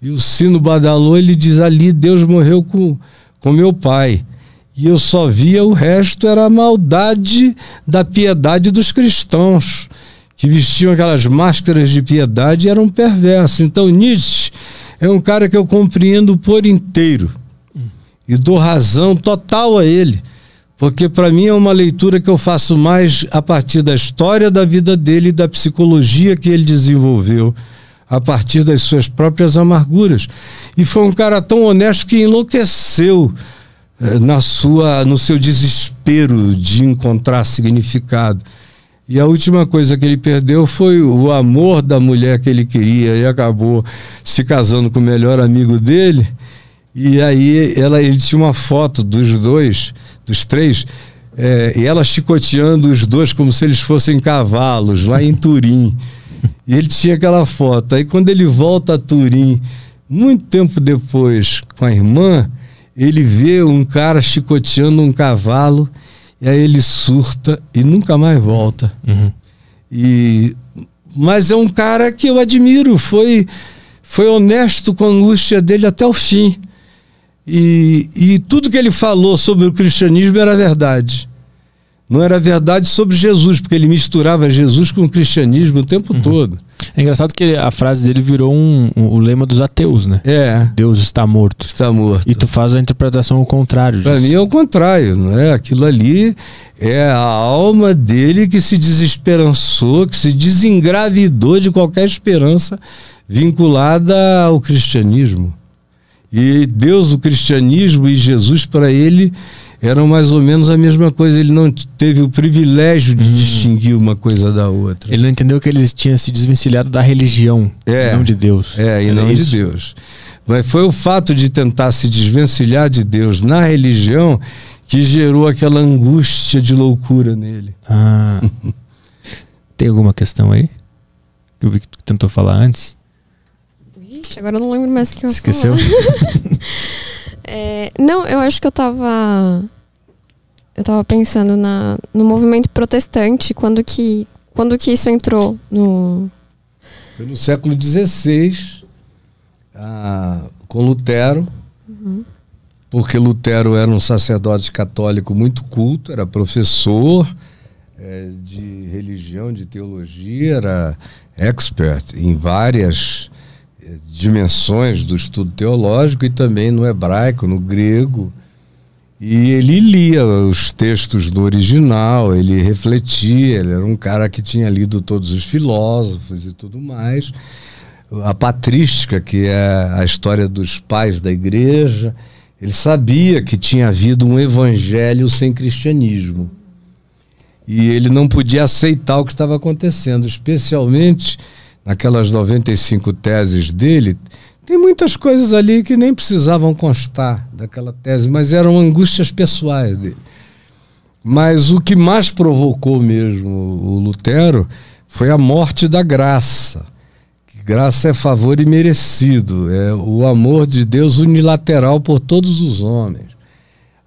E o sino badalou, ele diz ali: Deus morreu com, com meu pai. E eu só via o resto era a maldade da piedade dos cristãos, que vestiam aquelas máscaras de piedade e eram perversos. Então Nietzsche é um cara que eu compreendo por inteiro e dou razão total a ele, porque para mim é uma leitura que eu faço mais a partir da história da vida dele e da psicologia que ele desenvolveu a partir das suas próprias amarguras. E foi um cara tão honesto que enlouqueceu eh, na sua, no seu desespero de encontrar significado. E a última coisa que ele perdeu foi o amor da mulher que ele queria e acabou se casando com o melhor amigo dele. E aí ela, ele tinha uma foto dos dois, dos três, é, e ela chicoteando os dois como se eles fossem cavalos lá em Turim. E ele tinha aquela foto. Aí quando ele volta a Turim, muito tempo depois, com a irmã, ele vê um cara chicoteando um cavalo, e aí ele surta e nunca mais volta. Uhum. E, mas é um cara que eu admiro, foi, foi honesto com a angústia dele até o fim. E, e tudo que ele falou sobre o cristianismo era verdade. Não era verdade sobre Jesus, porque ele misturava Jesus com o cristianismo o tempo uhum. todo. É engraçado que a frase dele virou um, um, o lema dos ateus, né? É. Deus está morto. Está morto. E tu faz a interpretação ao contrário. Para mim é o contrário, não é? Aquilo ali é a alma dele que se desesperançou, que se desengravidou de qualquer esperança vinculada ao cristianismo. E Deus, o cristianismo e Jesus para ele eram mais ou menos a mesma coisa. Ele não teve o privilégio de hum. distinguir uma coisa da outra. Ele não entendeu que ele tinha se desvencilhado da religião, é, e não de Deus. É, e Era não isso. de Deus. Mas foi o fato de tentar se desvencilhar de Deus na religião que gerou aquela angústia de loucura nele. Ah. Tem alguma questão aí? Eu vi que tu tentou falar antes. Ixi, agora eu não lembro mais o que eu Esqueceu? É, não, eu acho que eu tava. Eu tava pensando na, no movimento protestante, quando que, quando que isso entrou no. Foi no século XVI, ah, com Lutero, uhum. porque Lutero era um sacerdote católico muito culto, era professor é, de religião, de teologia, era expert em várias dimensões do estudo teológico e também no hebraico, no grego. E ele lia os textos do original, ele refletia, ele era um cara que tinha lido todos os filósofos e tudo mais. A patrística, que é a história dos pais da igreja, ele sabia que tinha havido um evangelho sem cristianismo. E ele não podia aceitar o que estava acontecendo, especialmente aquelas 95 teses dele, tem muitas coisas ali que nem precisavam constar daquela tese, mas eram angústias pessoais dele. Mas o que mais provocou mesmo o Lutero foi a morte da graça. Graça é favor imerecido, é o amor de Deus unilateral por todos os homens.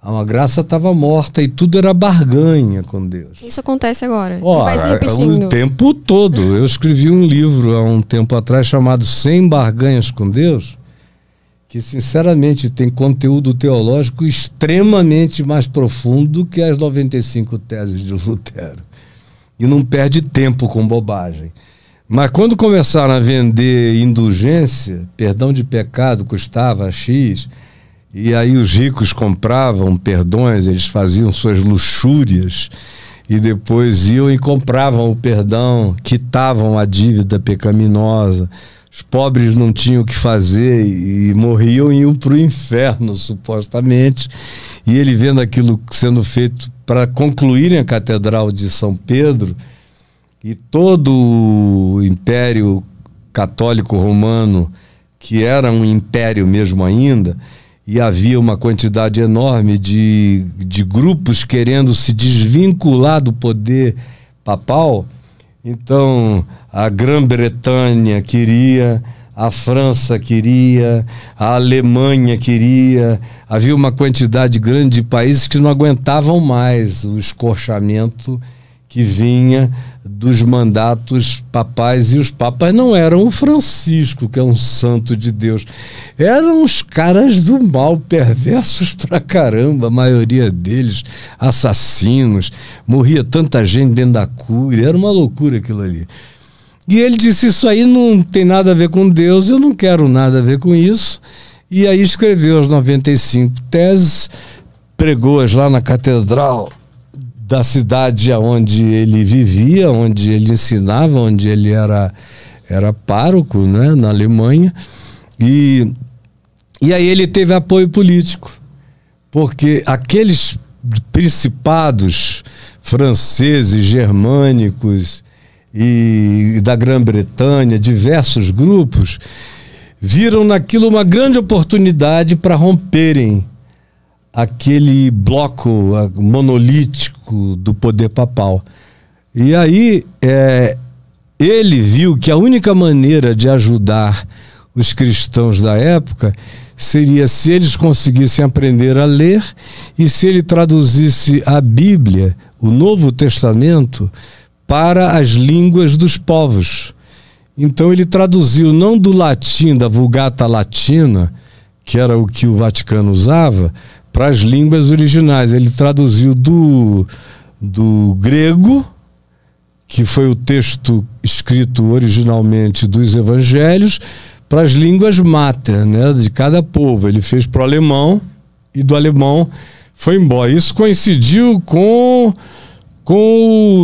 Ah, a graça estava morta e tudo era barganha com Deus. Isso acontece agora. É, é o tempo todo. Eu escrevi um livro há um tempo atrás chamado Sem Barganhas com Deus, que sinceramente tem conteúdo teológico extremamente mais profundo do que as 95 teses de Lutero. E não perde tempo com bobagem. Mas quando começaram a vender indulgência, perdão de pecado custava X, e aí os ricos compravam perdões, eles faziam suas luxúrias e depois iam e compravam o perdão, quitavam a dívida pecaminosa. Os pobres não tinham o que fazer e morriam e iam para o inferno, supostamente. E ele vendo aquilo sendo feito para concluírem a Catedral de São Pedro e todo o Império Católico Romano, que era um império mesmo ainda, e havia uma quantidade enorme de, de grupos querendo se desvincular do poder papal. Então, a Grã-Bretanha queria, a França queria, a Alemanha queria, havia uma quantidade grande de países que não aguentavam mais o escorchamento que vinha dos mandatos papais e os papas não eram o Francisco, que é um santo de Deus. Eram os caras do mal, perversos pra caramba, a maioria deles assassinos. Morria tanta gente dentro da cura, era uma loucura aquilo ali. E ele disse: Isso aí não tem nada a ver com Deus, eu não quero nada a ver com isso. E aí escreveu as 95 teses, pregou-as lá na catedral da cidade onde ele vivia, onde ele ensinava, onde ele era, era pároco, né, na Alemanha. E, e aí ele teve apoio político, porque aqueles principados franceses, germânicos e, da Grã-Bretanha, diversos grupos, viram naquilo uma grande oportunidade para romperem aquele bloco monolítico político, do poder papal. E aí é, ele viu que a única maneira de ajudar os cristãos da época seria se eles conseguissem aprender a ler e se ele traduzisse a Bíblia, o Novo Testamento, para as línguas dos povos. Então ele traduziu não do latim, da Vulgata Latina, que era o que o Vaticano usava, para as línguas originais. Ele traduziu do, do grego, que foi o texto escrito originalmente dos evangelhos, para as línguas mater, né, de cada povo. Ele fez para o alemão e do alemão foi embora. Isso coincidiu com com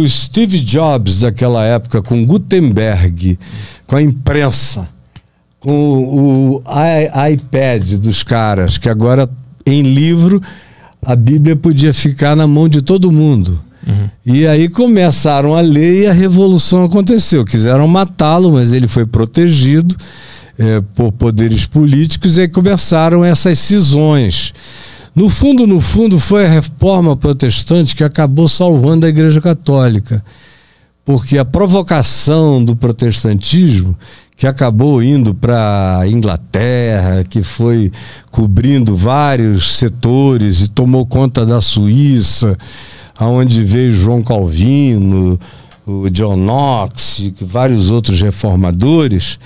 o Steve Jobs daquela época, com Gutenberg, com a imprensa, com o iPad dos caras, que agora em livro, a Bíblia podia ficar na mão de todo mundo. Uhum. E aí começaram a ler e a revolução aconteceu. Quiseram matá-lo, mas ele foi protegido é, por poderes políticos e aí começaram essas cisões. No fundo, no fundo, foi a reforma protestante que acabou salvando a Igreja Católica. Porque a provocação do protestantismo, que acabou indo para Inglaterra, que foi cobrindo vários setores e tomou conta da Suíça, aonde veio João Calvino, o John Knox e vários outros reformadores,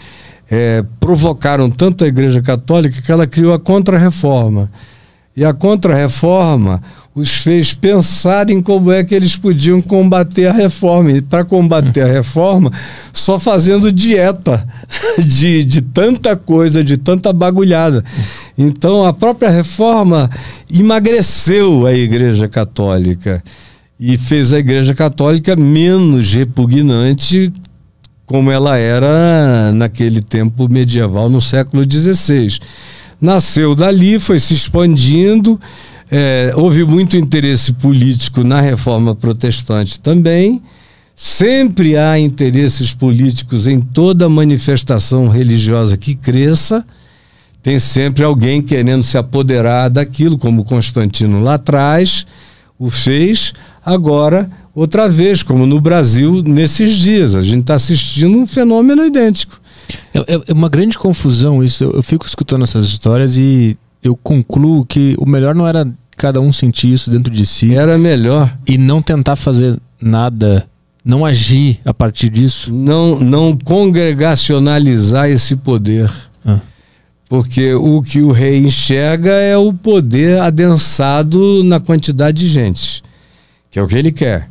é, provocaram tanto a Igreja Católica que ela criou a Contra-Reforma. E a Contra-Reforma os fez pensar em como é que eles podiam combater a reforma. E para combater a hum. reforma, só fazendo dieta de, de tanta coisa, de tanta bagulhada. Então, a própria reforma emagreceu a Igreja Católica e fez a Igreja Católica menos repugnante como ela era naquele tempo medieval, no século XVI. Nasceu dali, foi se expandindo é, houve muito interesse político na reforma protestante também. Sempre há interesses políticos em toda manifestação religiosa que cresça. Tem sempre alguém querendo se apoderar daquilo, como Constantino lá atrás o fez, agora outra vez, como no Brasil nesses dias. A gente está assistindo um fenômeno idêntico. É, é, é, uma grande confusão isso. Eu, eu fico escutando essas histórias e eu concluo que o melhor não era cada um sentir isso dentro de si. Era melhor. E não tentar fazer nada, não agir a partir disso. Não, não congregacionalizar esse poder. Ah. Porque o que o rei enxerga é o poder adensado na quantidade de gente, que é o que ele quer.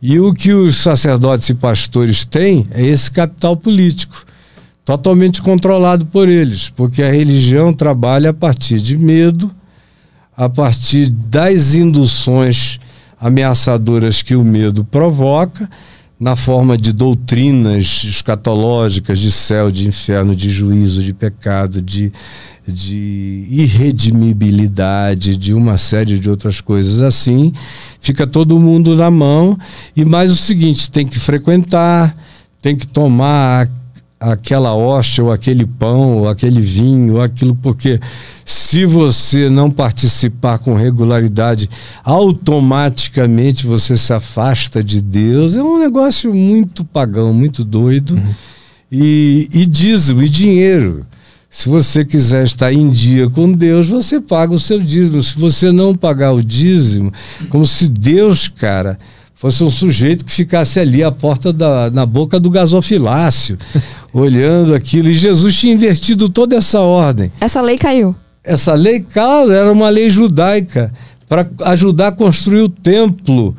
E o que os sacerdotes e pastores têm é esse capital político, totalmente controlado por eles, porque a religião trabalha a partir de medo, a partir das induções ameaçadoras que o medo provoca, na forma de doutrinas escatológicas de céu, de inferno, de juízo, de pecado, de, de irredimibilidade, de uma série de outras coisas assim. Fica todo mundo na mão. E mais o seguinte: tem que frequentar, tem que tomar aquela hoste, ou aquele pão, ou aquele vinho, ou aquilo, porque se você não participar com regularidade, automaticamente você se afasta de Deus. É um negócio muito pagão, muito doido. Uhum. E, e dízimo, e dinheiro. Se você quiser estar em dia com Deus, você paga o seu dízimo. Se você não pagar o dízimo, como se Deus, cara, fosse um sujeito que ficasse ali à porta da, na boca do gasofilácio, olhando aquilo. E Jesus tinha invertido toda essa ordem. Essa lei caiu. Essa lei, claro, era uma lei judaica para ajudar a construir o templo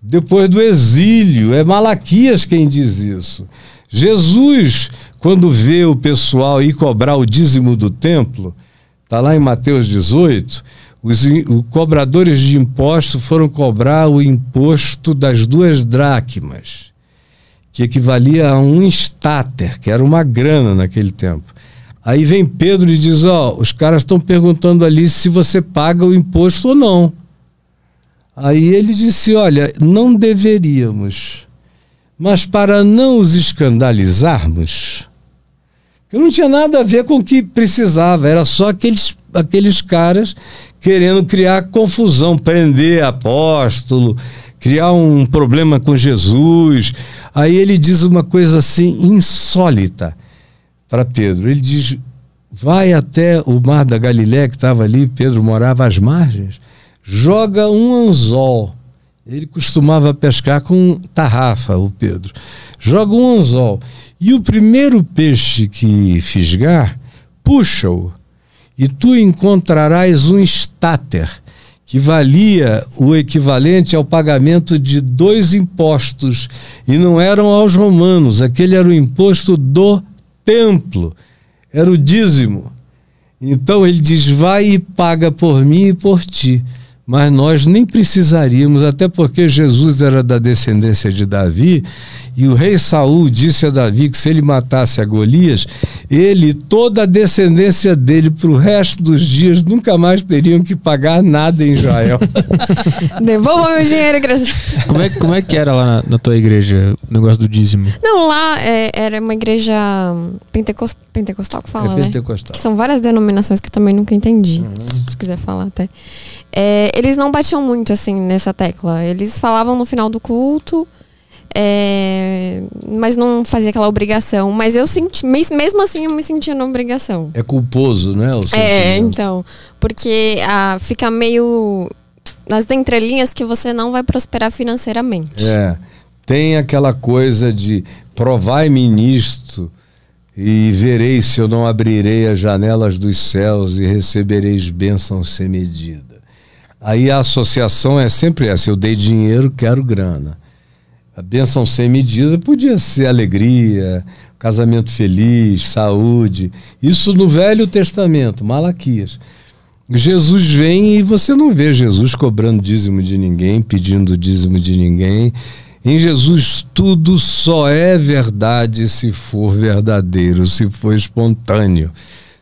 depois do exílio. É Malaquias quem diz isso. Jesus, quando vê o pessoal ir cobrar o dízimo do templo, está lá em Mateus 18 os, cobradores de imposto foram cobrar o imposto das duas dracmas, que equivalia a um estáter, que era uma grana naquele tempo. Aí vem Pedro e diz: Ó, oh, os caras estão perguntando ali se você paga o imposto ou não. Aí ele disse: Olha, não deveríamos, mas para não os escandalizarmos, que não tinha nada a ver com o que precisava, era só aqueles, aqueles caras querendo criar confusão, prender apóstolo, criar um problema com Jesus. Aí ele diz uma coisa assim insólita para Pedro. Ele diz: vai até o mar da Galiléia que estava ali, Pedro morava às margens, joga um anzol. Ele costumava pescar com tarrafa, o Pedro. Joga um anzol. E o primeiro peixe que fisgar, puxa-o e tu encontrarás um estáter, que valia o equivalente ao pagamento de dois impostos, e não eram aos romanos, aquele era o imposto do templo, era o dízimo. Então ele diz: vai e paga por mim e por ti mas nós nem precisaríamos, até porque Jesus era da descendência de Davi, e o rei Saul disse a Davi que se ele matasse a Golias, ele toda a descendência dele para o resto dos dias nunca mais teriam que pagar nada em Israel. Devolva meu dinheiro, graças Como é, como é que era lá na, na tua igreja o negócio do dízimo? Não, lá é, era uma igreja pentecostal, pentecostal que fala, é né? pentecostal. né? Que são várias denominações que eu também nunca entendi, uhum. se quiser falar até. É, eles não batiam muito, assim, nessa tecla. Eles falavam no final do culto, é, mas não fazia aquela obrigação. Mas eu senti, mesmo assim, eu me sentia na obrigação. É culposo, né? é, então. Porque ah, fica meio nas entrelinhas que você não vai prosperar financeiramente. É. Tem aquela coisa de provai-me nisto e vereis se eu não abrirei as janelas dos céus e recebereis bênçãos sem medida. Aí a associação é sempre essa: eu dei dinheiro, quero grana. A benção sem medida podia ser alegria, casamento feliz, saúde. Isso no Velho Testamento, Malaquias. Jesus vem e você não vê Jesus cobrando dízimo de ninguém, pedindo dízimo de ninguém. Em Jesus tudo só é verdade se for verdadeiro, se for espontâneo.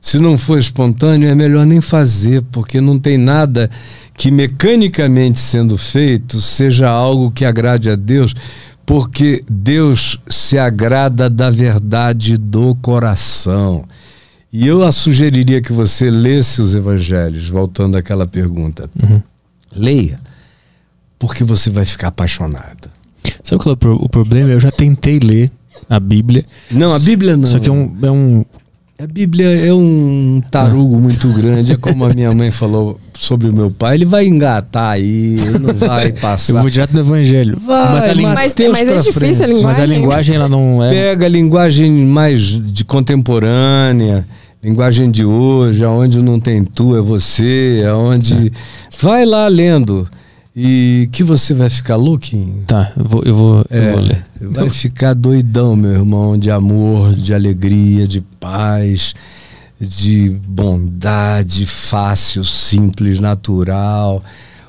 Se não for espontâneo, é melhor nem fazer, porque não tem nada que mecanicamente sendo feito seja algo que agrade a Deus, porque Deus se agrada da verdade do coração. E eu a sugeriria que você lesse os evangelhos, voltando àquela pergunta. Uhum. Leia, porque você vai ficar apaixonado. Sabe qual é o problema? Eu já tentei ler a Bíblia. Não, a Bíblia não. Só que é um, é um a Bíblia é um tarugo muito grande, é como a minha mãe falou sobre o meu pai. Ele vai engatar aí, não vai passar. Eu vou direto do Evangelho. Vai, mas, a mas, mas é difícil frente. a linguagem. Mas a linguagem ela não é. Pega a linguagem mais de contemporânea, linguagem de hoje, aonde não tem tu é você, aonde. É, é. Vai lá lendo. E que você vai ficar looking? Tá, eu vou, eu vou, é, eu vou ler. Vai ficar doidão, meu irmão, de amor, de alegria, de paz, de bondade, fácil, simples, natural.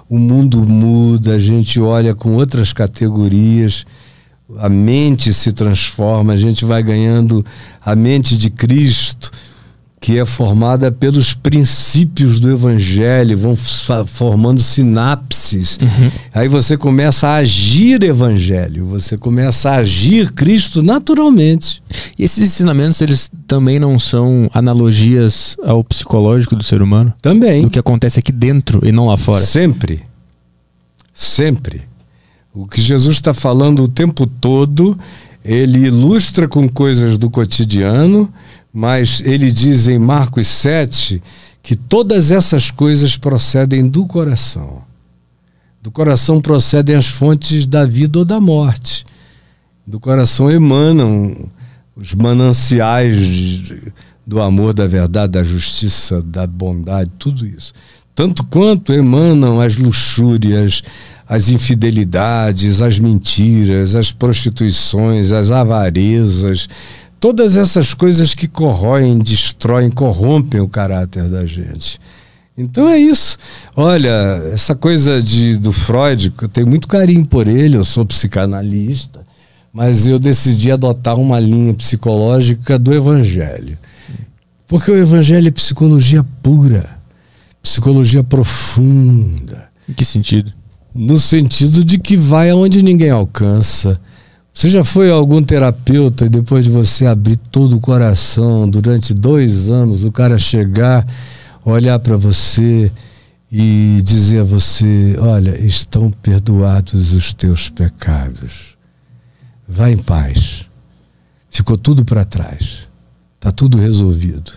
O mundo muda, a gente olha com outras categorias, a mente se transforma, a gente vai ganhando a mente de Cristo que é formada pelos princípios do evangelho, vão formando sinapses. Uhum. Aí você começa a agir evangelho, você começa a agir Cristo naturalmente. E esses ensinamentos, eles também não são analogias ao psicológico do ser humano? Também. Do que acontece aqui dentro e não lá fora? Sempre. Sempre. O que Jesus está falando o tempo todo ele ilustra com coisas do cotidiano, mas ele diz em Marcos 7 que todas essas coisas procedem do coração. Do coração procedem as fontes da vida ou da morte. Do coração emanam os mananciais do amor, da verdade, da justiça, da bondade, tudo isso. Tanto quanto emanam as luxúrias, as infidelidades, as mentiras, as prostituições, as avarezas, todas essas coisas que corroem, destroem, corrompem o caráter da gente. Então é isso. Olha, essa coisa de, do Freud, eu tenho muito carinho por ele, eu sou psicanalista, mas eu decidi adotar uma linha psicológica do Evangelho. Porque o Evangelho é psicologia pura, psicologia profunda. Em que sentido? no sentido de que vai aonde ninguém alcança. Você já foi algum terapeuta e depois de você abrir todo o coração durante dois anos, o cara chegar, olhar para você e dizer a você: Olha, estão perdoados os teus pecados. Vá em paz. Ficou tudo para trás. Está tudo resolvido.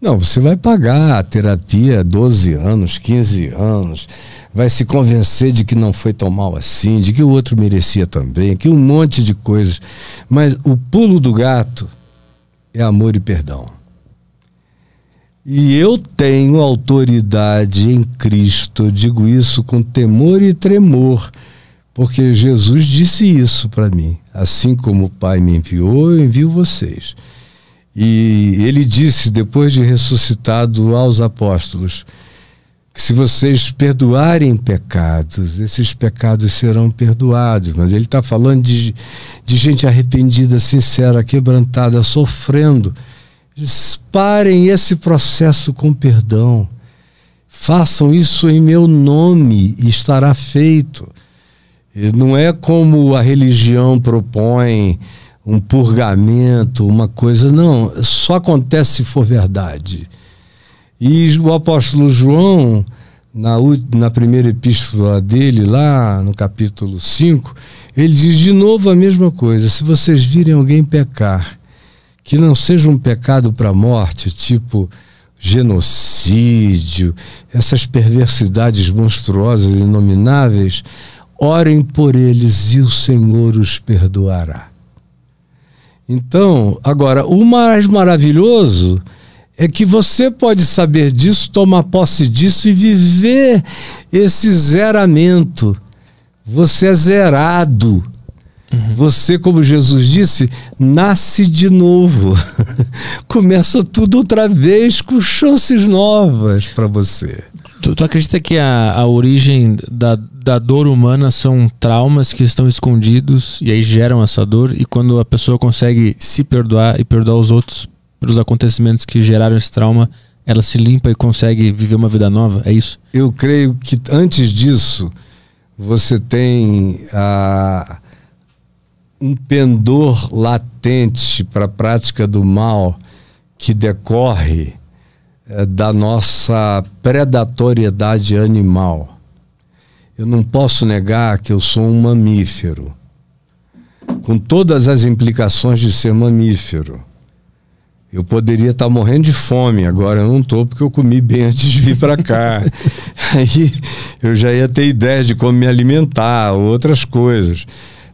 Não, você vai pagar a terapia 12 anos, 15 anos, vai se convencer de que não foi tão mal assim, de que o outro merecia também, que um monte de coisas. Mas o pulo do gato é amor e perdão. E eu tenho autoridade em Cristo, eu digo isso com temor e tremor, porque Jesus disse isso para mim. Assim como o Pai me enviou, eu envio vocês. E ele disse, depois de ressuscitado aos apóstolos, que se vocês perdoarem pecados, esses pecados serão perdoados. Mas ele está falando de, de gente arrependida, sincera, quebrantada, sofrendo. Eles parem esse processo com perdão. Façam isso em meu nome e estará feito. Não é como a religião propõe um purgamento, uma coisa. Não, só acontece se for verdade. E o apóstolo João, na, na primeira epístola dele, lá no capítulo 5, ele diz de novo a mesma coisa. Se vocês virem alguém pecar, que não seja um pecado para a morte, tipo genocídio, essas perversidades monstruosas e inomináveis, orem por eles e o Senhor os perdoará. Então, agora, o mais maravilhoso é que você pode saber disso, tomar posse disso e viver esse zeramento. Você é zerado. Uhum. Você, como Jesus disse, nasce de novo. Começa tudo outra vez com chances novas para você. Tu, tu acredita que a, a origem da, da dor humana são traumas que estão escondidos e aí geram essa dor? E quando a pessoa consegue se perdoar e perdoar os outros pelos acontecimentos que geraram esse trauma, ela se limpa e consegue viver uma vida nova? É isso? Eu creio que antes disso, você tem a, um pendor latente para a prática do mal que decorre eh, da nossa predatoriedade animal. Eu não posso negar que eu sou um mamífero, com todas as implicações de ser mamífero. Eu poderia estar tá morrendo de fome, agora eu não estou porque eu comi bem antes de vir para cá. Aí eu já ia ter ideia de como me alimentar, outras coisas.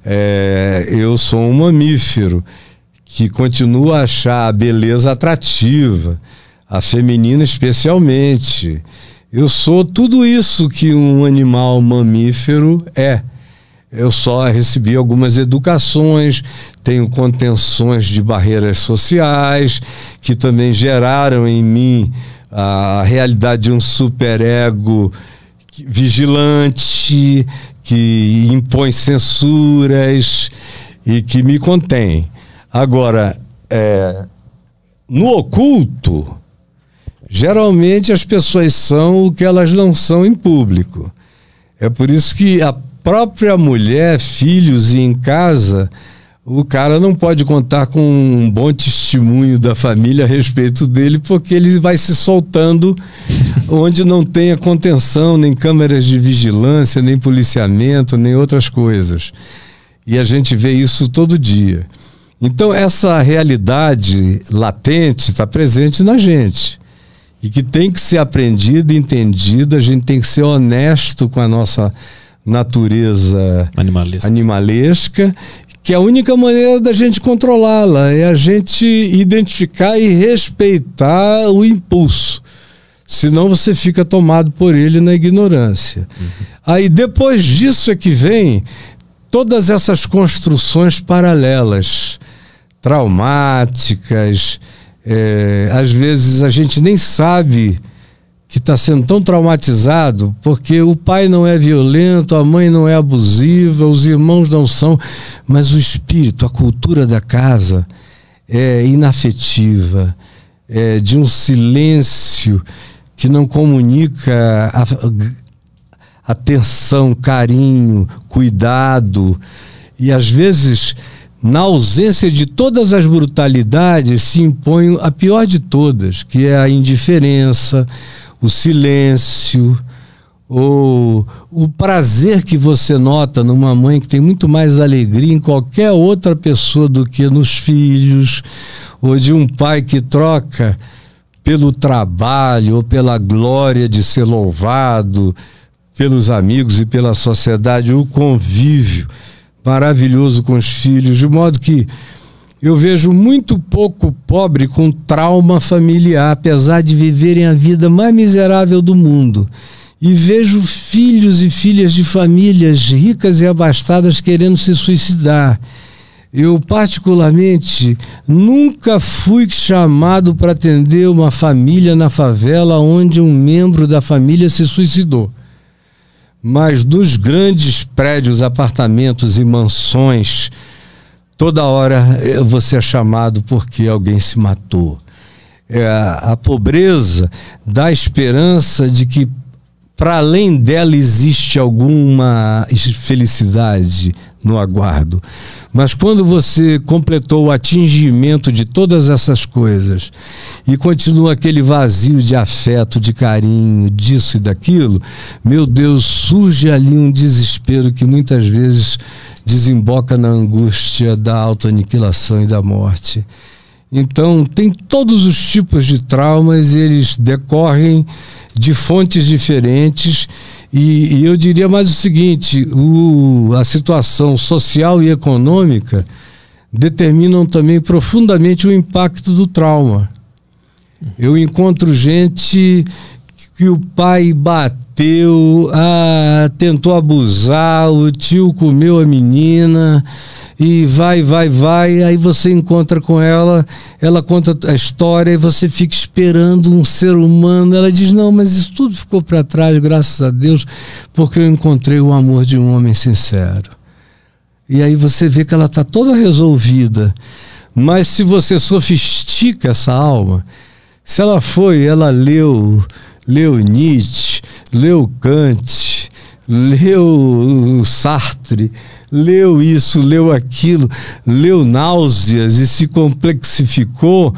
É, eu sou um mamífero que continua a achar a beleza atrativa a feminina especialmente. Eu sou tudo isso que um animal mamífero é. Eu só recebi algumas educações, tenho contenções de barreiras sociais, que também geraram em mim a realidade de um superego vigilante, que impõe censuras e que me contém. Agora, é, no oculto, Geralmente as pessoas são o que elas não são em público. É por isso que a própria mulher, filhos e em casa, o cara não pode contar com um bom testemunho da família a respeito dele, porque ele vai se soltando onde não tenha contenção, nem câmeras de vigilância, nem policiamento, nem outras coisas. E a gente vê isso todo dia. Então, essa realidade latente está presente na gente e que tem que ser aprendida, entendida, a gente tem que ser honesto com a nossa natureza animalesca, animalesca que é a única maneira da gente controlá-la é a gente identificar e respeitar o impulso. Senão você fica tomado por ele na ignorância. Uhum. Aí depois disso é que vem todas essas construções paralelas, traumáticas, é, às vezes a gente nem sabe que está sendo tão traumatizado porque o pai não é violento, a mãe não é abusiva, os irmãos não são, mas o espírito, a cultura da casa é inafetiva, é de um silêncio que não comunica atenção, carinho, cuidado. E às vezes na ausência de todas as brutalidades se impõe a pior de todas, que é a indiferença, o silêncio, ou o prazer que você nota numa mãe que tem muito mais alegria em qualquer outra pessoa do que nos filhos, ou de um pai que troca pelo trabalho ou pela glória de ser louvado pelos amigos e pela sociedade, o convívio maravilhoso com os filhos, de modo que eu vejo muito pouco pobre com trauma familiar, apesar de viverem a vida mais miserável do mundo. E vejo filhos e filhas de famílias ricas e abastadas querendo se suicidar. Eu, particularmente, nunca fui chamado para atender uma família na favela onde um membro da família se suicidou mas dos grandes prédios, apartamentos e mansões, toda hora você é chamado porque alguém se matou. É, a pobreza dá a esperança de que para além dela existe alguma felicidade no aguardo. Mas quando você completou o atingimento de todas essas coisas e continua aquele vazio de afeto, de carinho, disso e daquilo, meu Deus, surge ali um desespero que muitas vezes desemboca na angústia da autoaniquilação e da morte. Então, tem todos os tipos de traumas, eles decorrem de fontes diferentes. E, e eu diria mais o seguinte: o, a situação social e econômica determinam também profundamente o impacto do trauma. Eu encontro gente que o pai bateu, a, ah, tentou abusar, o tio comeu a menina e vai, vai, vai. Aí você encontra com ela, ela conta a história e você fica esperando um ser humano. Ela diz: Não, mas isso tudo ficou para trás, graças a Deus, porque eu encontrei o amor de um homem sincero. E aí você vê que ela está toda resolvida. Mas se você sofistica essa alma, se ela foi, ela leu, leu Nietzsche, leu Kant, leu Sartre, leu isso, leu aquilo, leu náuseas e se complexificou,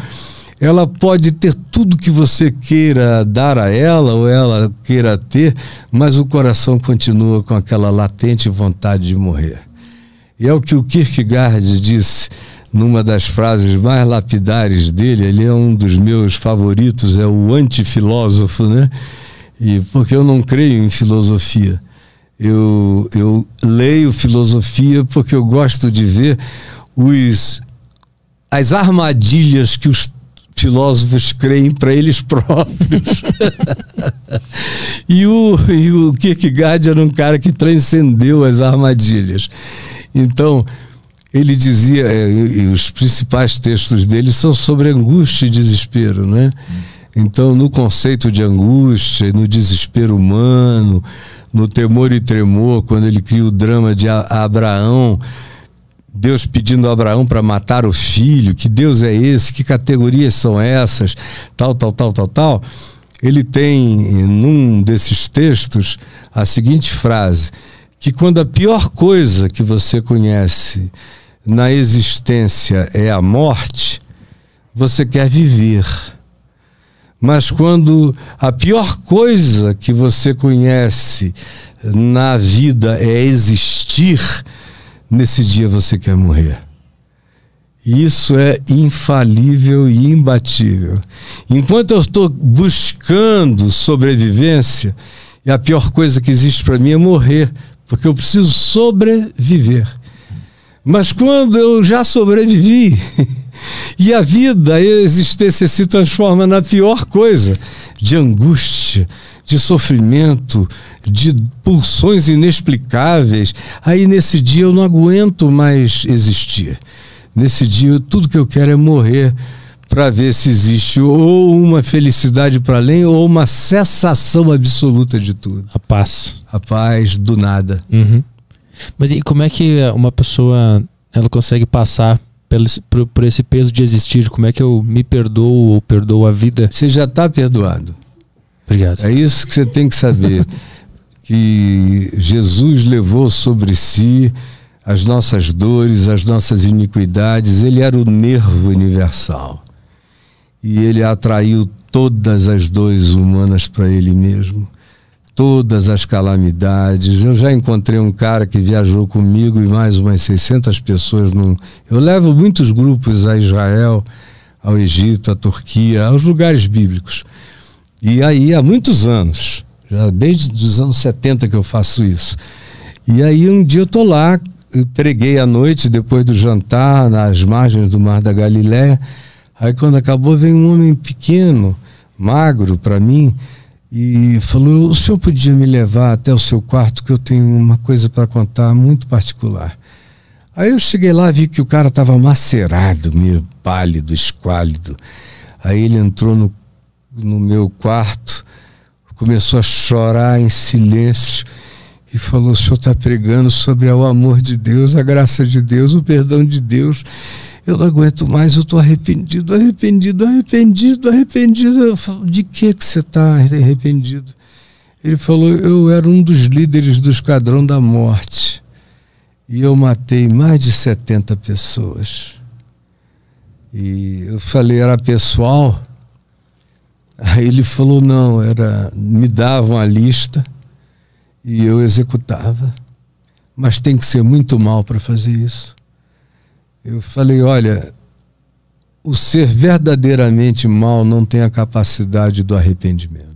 ela pode ter tudo que você queira dar a ela ou ela queira ter, mas o coração continua com aquela latente vontade de morrer. E é o que o Kierkegaard disse numa das frases mais lapidares dele, ele é um dos meus favoritos, é o antifilósofo, né? E porque eu não creio em filosofia eu, eu leio filosofia porque eu gosto de ver os, as armadilhas que os filósofos creem para eles próprios. e, o, e o Kierkegaard era um cara que transcendeu as armadilhas. Então, ele dizia, é, e os principais textos dele são sobre angústia e desespero, né? Então, no conceito de angústia, no desespero humano, no Temor e Tremor, quando ele cria o drama de Abraão, Deus pedindo a Abraão para matar o filho, que Deus é esse, que categorias são essas, tal, tal, tal, tal, tal. Ele tem num desses textos a seguinte frase: que quando a pior coisa que você conhece na existência é a morte, você quer viver. Mas quando a pior coisa que você conhece na vida é existir, nesse dia você quer morrer. Isso é infalível e imbatível. Enquanto eu estou buscando sobrevivência, e a pior coisa que existe para mim é morrer, porque eu preciso sobreviver. Mas quando eu já sobrevivi, E a vida, a existência se transforma na pior coisa, de angústia, de sofrimento, de pulsões inexplicáveis. Aí nesse dia eu não aguento mais existir. Nesse dia tudo que eu quero é morrer para ver se existe ou uma felicidade para além ou uma cessação absoluta de tudo. A paz. A paz do nada. Uhum. Mas e como é que uma pessoa ela consegue passar por, por esse peso de existir? Como é que eu me perdoo ou perdoo a vida? Você já está perdoado. Obrigado. É isso que você tem que saber. que Jesus levou sobre si as nossas dores, as nossas iniquidades, ele era o nervo universal. E ele atraiu todas as dores humanas para ele mesmo todas as calamidades. Eu já encontrei um cara que viajou comigo e mais umas 600 pessoas. No... Eu levo muitos grupos a Israel, ao Egito, à Turquia, aos lugares bíblicos. E aí, há muitos anos, já desde os anos 70 que eu faço isso. E aí, um dia eu estou lá, preguei à noite, depois do jantar, nas margens do Mar da Galiléia. Aí, quando acabou, vem um homem pequeno, magro para mim, e falou: o senhor podia me levar até o seu quarto que eu tenho uma coisa para contar muito particular. Aí eu cheguei lá vi que o cara estava macerado, meio pálido, esquálido. Aí ele entrou no, no meu quarto, começou a chorar em silêncio e falou: o senhor está pregando sobre o amor de Deus, a graça de Deus, o perdão de Deus eu não aguento mais, eu estou arrependido, arrependido, arrependido, arrependido. Falo, de que que você está arrependido? Ele falou, eu era um dos líderes do Esquadrão da Morte e eu matei mais de 70 pessoas. E eu falei, era pessoal? Aí ele falou, não, era, me davam a lista e eu executava. Mas tem que ser muito mal para fazer isso. Eu falei: olha, o ser verdadeiramente mal não tem a capacidade do arrependimento.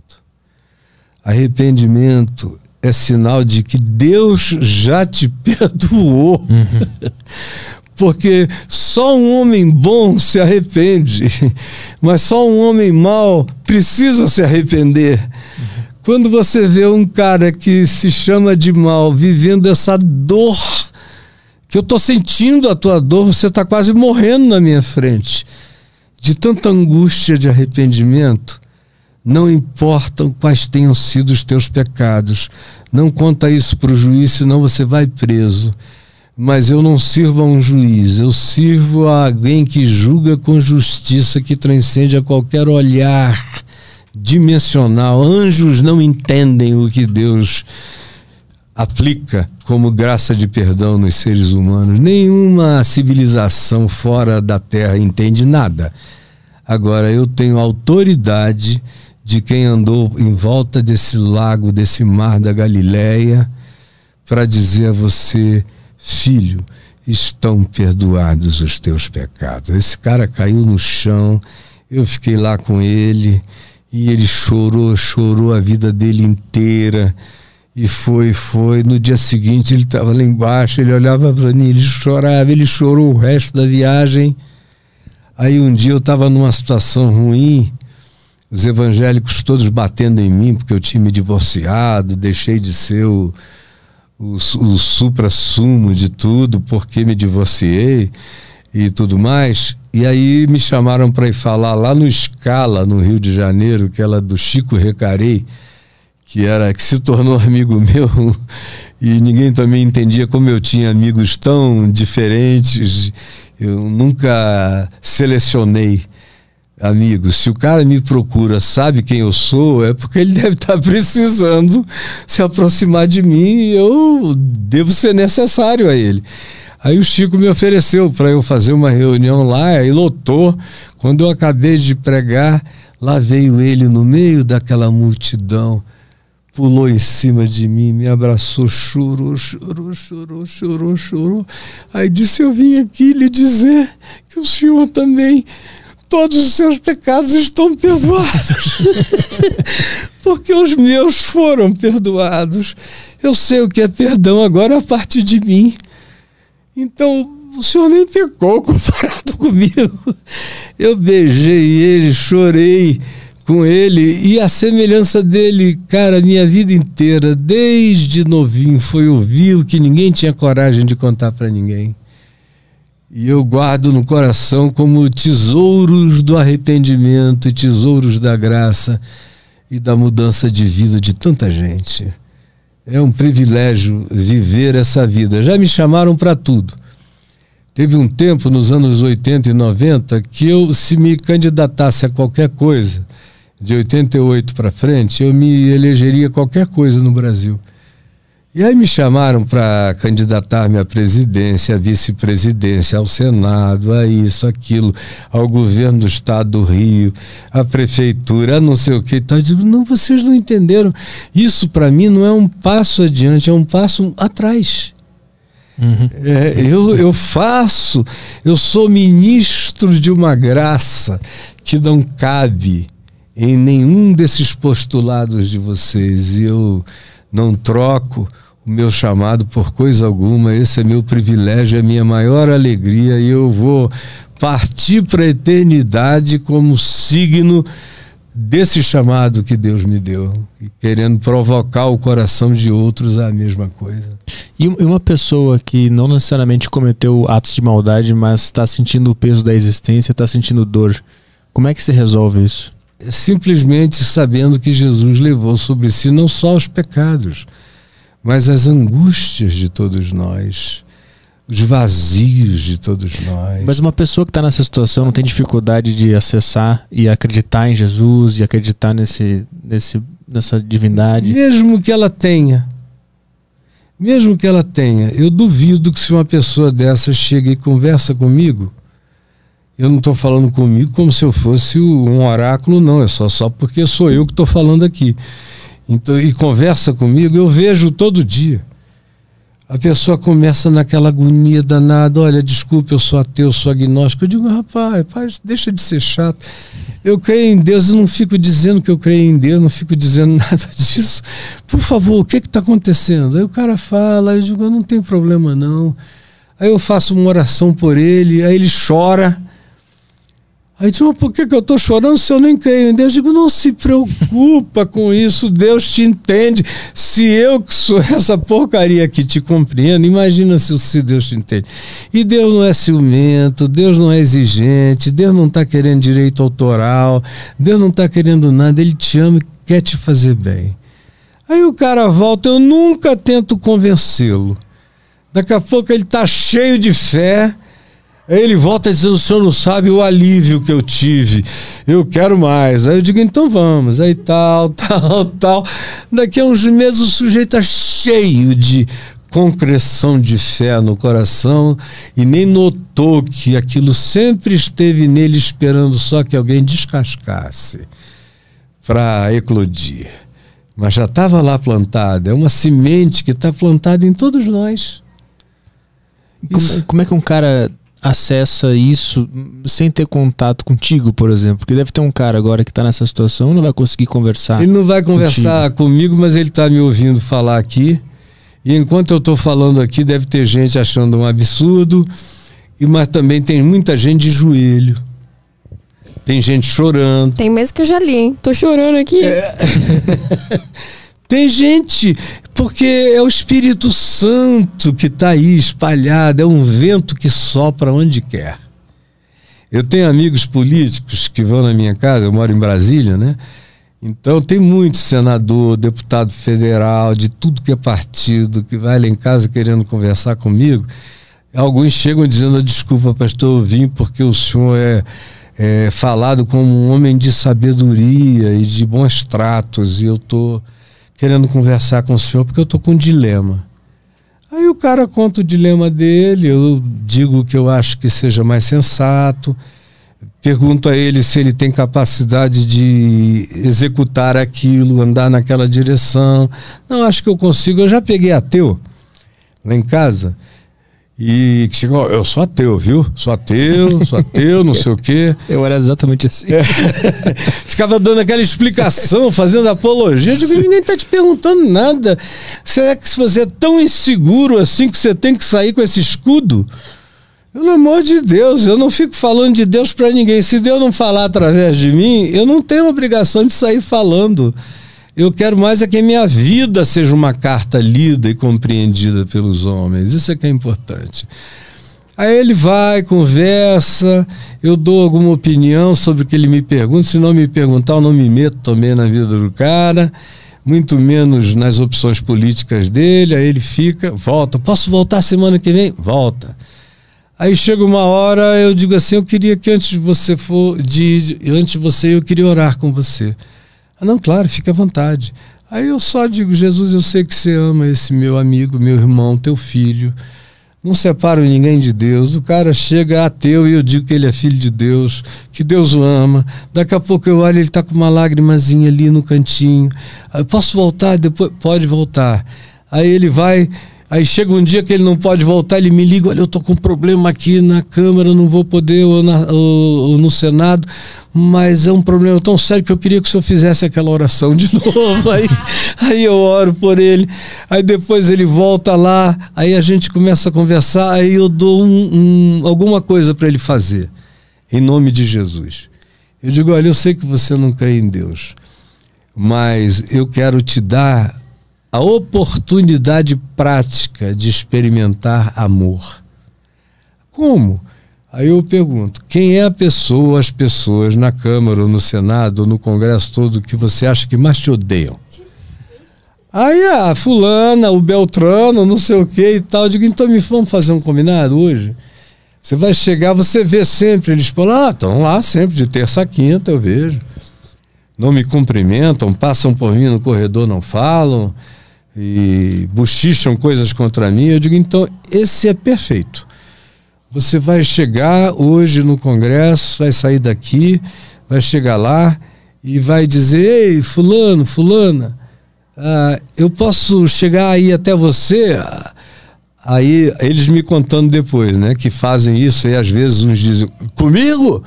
Arrependimento é sinal de que Deus já te perdoou. Uhum. Porque só um homem bom se arrepende, mas só um homem mau precisa se arrepender. Uhum. Quando você vê um cara que se chama de mal vivendo essa dor que eu estou sentindo a tua dor, você está quase morrendo na minha frente. De tanta angústia de arrependimento, não importam quais tenham sido os teus pecados, não conta isso para o juiz, senão você vai preso. Mas eu não sirvo a um juiz, eu sirvo a alguém que julga com justiça, que transcende a qualquer olhar dimensional. Anjos não entendem o que Deus aplica como graça de perdão nos seres humanos. Nenhuma civilização fora da Terra entende nada. Agora, eu tenho autoridade de quem andou em volta desse lago, desse mar da Galileia, para dizer a você, filho, estão perdoados os teus pecados. Esse cara caiu no chão, eu fiquei lá com ele e ele chorou, chorou a vida dele inteira e foi, foi. No dia seguinte ele estava lá embaixo, ele olhava para mim, ele chorava, ele chorou o resto da viagem. Aí um dia eu estava numa situação ruim, os evangélicos todos batendo em mim, porque eu tinha me divorciado, deixei de ser o, o, o supra-sumo de tudo, porque me divorciei e tudo mais. E aí me chamaram para ir falar lá no escala no Rio de Janeiro, que era é do Chico Recarei que era que se tornou amigo meu e ninguém também entendia como eu tinha amigos tão diferentes. Eu nunca selecionei amigos. Se o cara me procura, sabe quem eu sou, é porque ele deve estar tá precisando se aproximar de mim e eu devo ser necessário a ele. Aí o Chico me ofereceu para eu fazer uma reunião lá e lotou. Quando eu acabei de pregar, lá veio ele no meio daquela multidão pulou em cima de mim, me abraçou, chorou, chorou, chorou, chorou, chorou. Aí disse: Eu vim aqui lhe dizer que o senhor também, todos os seus pecados estão perdoados, porque os meus foram perdoados. Eu sei o que é perdão agora a partir de mim. Então, o senhor nem pecou comparado comigo. Eu beijei ele, chorei com ele e a semelhança dele, cara, minha vida inteira, desde novinho, foi ouvir o que ninguém tinha coragem de contar para ninguém. E eu guardo no coração como tesouros do arrependimento e tesouros da graça e da mudança de vida de tanta gente. É um privilégio viver essa vida. Já me chamaram para tudo. Teve um tempo nos anos 80 e 90 que eu, se me candidatasse a qualquer coisa, de 88 para frente, eu me elegeria qualquer coisa no Brasil. E aí me chamaram para candidatar-me à presidência, à vice-presidência, ao Senado, a isso, aquilo, ao governo do Estado do Rio, à prefeitura, a não sei o que e Eu digo, não, vocês não entenderam. Isso para mim não é um passo adiante, é um passo atrás. Uhum. É, eu, eu faço, eu sou ministro de uma graça que não cabe em nenhum desses postulados de vocês e eu não troco o meu chamado por coisa alguma. Esse é meu privilégio, é minha maior alegria e eu vou partir para a eternidade como signo desse chamado que Deus me deu, querendo provocar o coração de outros à mesma coisa. E uma pessoa que não necessariamente cometeu atos de maldade, mas está sentindo o peso da existência, está sentindo dor, como é que se resolve isso? simplesmente sabendo que Jesus levou sobre si não só os pecados, mas as angústias de todos nós, os vazios de todos nós. Mas uma pessoa que está nessa situação não tem dificuldade de acessar e acreditar em Jesus e acreditar nesse, nesse, nessa divindade. Mesmo que ela tenha. Mesmo que ela tenha, eu duvido que se uma pessoa dessa chega e conversa comigo, eu não estou falando comigo como se eu fosse um oráculo, não. É só, só porque sou eu que estou falando aqui. Então, e conversa comigo, eu vejo todo dia. A pessoa começa naquela agonia danada, olha, desculpa, eu sou ateu, sou agnóstico. Eu digo, rapaz, rapaz, deixa de ser chato. Eu creio em Deus e não fico dizendo que eu creio em Deus, não fico dizendo nada disso. Por favor, o que está acontecendo? Aí o cara fala, eu digo, não tem problema não. Aí eu faço uma oração por ele, aí ele chora. Aí disse, por que, que eu estou chorando se eu nem creio em Deus? Eu digo, não se preocupa com isso, Deus te entende. Se eu que sou essa porcaria que te compreendo, imagina se, se Deus te entende. E Deus não é ciumento, Deus não é exigente, Deus não está querendo direito autoral, Deus não está querendo nada, Ele te ama e quer te fazer bem. Aí o cara volta, eu nunca tento convencê-lo. Daqui a pouco ele está cheio de fé Aí ele volta dizendo: o senhor não sabe o alívio que eu tive. Eu quero mais. Aí eu digo: então vamos. Aí tal, tal, tal. Daqui a uns meses o sujeito está é cheio de concreção de fé no coração e nem notou que aquilo sempre esteve nele esperando só que alguém descascasse para eclodir. Mas já estava lá plantada. É uma semente que está plantada em todos nós. Como, como, é que um cara acessa isso sem ter contato contigo, por exemplo? Porque deve ter um cara agora que está nessa situação e não vai conseguir conversar. Ele não vai conversar contigo. comigo, mas ele está me ouvindo falar aqui. E enquanto eu estou falando aqui, deve ter gente achando um absurdo, e mas também tem muita gente de joelho. Tem gente chorando. Tem mesmo que eu já li, hein? Tô chorando aqui. É. tem gente porque é o Espírito Santo que está aí espalhado, é um vento que sopra onde quer. Eu tenho amigos políticos que vão na minha casa, eu moro em Brasília, né? Então tem muito senador, deputado federal, de tudo que é partido, que vai lá em casa querendo conversar comigo. Alguns chegam dizendo, ah, desculpa, pastor, eu vim porque o senhor é, é falado como um homem de sabedoria e de bons tratos, e eu estou. Tô querendo conversar com o senhor porque eu estou com um dilema. Aí o cara conta o dilema dele, eu digo o que eu acho que seja mais sensato, pergunto a ele se ele tem capacidade de executar aquilo, andar naquela direção. Não, acho que eu consigo, eu já peguei ateu lá em casa. E chegou, eu sou ateu, viu? Sou ateu, sou ateu, não sei o quê. Eu era exatamente assim. É. Ficava dando aquela explicação, fazendo apologia. Eu digo, ninguém está te perguntando nada. Será que se você é tão inseguro assim que você tem que sair com esse escudo? Pelo amor de Deus, eu não fico falando de Deus para ninguém. Se Deus não falar através de mim, eu não tenho obrigação de sair falando. Eu quero mais é que a minha vida seja uma carta lida e compreendida pelos homens. Isso é que é importante. Aí ele vai, conversa, eu dou alguma opinião sobre o que ele me pergunta. Se não me perguntar, eu não me meto também na vida do cara, muito menos nas opções políticas dele. Aí ele fica, volta. Posso voltar semana que vem? Volta. Aí chega uma hora, eu digo assim, eu queria que antes de você for, de, antes de você, eu queria orar com você. Ah, não, claro, fica à vontade. Aí eu só digo, Jesus, eu sei que você ama esse meu amigo, meu irmão, teu filho. Não separo ninguém de Deus. O cara chega ateu e eu digo que ele é filho de Deus, que Deus o ama. Daqui a pouco eu olho, ele está com uma lágrimazinha ali no cantinho. Eu ah, posso voltar depois? Pode voltar. Aí ele vai, Aí chega um dia que ele não pode voltar, ele me liga, olha, eu tô com um problema aqui na Câmara, não vou poder, ou, na, ou, ou no Senado, mas é um problema tão sério que eu queria que o senhor fizesse aquela oração de novo. Aí, aí eu oro por ele, aí depois ele volta lá, aí a gente começa a conversar, aí eu dou um, um, alguma coisa para ele fazer, em nome de Jesus. Eu digo, olha, eu sei que você não crê em Deus, mas eu quero te dar a oportunidade prática de experimentar amor. Como? Aí eu pergunto: quem é a pessoa, as pessoas na Câmara, ou no Senado, ou no Congresso todo que você acha que mais te odeiam? Aí a ah, fulana, o Beltrano, não sei o que e tal. Eu digo, então me vamos fazer um combinado hoje? Você vai chegar, você vê sempre eles por lá, ah, estão lá sempre, de terça a quinta eu vejo. Não me cumprimentam, passam por mim no corredor, não falam e bochicham coisas contra mim. Eu digo, então, esse é perfeito. Você vai chegar hoje no Congresso, vai sair daqui, vai chegar lá e vai dizer: Ei, Fulano, Fulana, ah, eu posso chegar aí até você? Aí eles me contando depois, né? Que fazem isso e às vezes uns dizem: Comigo?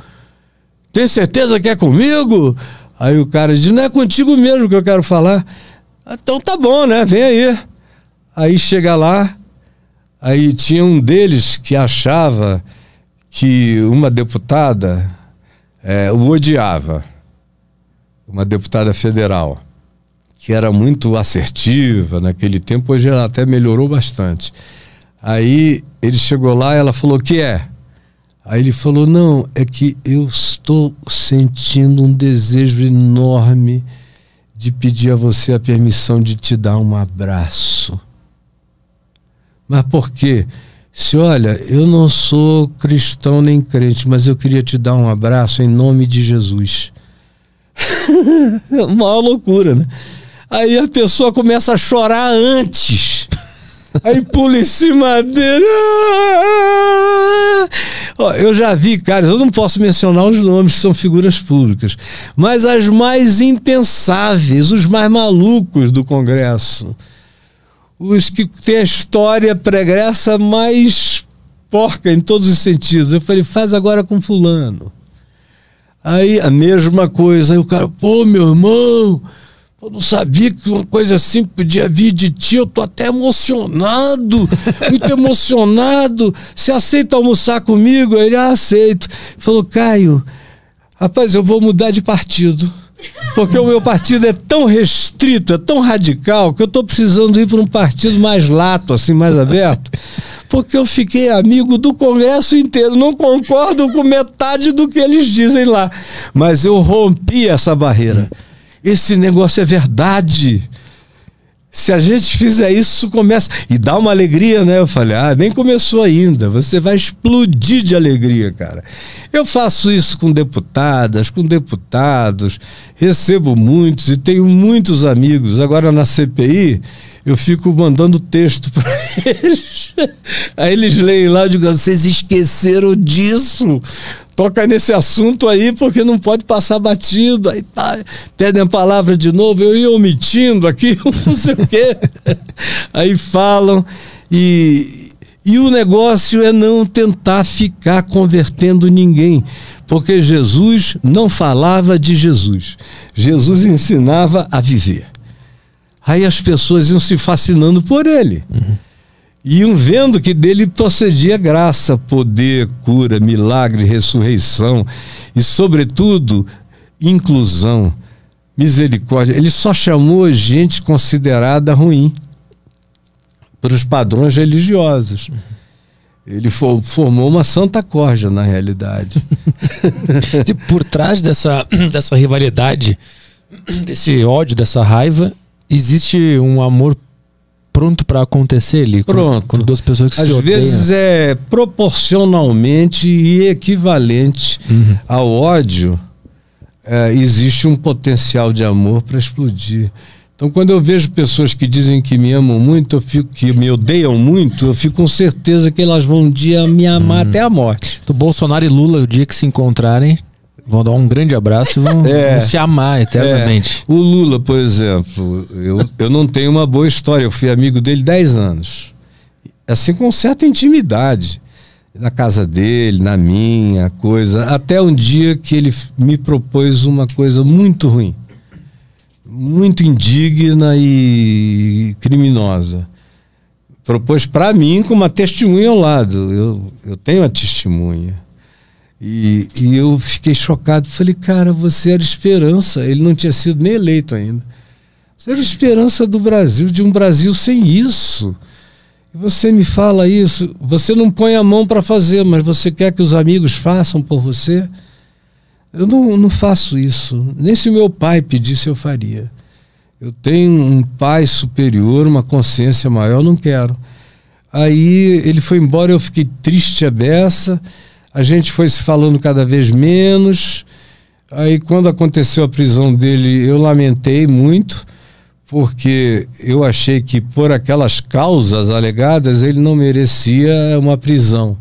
Tem certeza que é comigo? Aí o cara diz: Não é contigo mesmo que eu quero falar. Então tá bom, né? Vem aí. Aí chega lá, aí tinha um deles que achava que uma deputada é, o odiava, uma deputada federal, que era muito assertiva naquele tempo, hoje ela até melhorou bastante. Aí ele chegou lá e ela falou: O que é? Aí ele falou: Não, é que eu estou sentindo um desejo enorme de pedir a você a permissão de te dar um abraço. Mas por quê? Se olha, eu não sou cristão nem crente, mas eu queria te dar um abraço em nome de Jesus. Uma loucura, né? Aí a pessoa começa a chorar antes. Aí pula em cima dele. Ah! Ó, eu já vi caras, eu não posso mencionar os nomes, são figuras públicas, mas as mais impensáveis, os mais malucos do Congresso, os que têm a história pregressa mais porca em todos os sentidos. Eu falei, faz agora com fulano. Aí a mesma coisa, aí o cara, pô, meu irmão, eu não sabia que uma coisa assim podia vir de ti. Eu tô até emocionado, muito emocionado. Você aceita almoçar comigo? Ele, ah, aceito. Falou, Caio, rapaz, eu vou mudar de partido. Porque o meu partido é tão restrito, é tão radical, que eu estou precisando ir para um partido mais lato, assim, mais aberto. Porque eu fiquei amigo do Congresso inteiro, não concordo com metade do que eles dizem lá. Mas eu rompi essa barreira esse negócio é verdade. Se a gente fizer isso, começa. E dá uma alegria, né? Eu falei, ah, nem começou ainda. Você vai explodir de alegria, cara. Eu faço isso com deputadas, com deputados, recebo muitos e tenho muitos amigos. Agora na CPI, eu fico mandando texto para eles. Aí eles leem lá e digam, vocês esqueceram disso toca nesse assunto aí porque não pode passar batido. Aí tá, pedem a palavra de novo, eu ia omitindo aqui, não sei o quê. Aí falam e, e o negócio é não tentar ficar convertendo ninguém, porque Jesus não falava de Jesus. Jesus ensinava a viver. Aí as pessoas iam se fascinando por ele. Uhum iam vendo que dele procedia graça, poder, cura, milagre, ressurreição e, sobretudo, inclusão, misericórdia. Ele só chamou gente considerada ruim para os padrões religiosos. Ele formou uma santa corja, na realidade. e por trás dessa, dessa rivalidade, desse ódio, dessa raiva, existe um amor pronto para acontecer ali? Pronto. Com, com, duas pessoas que Às se Às vezes é proporcionalmente e equivalente uhum. ao ódio, é, existe um potencial de amor para explodir. Então, quando eu vejo pessoas que dizem que me amam muito, eu fico, que me odeiam muito, eu fico com certeza que elas vão um dia me amar uhum. até a morte. Do Bolsonaro e Lula, o dia que se encontrarem, Vão dar um grande abraço e vão, é, vão se amar eternamente. É. O Lula, por exemplo, eu, eu não tenho uma boa história. Eu fui amigo dele 10 anos. Assim, com certa intimidade. Na casa dele, na minha, coisa. Até um dia que ele me propôs uma coisa muito ruim. Muito indigna e criminosa propôs para mim com uma testemunha ao lado. Eu, eu tenho a testemunha. E, e eu fiquei chocado. Falei, cara, você era esperança. Ele não tinha sido nem eleito ainda. Você era esperança do Brasil, de um Brasil sem isso. E você me fala isso. Você não põe a mão para fazer, mas você quer que os amigos façam por você? Eu não, não faço isso. Nem se meu pai pedisse, eu faria. Eu tenho um pai superior, uma consciência maior, não quero. Aí ele foi embora, eu fiquei triste a beça a gente foi se falando cada vez menos. Aí quando aconteceu a prisão dele, eu lamentei muito, porque eu achei que por aquelas causas alegadas ele não merecia uma prisão.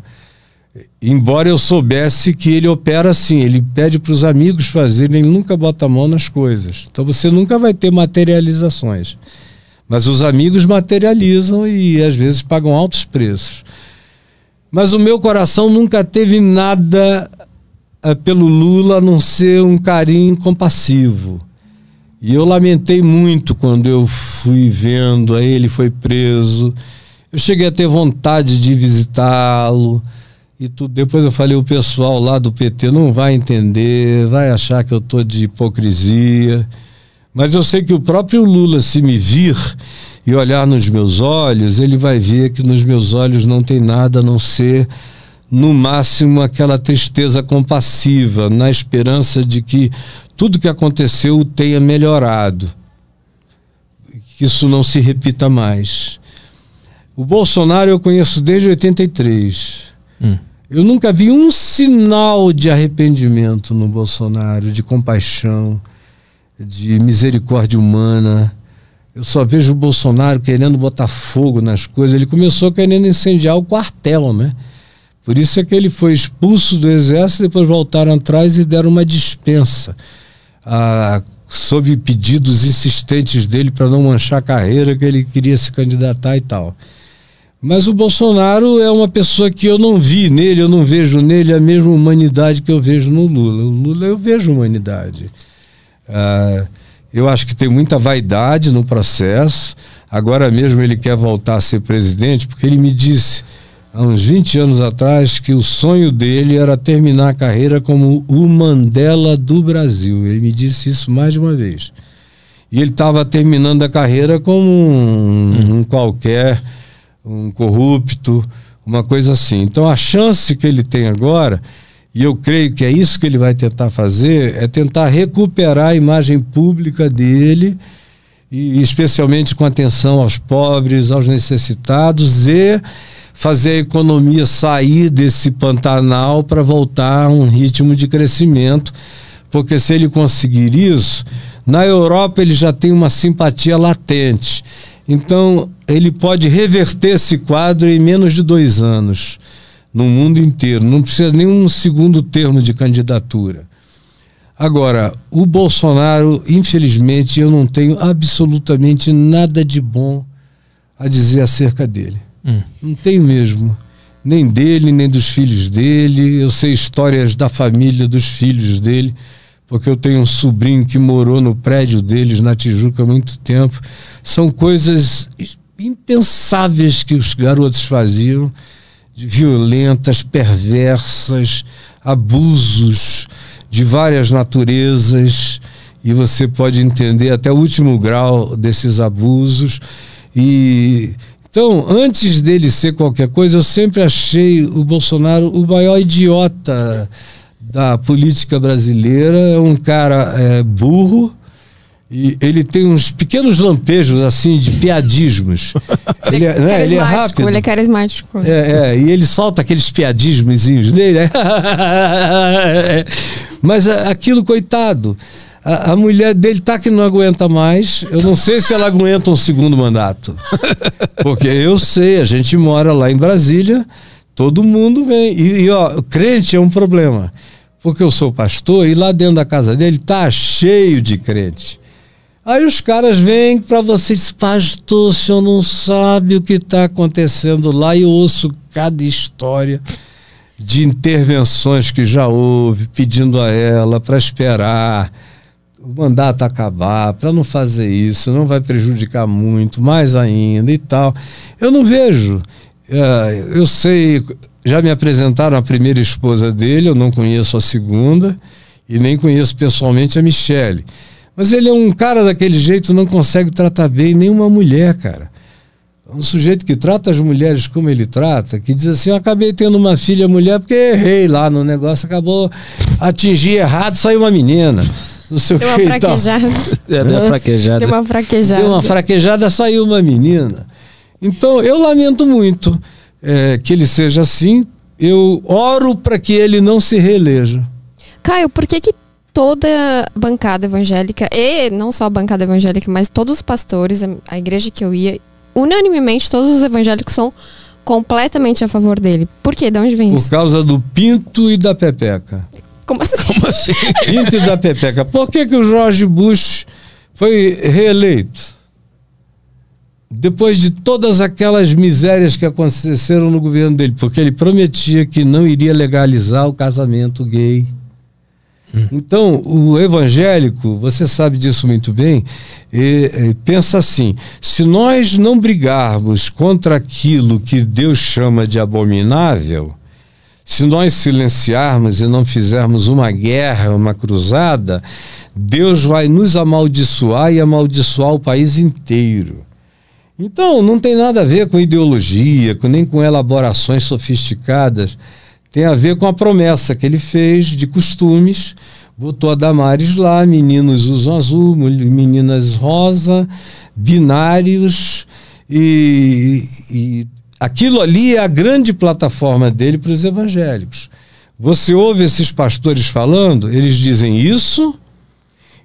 Embora eu soubesse que ele opera assim, ele pede para os amigos fazerem, ele nunca bota a mão nas coisas. Então você nunca vai ter materializações. Mas os amigos materializam e às vezes pagam altos preços. Mas o meu coração nunca teve nada uh, pelo Lula a não ser um carinho compassivo. E eu lamentei muito quando eu fui vendo, aí ele foi preso. Eu cheguei a ter vontade de visitá-lo e tudo. Depois eu falei, o pessoal lá do PT não vai entender, vai achar que eu tô de hipocrisia. Mas eu sei que o próprio Lula, se me vir, e olhar nos meus olhos, ele vai ver que nos meus olhos não tem nada a não ser, no máximo, aquela tristeza compassiva, na esperança de que tudo que aconteceu tenha melhorado, que isso não se repita mais. O Bolsonaro eu conheço desde 83. Hum. Eu nunca vi um sinal de arrependimento no Bolsonaro, de compaixão, de misericórdia humana. Eu só vejo o Bolsonaro querendo botar fogo nas coisas. Ele começou querendo incendiar o quartel, né? Por isso é que ele foi expulso do exército, depois voltaram atrás e deram uma dispensa. Ah, sob pedidos insistentes dele para não manchar a carreira, que ele queria se candidatar e tal. Mas o Bolsonaro é uma pessoa que eu não vi nele, eu não vejo nele é a mesma humanidade que eu vejo no Lula. O Lula eu vejo humanidade. Ah, eu acho que tem muita vaidade no processo. Agora mesmo ele quer voltar a ser presidente, porque ele me disse há uns 20 anos atrás que o sonho dele era terminar a carreira como o Mandela do Brasil. Ele me disse isso mais de uma vez. E ele estava terminando a carreira como um, um qualquer, um corrupto, uma coisa assim. Então a chance que ele tem agora e eu creio que é isso que ele vai tentar fazer, é tentar recuperar a imagem pública dele, e especialmente com atenção aos pobres, aos necessitados e fazer a economia sair desse pantanal para voltar a um ritmo de crescimento, porque se ele conseguir isso, na Europa ele já tem uma simpatia latente. Então, ele pode reverter esse quadro em menos de dois anos no mundo inteiro. Não precisa nenhum segundo termo de candidatura. Agora, o Bolsonaro, infelizmente, eu não tenho absolutamente nada de bom a dizer acerca dele. Hum. Não tenho mesmo. Nem dele, nem dos filhos dele. Eu sei histórias da família dos filhos dele, porque eu tenho um sobrinho que morou no prédio deles, na Tijuca, há muito tempo. São coisas impensáveis que os garotos faziam violentas, perversas, abusos de várias naturezas, e você pode entender até o último grau desses abusos. E então, antes dele ser qualquer coisa, eu sempre achei o Bolsonaro o maior idiota da política brasileira, é um cara é, burro, e ele tem uns pequenos lampejos, assim, de piadismos. Ele é, né? ele é, é rápido. Ele é carismático. É, é, e ele solta aqueles piadismozinhos dele. Né? Mas aquilo, coitado. A, a, mulher dele tá que não aguenta mais. Eu não sei se ela aguenta um segundo mandato. Porque eu sei, a gente mora lá em Brasília, todo mundo vem. E, e ó, crente é um problema. Porque eu sou pastor e lá dentro da casa dele tá cheio de crente. Aí os caras vêm para vocês, pastor, o senhor não sabe o que está acontecendo lá. E eu ouço cada história de intervenções que já houve, pedindo a ela para esperar o mandato acabar, para não fazer isso, não vai prejudicar muito, mais ainda e tal. Eu não vejo. Eh, eu sei, já me apresentaram a primeira esposa dele, eu não conheço a segunda, e nem conheço pessoalmente a Michele. Mas ele é um cara daquele jeito, não consegue tratar bem nenhuma mulher, cara. É um sujeito que trata as mulheres como ele trata, que diz assim: eu acabei tendo uma filha mulher porque errei lá no negócio, acabou atingir errado, saiu uma menina. Não sei deu o que uma fraquejada. É, deu uma fraquejada. Deu uma fraquejada. Deu uma fraquejada, saiu uma menina. Então, eu lamento muito é, que ele seja assim. Eu oro para que ele não se reeleja. Caio, por que, que toda bancada evangélica, e não só a bancada evangélica, mas todos os pastores, a igreja que eu ia, unanimemente todos os evangélicos são completamente a favor dele. Por quê? De onde vem Por isso? Por causa do pinto e da pepeca. Como assim? Como assim? pinto e da pepeca. Por que, que o George Bush foi reeleito? Depois de todas aquelas misérias que aconteceram no governo dele, porque ele prometia que não iria legalizar o casamento gay então, o evangélico, você sabe disso muito bem, e, e pensa assim: se nós não brigarmos contra aquilo que Deus chama de abominável, se nós silenciarmos e não fizermos uma guerra, uma cruzada, Deus vai nos amaldiçoar e amaldiçoar o país inteiro. Então, não tem nada a ver com ideologia, nem com elaborações sofisticadas tem a ver com a promessa que ele fez de costumes. Botou a Damares lá, meninos usam azul, meninas rosa, binários, e, e aquilo ali é a grande plataforma dele para os evangélicos. Você ouve esses pastores falando, eles dizem isso.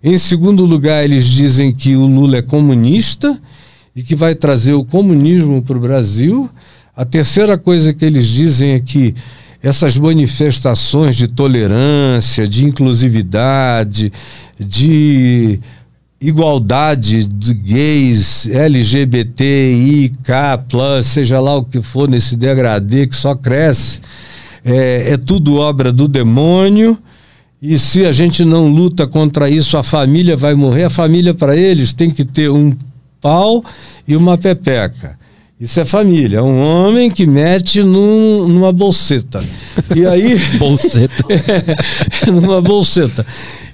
Em segundo lugar, eles dizem que o Lula é comunista e que vai trazer o comunismo para o Brasil. A terceira coisa que eles dizem é que essas manifestações de tolerância, de inclusividade, de igualdade de gays, LGBTI, K, seja lá o que for nesse degradê que só cresce, é, é tudo obra do demônio. E se a gente não luta contra isso, a família vai morrer. A família, para eles, tem que ter um pau e uma pepeca. Isso é família. É um homem que mete num, numa bolseta. E aí. bolseta. é, numa bolseta.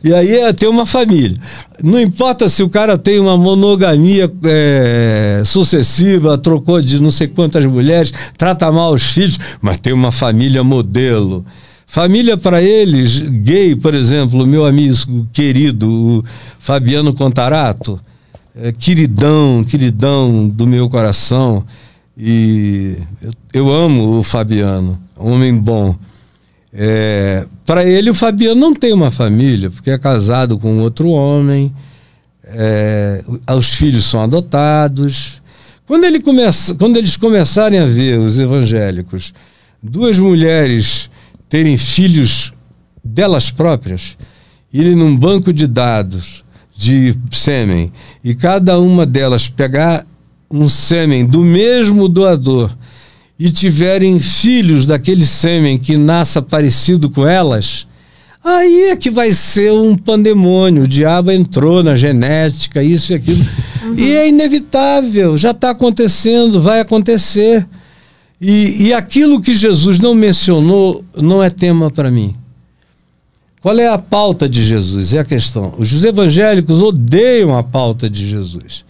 E aí é ter uma família. Não importa se o cara tem uma monogamia é, sucessiva, trocou de não sei quantas mulheres, trata mal os filhos, mas tem uma família modelo. Família para eles, gay, por exemplo, meu amigo querido o Fabiano Contarato é, queridão, queridão do meu coração. E eu, eu amo o Fabiano, homem bom. É, Para ele, o Fabiano não tem uma família, porque é casado com outro homem, é, os filhos são adotados. Quando, ele começa, quando eles começarem a ver, os evangélicos, duas mulheres terem filhos delas próprias, irem num banco de dados de sêmen e cada uma delas pegar um sêmen do mesmo doador e tiverem filhos daquele sêmen que nasça parecido com elas, aí é que vai ser um pandemônio. O diabo entrou na genética, isso e aquilo. Uhum. E é inevitável, já está acontecendo, vai acontecer. E, e aquilo que Jesus não mencionou não é tema para mim. Qual é a pauta de Jesus? É a questão. Os evangélicos odeiam a pauta de Jesus.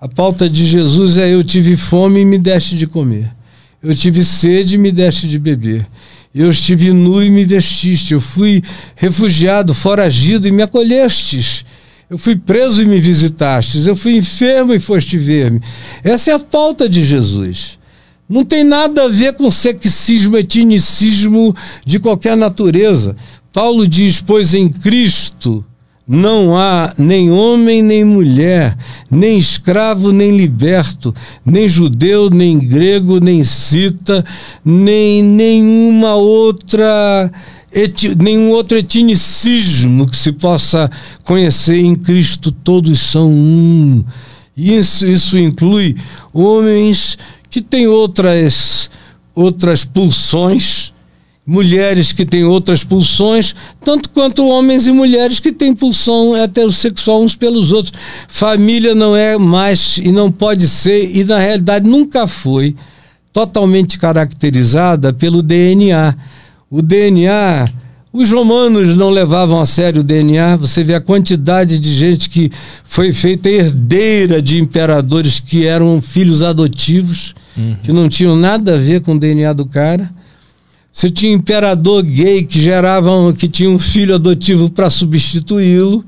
A pauta de Jesus é: eu tive fome e me deste de comer. Eu tive sede e me deste de beber. Eu estive nu e me vestiste. Eu fui refugiado, foragido e me acolhestes. Eu fui preso e me visitastes. Eu fui enfermo e foste ver-me. Essa é a pauta de Jesus. Não tem nada a ver com sexismo, etnicismo de qualquer natureza. Paulo diz: Pois em Cristo não há nem homem nem mulher, nem escravo nem liberto, nem judeu nem grego nem cita, nem nenhuma outra eti, nenhum outro etnicismo que se possa conhecer em Cristo todos são um. Isso isso inclui homens que têm outras outras pulsões, mulheres que têm outras pulsões, tanto quanto homens e mulheres que têm pulsão heterossexual uns pelos outros. Família não é mais e não pode ser, e na realidade nunca foi totalmente caracterizada pelo DNA. O DNA. Os romanos não levavam a sério o DNA. Você vê a quantidade de gente que foi feita herdeira de imperadores que eram filhos adotivos, uhum. que não tinham nada a ver com o DNA do cara. Você tinha imperador gay que gerava, um, que tinha um filho adotivo para substituí-lo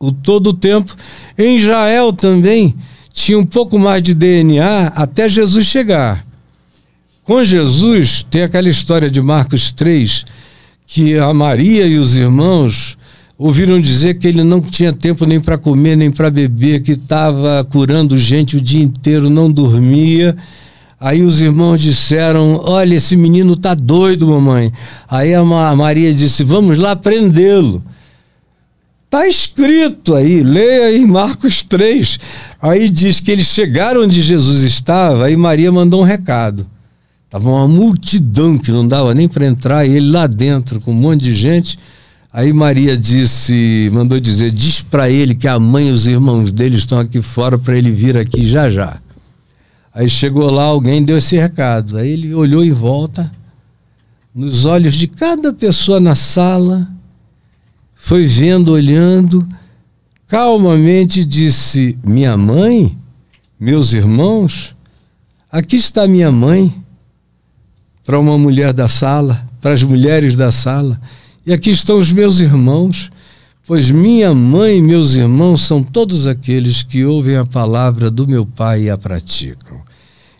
o todo o tempo. Em Israel também tinha um pouco mais de DNA até Jesus chegar. Com Jesus tem aquela história de Marcos 3 que a Maria e os irmãos ouviram dizer que ele não tinha tempo nem para comer nem para beber, que estava curando gente o dia inteiro, não dormia Aí os irmãos disseram: Olha, esse menino tá doido, mamãe. Aí a Maria disse: Vamos lá prendê-lo. Está escrito aí, leia em Marcos 3. Aí diz que eles chegaram onde Jesus estava Aí Maria mandou um recado. Estava uma multidão que não dava nem para entrar, e ele lá dentro com um monte de gente. Aí Maria disse, mandou dizer: diz para ele que a mãe e os irmãos dele estão aqui fora para ele vir aqui já já. Aí chegou lá, alguém deu esse recado. Aí ele olhou em volta, nos olhos de cada pessoa na sala, foi vendo, olhando, calmamente disse: Minha mãe, meus irmãos, aqui está minha mãe, para uma mulher da sala, para as mulheres da sala, e aqui estão os meus irmãos, Pois minha mãe e meus irmãos são todos aqueles que ouvem a palavra do meu Pai e a praticam.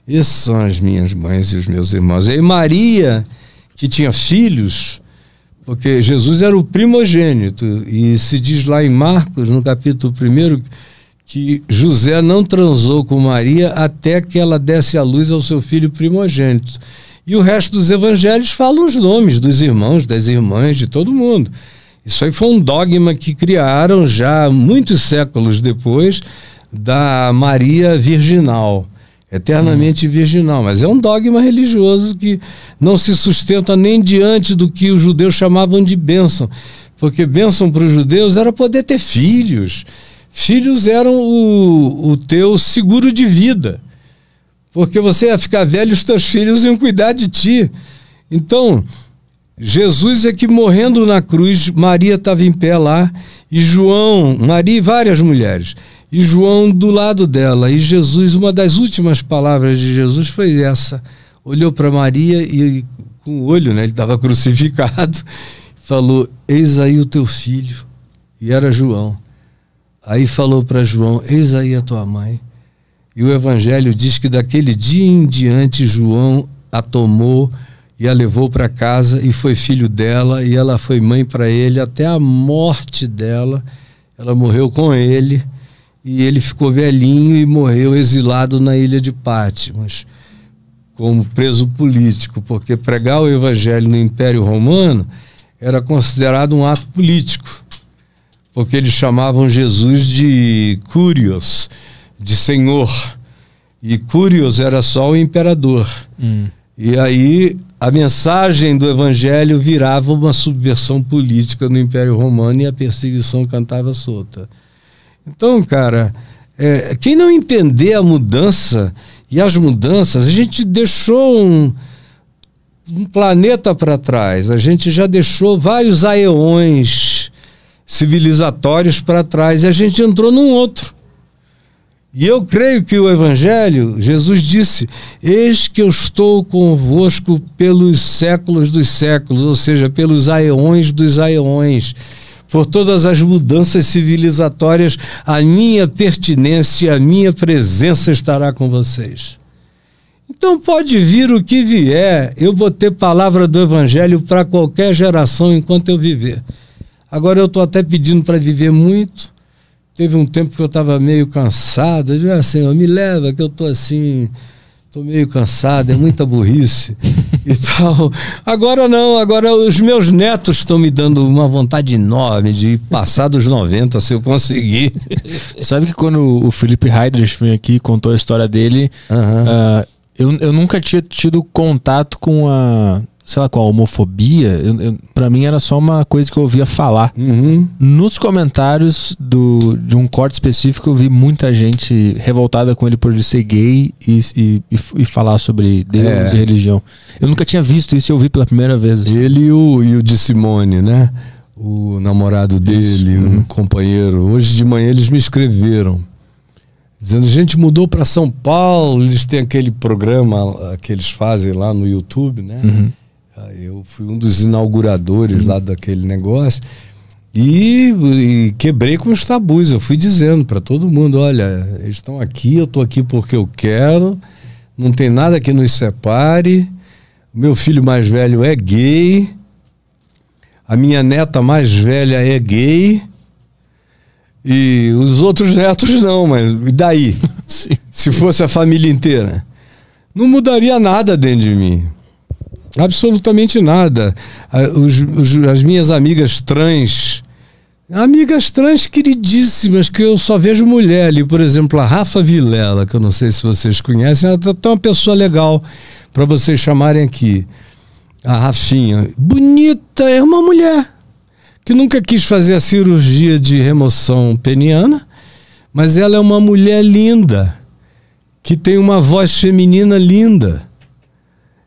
Essas são as minhas mães e os meus irmãos. E Maria, que tinha filhos, porque Jesus era o primogênito, e se diz lá em Marcos, no capítulo 1, que José não transou com Maria até que ela desse a luz ao seu filho primogênito. E o resto dos evangelhos fala os nomes dos irmãos, das irmãs, de todo mundo. Isso aí foi um dogma que criaram já muitos séculos depois da Maria Virginal, eternamente hum. virginal, mas é um dogma religioso que não se sustenta nem diante do que os judeus chamavam de bênção, porque bênção para os judeus era poder ter filhos. Filhos eram o, o teu seguro de vida, porque você ia ficar velho, os teus filhos iam cuidar de ti. Então, Jesus é que morrendo na cruz, Maria estava em pé lá, e João, Maria e várias mulheres, e João do lado dela. E Jesus, uma das últimas palavras de Jesus foi essa: olhou para Maria e, com o olho, né, ele estava crucificado, falou: Eis aí o teu filho. E era João. Aí falou para João: Eis aí a tua mãe. E o evangelho diz que daquele dia em diante, João a tomou e a levou para casa e foi filho dela e ela foi mãe para ele até a morte dela. Ela morreu com ele e ele ficou velhinho e morreu exilado na ilha de Patmos como preso político, porque pregar o evangelho no Império Romano era considerado um ato político, porque eles chamavam Jesus de Curios, de Senhor. E Curios era só o imperador. Hum. E aí a mensagem do evangelho virava uma subversão política no Império Romano e a perseguição cantava solta. Então, cara, é, quem não entender a mudança e as mudanças, a gente deixou um, um planeta para trás, a gente já deixou vários aeões civilizatórios para trás e a gente entrou num outro. E eu creio que o Evangelho, Jesus disse: Eis que eu estou convosco pelos séculos dos séculos, ou seja, pelos aeões dos aeões. Por todas as mudanças civilizatórias, a minha pertinência, a minha presença estará com vocês. Então pode vir o que vier, eu vou ter palavra do Evangelho para qualquer geração enquanto eu viver. Agora eu estou até pedindo para viver muito, teve um tempo que eu estava meio cansado. Eu disse, ah, Senhor, me leva, que eu estou assim, estou meio cansado, é muita burrice e tal. Agora não, agora os meus netos estão me dando uma vontade enorme de passar dos 90, se eu conseguir. Sabe que quando o Felipe Heidrich veio aqui e contou a história dele, uhum. uh, eu, eu nunca tinha tido contato com a sei lá qual, homofobia, para mim era só uma coisa que eu ouvia falar. Uhum. Nos comentários do, de um corte específico, eu vi muita gente revoltada com ele por ele ser gay e, e, e falar sobre Deus é. e religião. Eu nunca tinha visto isso e eu vi pela primeira vez. Assim. Ele e o, e o de Simone, né? O namorado dele, uhum. um companheiro. Hoje de manhã eles me escreveram dizendo: a gente mudou para São Paulo, eles têm aquele programa que eles fazem lá no YouTube, né? Uhum ah, eu fui um dos inauguradores lá daquele negócio e, e quebrei com os tabus. Eu fui dizendo para todo mundo: olha, eles estão aqui, eu estou aqui porque eu quero, não tem nada que nos separe. Meu filho mais velho é gay, a minha neta mais velha é gay. E os outros netos não, mas e daí? Sim. Se fosse a família inteira. Não mudaria nada dentro de mim. Absolutamente nada. Os, os, as minhas amigas trans, amigas trans queridíssimas, que eu só vejo mulher ali, por exemplo, a Rafa Vilela, que eu não sei se vocês conhecem, ela é tá uma pessoa legal para vocês chamarem aqui. A Rafinha, bonita, é uma mulher que nunca quis fazer a cirurgia de remoção peniana, mas ela é uma mulher linda, que tem uma voz feminina linda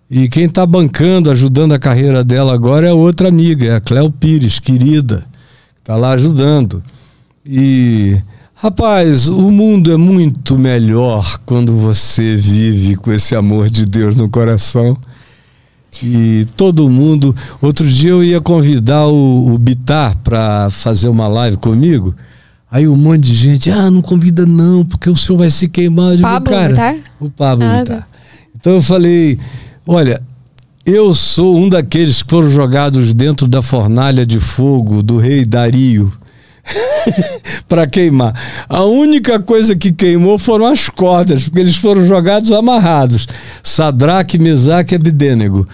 e quem está bancando, ajudando a carreira dela agora é outra amiga, é a Cléo Pires, querida, está lá ajudando. E, rapaz, o mundo é muito melhor quando você vive com esse amor de Deus no coração. E todo mundo. Outro dia eu ia convidar o, o Bitar para fazer uma live comigo. Aí um monte de gente, ah, não convida não, porque o senhor vai se queimar. Eu digo, Pablo cara, Bitar? O Pablo ah, Bitar. Tá. Então eu falei, Olha, eu sou um daqueles que foram jogados dentro da fornalha de fogo do rei Dario para queimar. A única coisa que queimou foram as cordas, porque eles foram jogados amarrados. Sadraque, Mesaque e Abdênego.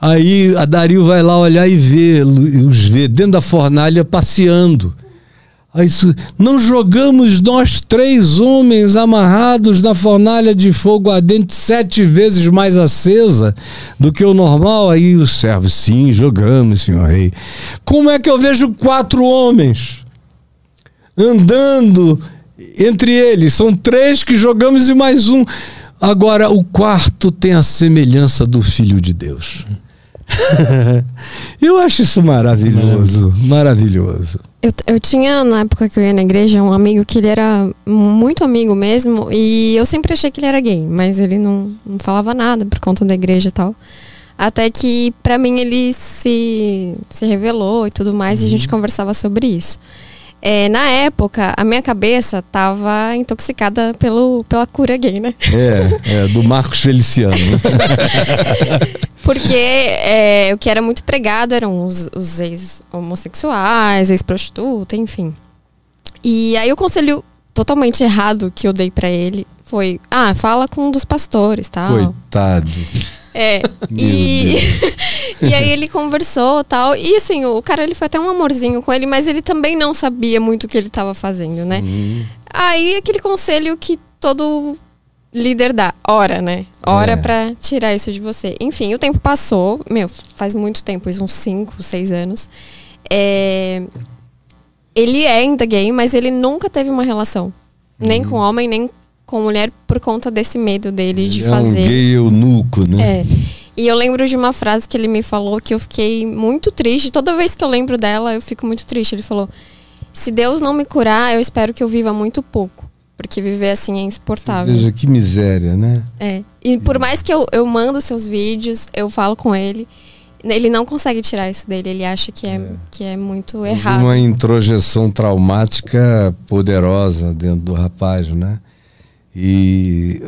Aí a Dario vai lá olhar e vê, os vê dentro da fornalha passeando não jogamos nós três homens amarrados na fornalha de fogo ardente sete vezes mais acesa do que o normal? Aí o servo, sim, jogamos, senhor rei. Como é que eu vejo quatro homens andando entre eles? São três que jogamos e mais um. Agora, o quarto tem a semelhança do Filho de Deus. eu acho isso maravilhoso, maravilhoso. Eu, eu tinha, na época que eu ia na igreja, um amigo que ele era muito amigo mesmo, e eu sempre achei que ele era gay, mas ele não, não falava nada por conta da igreja e tal. Até que, para mim, ele se, se revelou e tudo mais, uhum. e a gente uhum. conversava sobre isso. É, na época, a minha cabeça estava intoxicada pelo, pela cura gay, né? É, é do Marcos Feliciano. Porque é, o que era muito pregado eram os, os ex-homossexuais, ex-prostituta, enfim. E aí o conselho totalmente errado que eu dei para ele foi: ah, fala com um dos pastores, tal. Coitado. É. e... e aí ele conversou tal. E assim, o cara ele foi até um amorzinho com ele, mas ele também não sabia muito o que ele estava fazendo, né? Hum. Aí aquele conselho que todo líder dá. Hora, né? Hora é. pra tirar isso de você. Enfim, o tempo passou. Meu, faz muito tempo, isso, uns 5, 6 anos. É... Ele é ainda gay, mas ele nunca teve uma relação. Nem hum. com homem, nem com mulher por conta desse medo dele de é fazer. Um gay eunuco, né? É. E eu lembro de uma frase que ele me falou que eu fiquei muito triste. Toda vez que eu lembro dela, eu fico muito triste. Ele falou: Se Deus não me curar, eu espero que eu viva muito pouco. Porque viver assim é insuportável. Veja que miséria, né? É. E por mais que eu, eu mando seus vídeos, eu falo com ele, ele não consegue tirar isso dele. Ele acha que é, é. que é muito errado. Uma introjeção traumática poderosa dentro do rapaz, né? E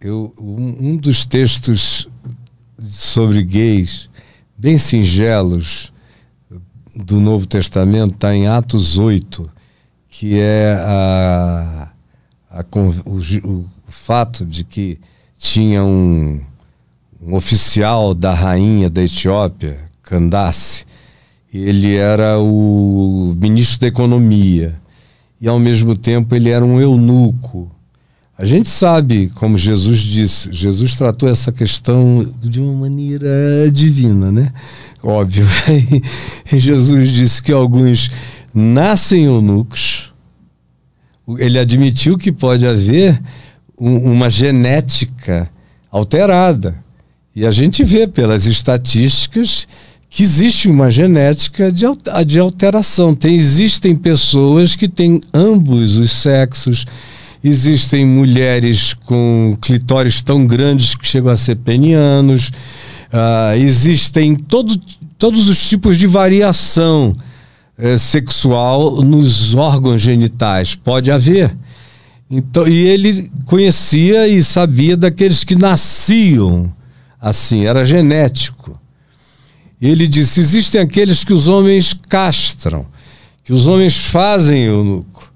eu, um, um dos textos sobre gays, bem singelos, do Novo Testamento está em Atos 8, que é a, a o, o, fato de que tinha um, um, oficial da rainha da Etiópia, Candace, ele era o ministro da Economia e, ao mesmo tempo, ele era um eunuco a gente sabe, como Jesus disse, Jesus tratou essa questão de uma maneira divina, né? Óbvio. Né? Jesus disse que alguns nascem eunucos. Ele admitiu que pode haver uma genética alterada. E a gente vê pelas estatísticas que existe uma genética de, de alteração. Tem, existem pessoas que têm ambos os sexos, existem mulheres com clitóris tão grandes que chegam a ser penianos, uh, existem todo, todos os tipos de variação uh, sexual nos órgãos genitais. Pode haver. Então, e ele conhecia e sabia daqueles que nasciam assim, era genético. Ele disse: existem aqueles que os homens castram, que os homens fazem eunuco.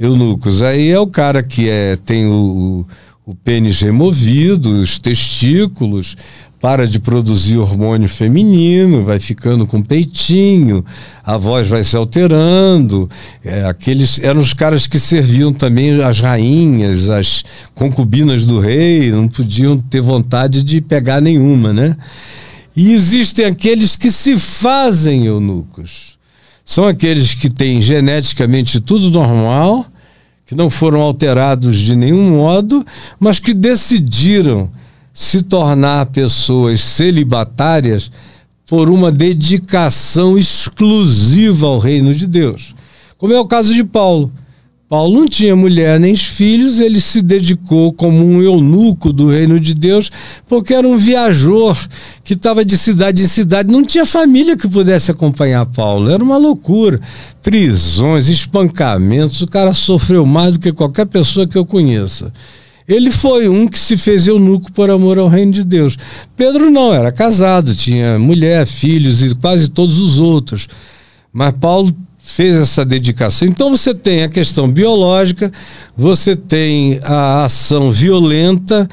Eunucos. Aí é o cara que é, tem o, o pênis removido, os testículos, para de produzir hormônio feminino, vai ficando com peitinho, a voz vai se alterando. É, aqueles eram os caras que serviam também as rainhas, as concubinas do rei, não podiam ter vontade de pegar nenhuma, né? E existem aqueles que se fazem eunucos são aqueles que têm geneticamente tudo normal, que não foram alterados de nenhum modo, mas que decidiram se tornar pessoas celibatárias por uma dedicação exclusiva ao reino de Deus. Como é o caso de Paulo. Paulo não tinha mulher nem filhos, ele se dedicou como um eunuco do reino de Deus, porque era um viajor que estava de cidade em cidade, não tinha família que pudesse acompanhar Paulo, era uma loucura. Prisões, espancamentos, o cara sofreu mais do que qualquer pessoa que eu conheça. Ele foi um que se fez eunuco por amor ao reino de Deus. Pedro não, era casado, tinha mulher, filhos e quase todos os outros. Mas Paulo fez essa dedicação. Então você tem a questão biológica, você tem a ação violenta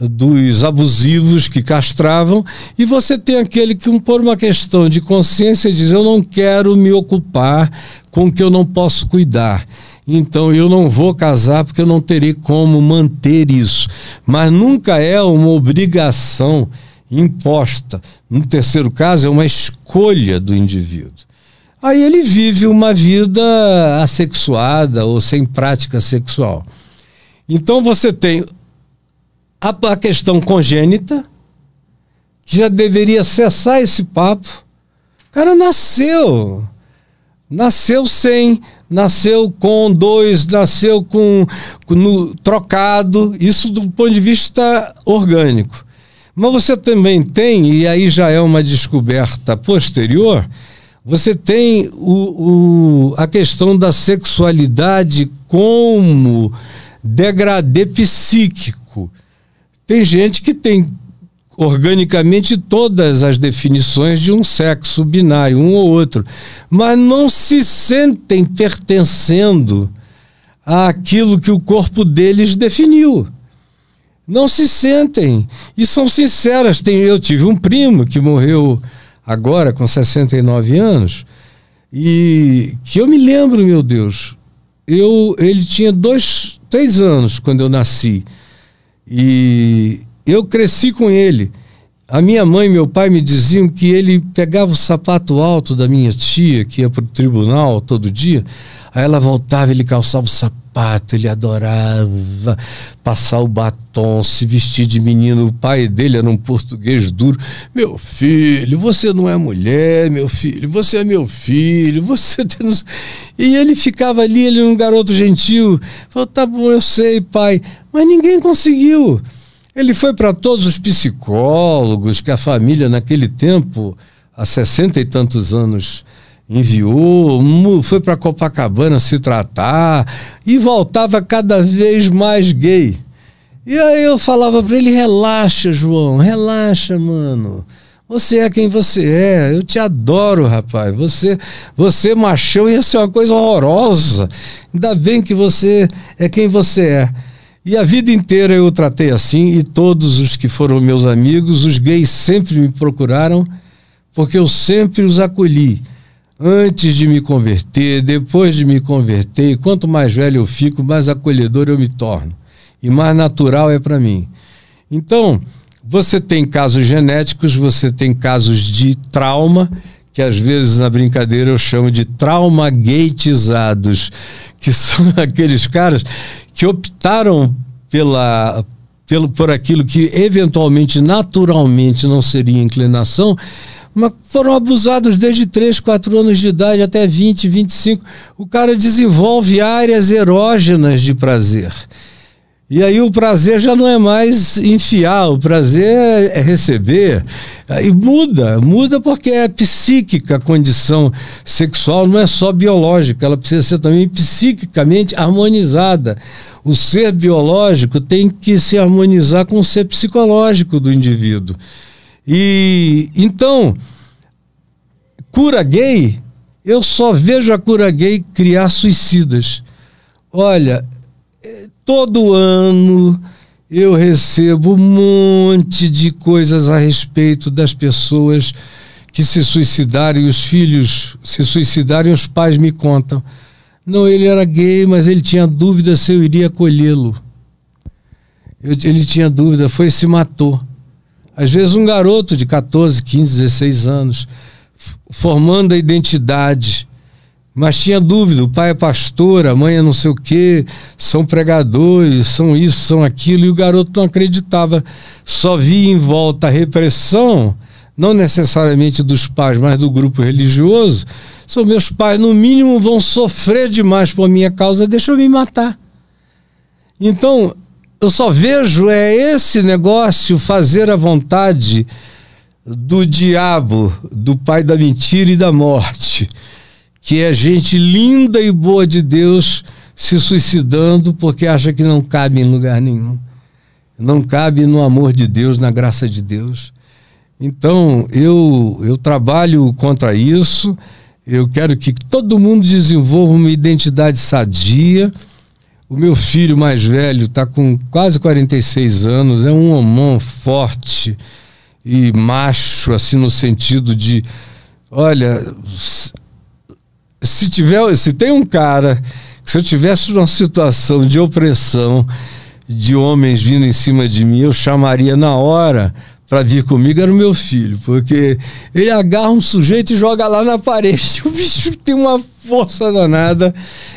dos abusivos que castravam e você tem aquele que por uma questão de consciência diz eu não quero me ocupar com o que eu não posso cuidar. Então eu não vou casar porque eu não terei como manter isso. Mas nunca é uma obrigação imposta. No terceiro caso é uma escolha do indivíduo. Aí ele vive uma vida assexuada ou sem prática sexual. Então você tem a, a questão congênita, que já deveria cessar esse papo. O cara nasceu. Nasceu sem, nasceu com dois, nasceu com, com no, trocado. Isso do ponto de vista orgânico. Mas você também tem, e aí já é uma descoberta posterior, você tem o, o, a questão da sexualidade como degradê psíquico. Tem gente que tem organicamente todas as definições de um sexo binário, um ou outro, mas não se sentem pertencendo àquilo que o corpo deles definiu. Não se sentem e são sinceras. Tem, eu tive um primo que morreu agora com 69 anos, e que eu me lembro, meu Deus, eu ele tinha dois, três anos quando eu nasci. E eu cresci com ele. A minha mãe e meu pai me diziam que ele pegava o sapato alto da minha tia, que ia para o tribunal todo dia, aí ela voltava, ele calçava o sapato sapato, ele adorava passar o batom, se vestir de menino. O pai dele era um português duro. Meu filho, você não é mulher, meu filho, você é meu filho, você tem. E ele ficava ali, ele era um garoto gentil. Falou: tá bom, eu sei, pai. Mas ninguém conseguiu. Ele foi para todos os psicólogos que a família naquele tempo, há sessenta e tantos anos, enviou, foi para Copacabana se tratar e voltava cada vez mais gay. E aí eu falava para ele: relaxa, João, relaxa, mano. Você é quem você é. Eu te adoro, rapaz. Você, você machão ia ser uma coisa horrorosa. Ainda bem que você é quem você é. E a vida inteira eu o tratei assim e todos os que foram meus amigos, os gays sempre me procuraram porque eu sempre os acolhi antes de me converter, depois de me converter, quanto mais velho eu fico, mais acolhedor eu me torno e mais natural é para mim. Então, você tem casos genéticos, você tem casos de trauma, que às vezes na brincadeira eu chamo de trauma gateizados, que são aqueles caras que optaram pela pelo, por aquilo que eventualmente, naturalmente, não seria inclinação, mas foram abusados desde 3, 4 anos de idade até 20, 25. O cara desenvolve áreas erógenas de prazer. E aí o prazer já não é mais enfiar, o prazer é receber. E muda, muda porque é psíquica a condição sexual, não é só biológica, ela precisa ser também psiquicamente harmonizada. O ser biológico tem que se harmonizar com o ser psicológico do indivíduo. E então, cura gay, eu só vejo a cura gay criar suicidas. Olha, todo ano eu recebo um monte de coisas a respeito das pessoas que se suicidaram e os filhos se suicidaram e os pais me contam. Não, ele era gay, mas ele tinha dúvida se eu iria acolhê-lo. Ele tinha dúvida, foi e se matou. Às vezes um garoto de 14, 15, 16 anos, formando a identidade, mas tinha dúvida, o pai é pastor, a mãe é não sei o quê, são pregadores, são isso, são aquilo, e o garoto não acreditava. Só via em volta a repressão, não necessariamente dos pais, mas do grupo religioso. São meus pais, no mínimo, vão sofrer demais por minha causa, deixa eu me matar. Então, eu só vejo é esse negócio fazer a vontade do diabo, do pai da mentira e da morte que é gente linda e boa de Deus se suicidando porque acha que não cabe em lugar nenhum. Não cabe no amor de Deus, na graça de Deus. Então, eu, eu trabalho contra isso. Eu quero que todo mundo desenvolva uma identidade sadia. O meu filho mais velho está com quase 46 anos, é um homão forte e macho, assim, no sentido de: olha, se tiver, se tem um cara, se eu tivesse uma situação de opressão, de homens vindo em cima de mim, eu chamaria na hora para vir comigo era o meu filho, porque ele agarra um sujeito e joga lá na parede. O bicho tem uma força danada,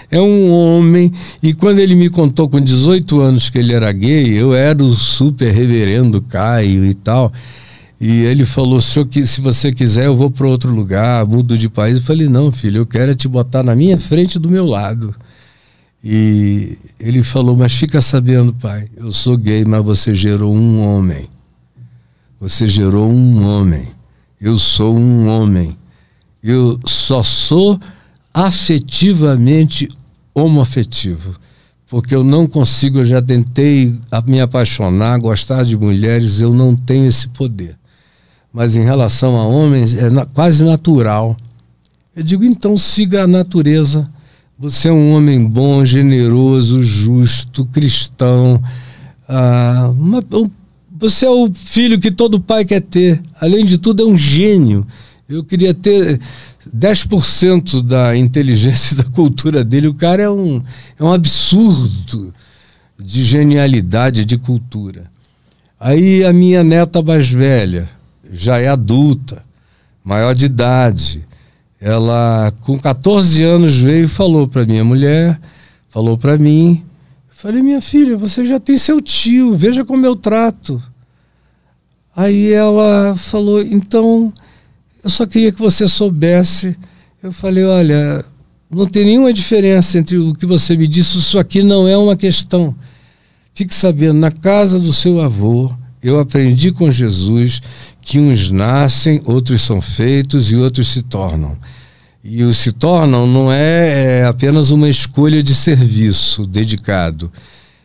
é um homem. E quando ele me contou com 18 anos que ele era gay, eu era o super reverendo Caio e tal. E ele falou: se, eu, se você quiser, eu vou para outro lugar, mudo de país. Eu falei: não, filho, eu quero é te botar na minha frente do meu lado. E ele falou: mas fica sabendo, pai, eu sou gay, mas você gerou um homem. Você gerou um homem. Eu sou um homem. Eu só sou afetivamente homoafetivo porque eu não consigo, eu já tentei me apaixonar, gostar de mulheres, eu não tenho esse poder mas em relação a homens é na, quase natural. Eu digo, então siga a natureza. Você é um homem bom, generoso, justo, cristão. Ah, uma, um, você é o filho que todo pai quer ter. Além de tudo, é um gênio. Eu queria ter 10% da inteligência e da cultura dele. O cara é um, é um absurdo de genialidade, de cultura. Aí a minha neta mais velha, já é adulta, maior de idade. Ela, com 14 anos, veio e falou para minha mulher, falou para mim. Falei, minha filha, você já tem seu tio, veja como eu trato. Aí ela falou, então, eu só queria que você soubesse. Eu falei, olha, não tem nenhuma diferença entre o que você me disse, isso aqui não é uma questão. Fique sabendo, na casa do seu avô, eu aprendi com Jesus que uns nascem, outros são feitos e outros se tornam. E o se tornam não é, é apenas uma escolha de serviço dedicado.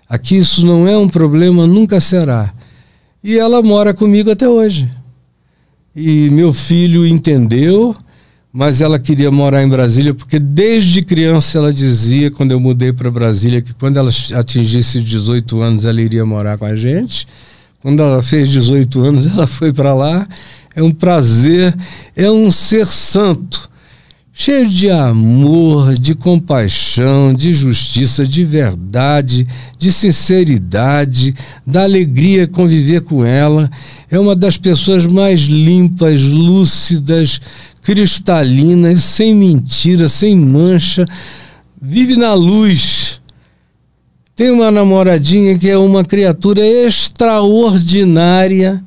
Aqui isso não é um problema, nunca será. E ela mora comigo até hoje. E meu filho entendeu, mas ela queria morar em Brasília porque desde criança ela dizia, quando eu mudei para Brasília, que quando ela atingisse 18 anos ela iria morar com a gente. Quando ela fez 18 anos, ela foi para lá. É um prazer, é um ser santo, cheio de amor, de compaixão, de justiça, de verdade, de sinceridade, da alegria conviver com ela. É uma das pessoas mais limpas, lúcidas, cristalinas, sem mentira, sem mancha. Vive na luz tem uma namoradinha que é uma criatura extraordinária,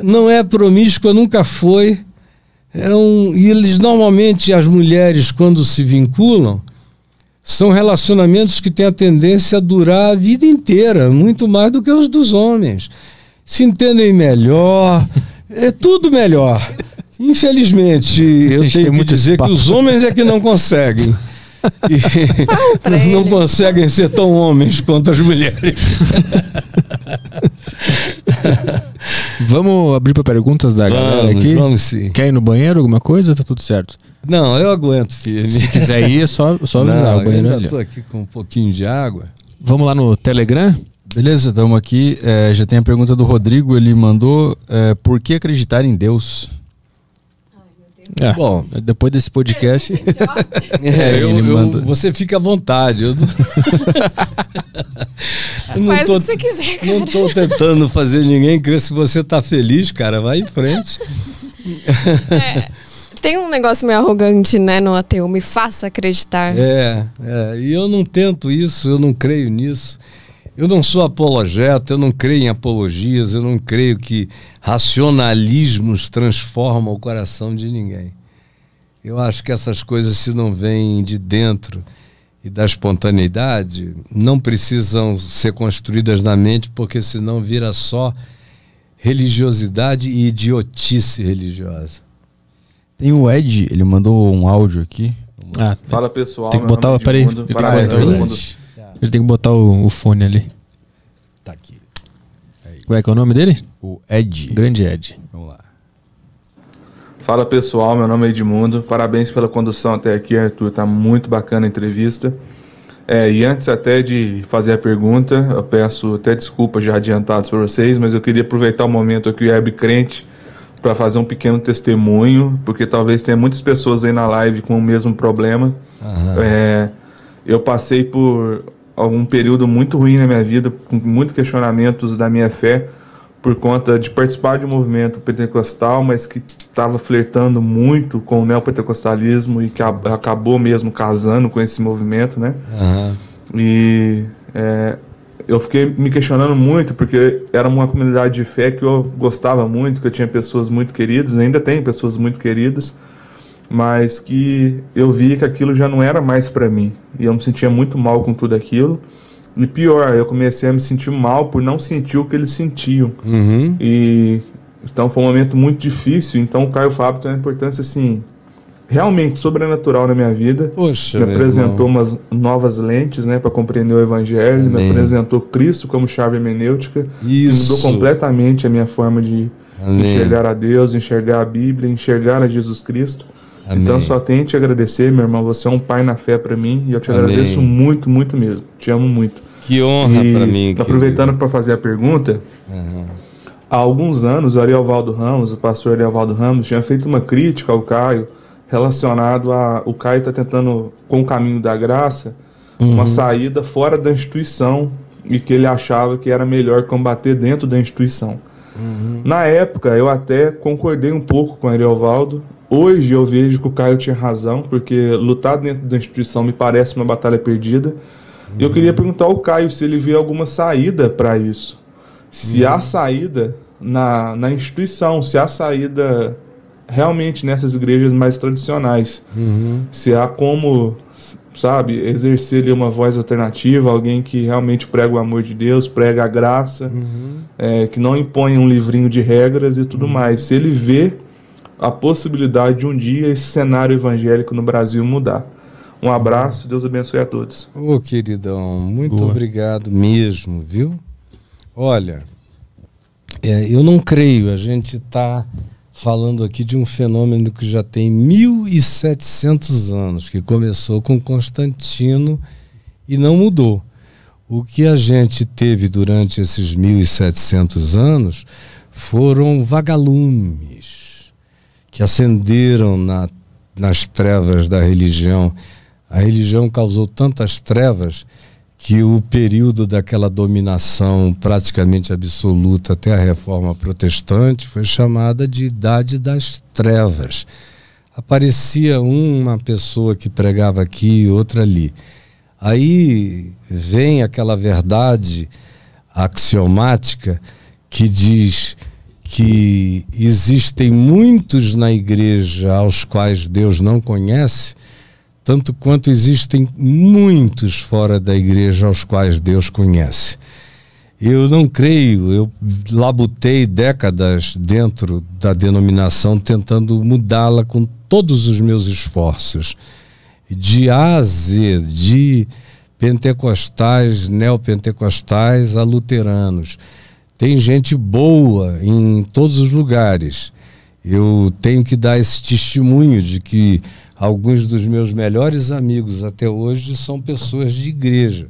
não é promíscua, nunca foi. É um, e eles normalmente, as mulheres, quando se vinculam, são relacionamentos que têm a tendência a durar a vida inteira, muito mais do que os dos homens. Se entendem melhor, é tudo melhor. Infelizmente, eu tenho que dizer que os homens é que não conseguem. E não conseguem ser tão homens quanto as mulheres. vamos abrir para perguntas da vamos, galera aqui? Vamos sim. Quer ir no banheiro, alguma coisa? Tá tudo certo? Não, eu aguento, filho. Se quiser ir, é só, só avisar. Não, o banheiro eu ainda ali. tô aqui com um pouquinho de água. Vamos lá no Telegram? Beleza, estamos aqui. É, já tem a pergunta do Rodrigo, ele mandou é, por que acreditar em Deus? É, Bom, depois desse podcast. é, é, é eu, eu, você fica à vontade. Eu não, não Faz o que você quiser. Cara. Não tô tentando fazer ninguém crer. Se você tá feliz, cara, vai em frente. É, tem um negócio meio arrogante, né, no ateu, me faça acreditar. É, é, e eu não tento isso, eu não creio nisso. Eu não sou apologeta, eu não creio em apologias, eu não creio que racionalismos transformam o coração de ninguém. Eu acho que essas coisas, se não vêm de dentro e da espontaneidade, não precisam ser construídas na mente, porque senão vira só religiosidade e idiotice religiosa. Tem o Ed, ele mandou um áudio aqui. Ah, Fala pessoal, tem que botar, é peraí, Edmundo, parabéns, ele tem que botar o, o fone ali. Tá aqui. Aí. Como é que é o nome dele? O Ed. Grande Ed. Vamos lá. Fala pessoal, meu nome é Edmundo. Parabéns pela condução até aqui, Arthur. Tá muito bacana a entrevista. É, e antes até de fazer a pergunta, eu peço até desculpas já adiantadas para vocês, mas eu queria aproveitar o momento aqui, Web Crente, para fazer um pequeno testemunho, porque talvez tenha muitas pessoas aí na live com o mesmo problema. Uhum. É, eu passei por um período muito ruim na minha vida, com muitos questionamentos da minha fé, por conta de participar de um movimento pentecostal, mas que estava flertando muito com o neopentecostalismo e que acabou mesmo casando com esse movimento, né? Uhum. E é, eu fiquei me questionando muito, porque era uma comunidade de fé que eu gostava muito, que eu tinha pessoas muito queridas, ainda tem pessoas muito queridas, mas que eu vi que aquilo já não era mais para mim e eu me sentia muito mal com tudo aquilo e pior eu comecei a me sentir mal por não sentir o que eles sentiam uhum. e então foi um momento muito difícil então o Caio Fábio tem uma importância assim realmente sobrenatural na minha vida Poxa, me apresentou irmão. umas novas lentes né para compreender o Evangelho Amém. me apresentou Cristo como chave hermenêutica Isso. mudou completamente a minha forma de Amém. enxergar a Deus enxergar a Bíblia enxergar a Jesus Cristo então, Amém. Então só tenho te agradecer, meu irmão. Você é um pai na fé para mim e eu te Amém. agradeço muito, muito mesmo. Te amo muito. Que honra para mim. Aproveitando para fazer a pergunta, uhum. há alguns anos o Ariovaldo Ramos, o pastor Ariovaldo Ramos, tinha feito uma crítica ao Caio relacionado a o Caio está tentando com o caminho da graça uhum. uma saída fora da instituição e que ele achava que era melhor combater dentro da instituição. Uhum. Na época, eu até concordei um pouco com o Valdo Hoje eu vejo que o Caio tinha razão, porque lutar dentro da instituição me parece uma batalha perdida. Uhum. Eu queria perguntar ao Caio se ele vê alguma saída para isso. Se uhum. há saída na, na instituição, se há saída realmente nessas igrejas mais tradicionais. Uhum. Se há como, sabe, exercer ali uma voz alternativa, alguém que realmente prega o amor de Deus, prega a graça, uhum. é, que não impõe um livrinho de regras e tudo uhum. mais. Se ele vê a possibilidade de um dia esse cenário evangélico no Brasil mudar. Um abraço, Deus abençoe a todos. Ô oh, queridão, muito Boa. obrigado mesmo, viu? Olha, é, eu não creio, a gente está falando aqui de um fenômeno que já tem 1.700 anos, que começou com Constantino e não mudou. O que a gente teve durante esses 1.700 anos foram vagalumes que acenderam na, nas trevas da religião. A religião causou tantas trevas que o período daquela dominação praticamente absoluta até a reforma protestante foi chamada de Idade das Trevas. Aparecia uma pessoa que pregava aqui e outra ali. Aí vem aquela verdade axiomática que diz que existem muitos na igreja aos quais Deus não conhece, tanto quanto existem muitos fora da igreja aos quais Deus conhece. Eu não creio, eu labutei décadas dentro da denominação tentando mudá-la com todos os meus esforços. De A a Z, de pentecostais, neopentecostais a luteranos tem gente boa em todos os lugares. Eu tenho que dar esse testemunho de que alguns dos meus melhores amigos até hoje são pessoas de igreja.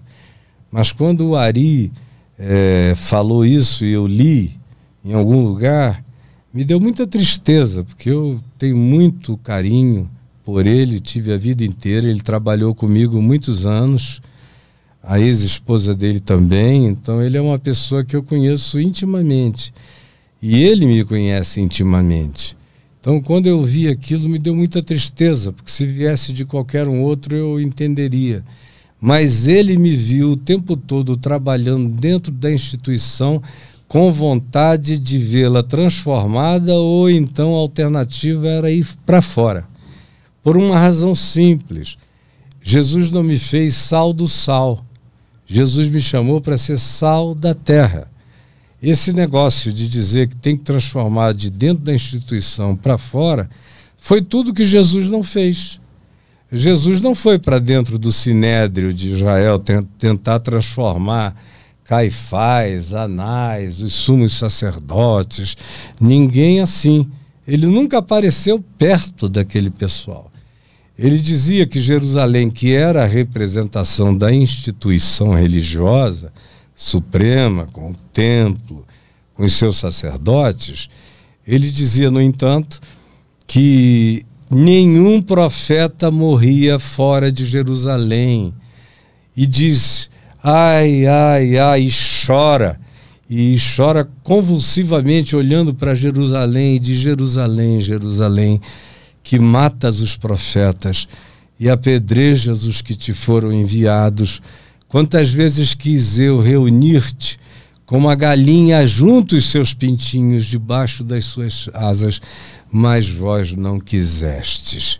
Mas quando o Ari é, falou isso e eu li em algum lugar, me deu muita tristeza, porque eu tenho muito carinho por ele, tive a vida inteira, ele trabalhou comigo muitos anos a ex-esposa dele também, então ele é uma pessoa que eu conheço intimamente. E ele me conhece intimamente. Então, quando eu vi aquilo, me deu muita tristeza, porque se viesse de qualquer um outro, eu entenderia. Mas ele me viu o tempo todo trabalhando dentro da instituição com vontade de vê-la transformada ou então a alternativa era ir para fora. Por uma razão simples. Jesus não me fez sal do sal. Jesus me chamou para ser sal da terra. Esse negócio de dizer que tem que transformar de dentro da instituição para fora foi tudo que Jesus não fez. Jesus não foi para dentro do sinédrio de Israel tentar transformar Caifás, Anás, os sumos sacerdotes, ninguém assim. Ele nunca apareceu perto daquele pessoal. Ele dizia que Jerusalém, que era a representação da instituição religiosa suprema, com o templo, com os seus sacerdotes, ele dizia, no entanto, que nenhum profeta morria fora de Jerusalém. E diz: ai, ai, ai, e chora. E chora convulsivamente olhando para Jerusalém, e de Jerusalém, Jerusalém que matas os profetas e apedrejas os que te foram enviados. Quantas vezes quis eu reunir-te como a galinha junto os seus pintinhos debaixo das suas asas, mas vós não quisestes.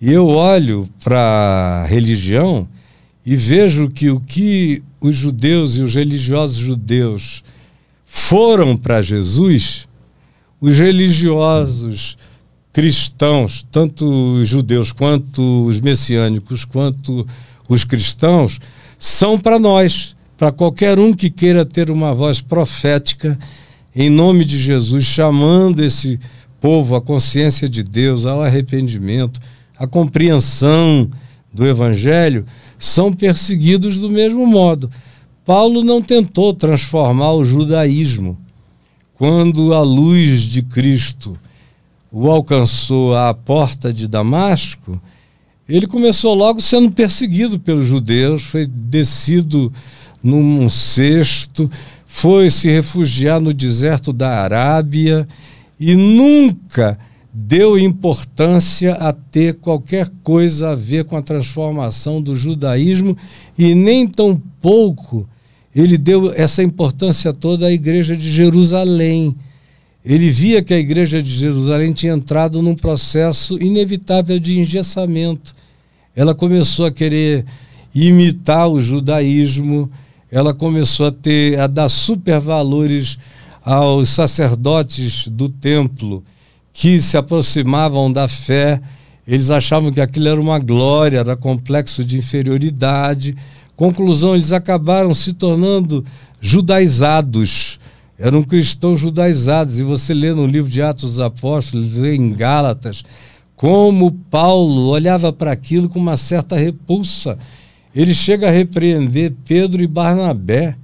E eu olho para a religião e vejo que o que os judeus e os religiosos judeus foram para Jesus, os religiosos cristãos, tanto os judeus quanto os messiânicos, quanto os cristãos, são para nós, para qualquer um que queira ter uma voz profética em nome de Jesus, chamando esse povo à consciência de Deus, ao arrependimento, à compreensão do evangelho, são perseguidos do mesmo modo. Paulo não tentou transformar o judaísmo. Quando a luz de Cristo o alcançou à porta de Damasco, ele começou logo sendo perseguido pelos judeus, foi descido num cesto, foi se refugiar no deserto da Arábia e nunca deu importância a ter qualquer coisa a ver com a transformação do judaísmo e nem tão pouco ele deu essa importância toda à igreja de Jerusalém ele via que a igreja de Jerusalém tinha entrado num processo inevitável de engessamento. Ela começou a querer imitar o judaísmo, ela começou a ter a dar supervalores aos sacerdotes do templo que se aproximavam da fé. Eles achavam que aquilo era uma glória, era complexo de inferioridade. Conclusão, eles acabaram se tornando judaizados eram cristãos judaizados. E você lê no livro de Atos dos Apóstolos, em Gálatas, como Paulo olhava para aquilo com uma certa repulsa. Ele chega a repreender Pedro e Barnabé,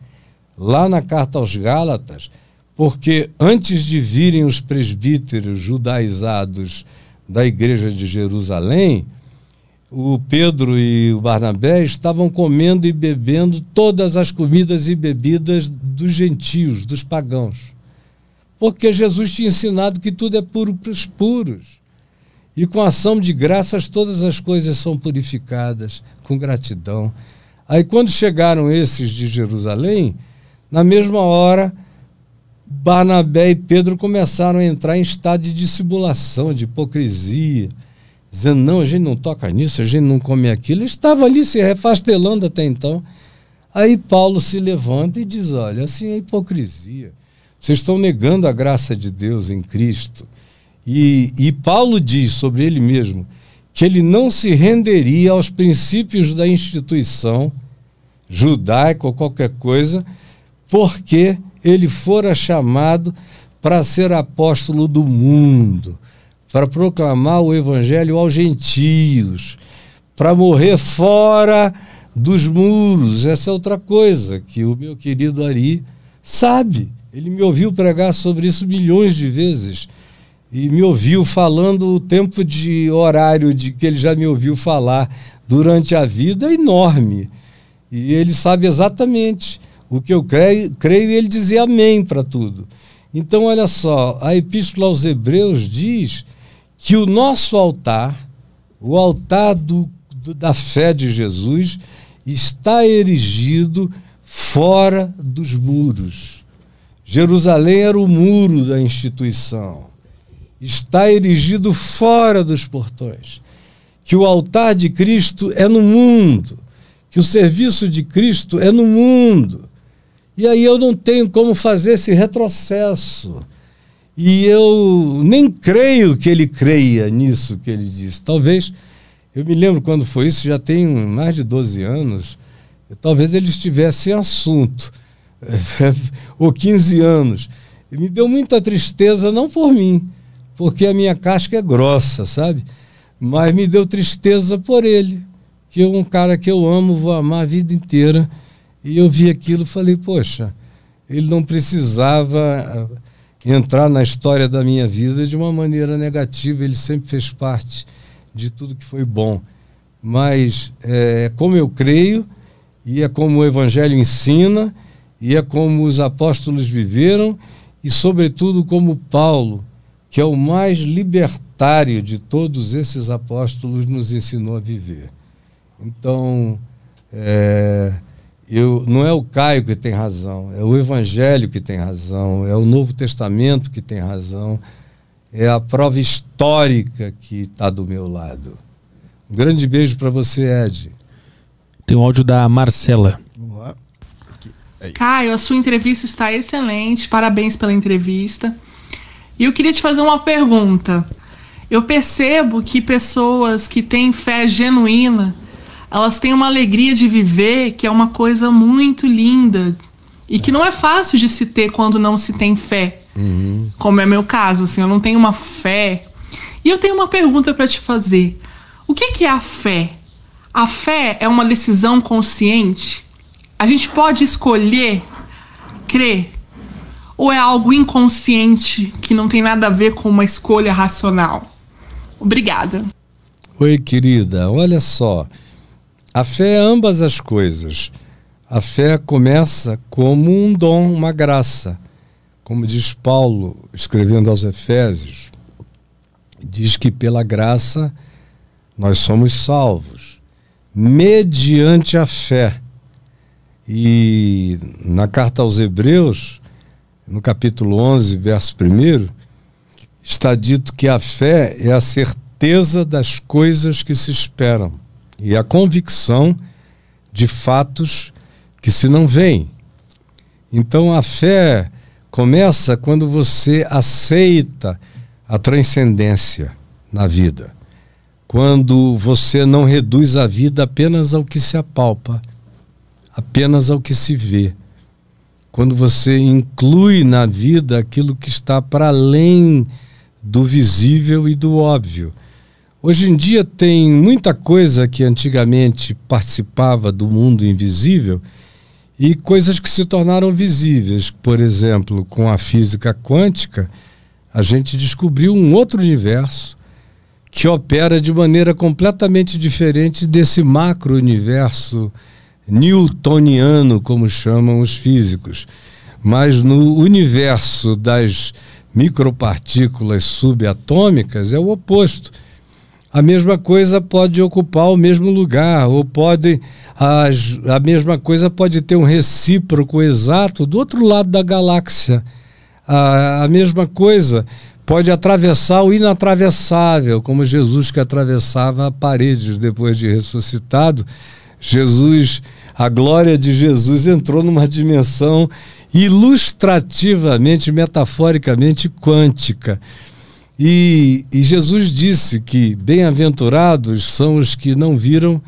lá na carta aos Gálatas, porque antes de virem os presbíteros judaizados da igreja de Jerusalém, o Pedro e o Barnabé estavam comendo e bebendo todas as comidas e bebidas dos gentios, dos pagãos. Porque Jesus tinha ensinado que tudo é puro para os puros. E com ação de graças todas as coisas são purificadas, com gratidão. Aí quando chegaram esses de Jerusalém, na mesma hora, Barnabé e Pedro começaram a entrar em estado de dissimulação, de hipocrisia dizendo, não, a gente não toca nisso, a gente não come aquilo. Ele estava ali se refastelando até então. Aí Paulo se levanta e diz, olha, assim é hipocrisia. Vocês estão negando a graça de Deus em Cristo. E, e Paulo diz sobre ele mesmo que ele não se renderia aos princípios da instituição judaica ou qualquer coisa, porque ele fora chamado para ser apóstolo do mundo para proclamar o evangelho aos gentios, para morrer fora dos muros. Essa é outra coisa que o meu querido Ari sabe. Ele me ouviu pregar sobre isso milhões de vezes e me ouviu falando o tempo de horário de que ele já me ouviu falar durante a vida é enorme. E ele sabe exatamente o que eu creio, creio e ele dizia amém para tudo. Então, olha só, a Epístola aos Hebreus diz que o nosso altar, o altar do, do, da fé de Jesus, está erigido fora dos muros. Jerusalém era o muro da instituição. Está erigido fora dos portões. Que o altar de Cristo é no mundo. Que o serviço de Cristo é no mundo. E aí eu não tenho como fazer esse retrocesso. E eu nem creio que ele creia nisso que ele disse. Talvez, eu me lembro quando foi isso, já tem mais de 12 anos, talvez ele estivesse em assunto, ou 15 anos. E me deu muita tristeza, não por mim, porque a minha casca é grossa, sabe? Mas me deu tristeza por ele, que é um cara que eu amo, vou amar a vida inteira. E eu vi aquilo e falei, poxa, ele não precisava entrar na história da minha vida de uma maneira negativa. Ele sempre fez parte de tudo que foi bom. Mas é, é como eu creio, e é como o Evangelho ensina, e é como os apóstolos viveram, e, sobretudo, como Paulo, que é o mais libertário de todos esses apóstolos, nos ensinou a viver. Então, é, eu, não é o Caio que tem razão, é o Evangelho que tem razão, é o Novo Testamento que tem razão, é a prova histórica que está do meu lado. Um grande beijo para você, Ed. Tem um áudio da Marcela. Boa. Caio, a sua entrevista está excelente, parabéns pela entrevista. E eu queria te fazer uma pergunta. Eu percebo que pessoas que têm fé genuína elas têm uma alegria de viver que é uma coisa muito linda e que não é fácil de se ter quando não se tem fé. Uhum. Como é meu caso, assim, eu não tenho uma fé. E eu tenho uma pergunta para te fazer. O que, que é a fé? A fé é uma decisão consciente? A gente pode escolher crer? Ou é algo inconsciente que não tem nada a ver com uma escolha racional? Obrigada. Oi, querida. Olha só. A fé é ambas as coisas. A fé começa como um dom, uma graça. Como diz Paulo, escrevendo aos Efésios, diz que pela graça nós somos salvos, mediante a fé. E na carta aos Hebreus, no capítulo 11, verso 1, está dito que a fé é a certeza das coisas que se esperam e a convicção de fatos que se não veem. Então a fé começa quando você aceita a transcendência na vida. Quando você não reduz a vida apenas ao que se apalpa, apenas ao que se vê. Quando você inclui na vida aquilo que está para além do visível e do óbvio Hoje em dia tem muita coisa que antigamente participava do mundo invisível e coisas que se tornaram visíveis. Por exemplo, com a física quântica, a gente descobriu um outro universo que opera de maneira completamente diferente desse macro-universo newtoniano, como chamam os físicos. Mas no universo das micropartículas subatômicas é o oposto a mesma coisa pode ocupar o mesmo lugar, ou pode a, a mesma coisa pode ter um recíproco exato do outro lado da galáxia. A, a mesma coisa pode atravessar o inatravessável, como Jesus que atravessava paredes depois de ressuscitado. Jesus, a glória de Jesus entrou numa dimensão ilustrativamente, metaforicamente quântica. E, e Jesus disse que bem-aventurados são os que não viram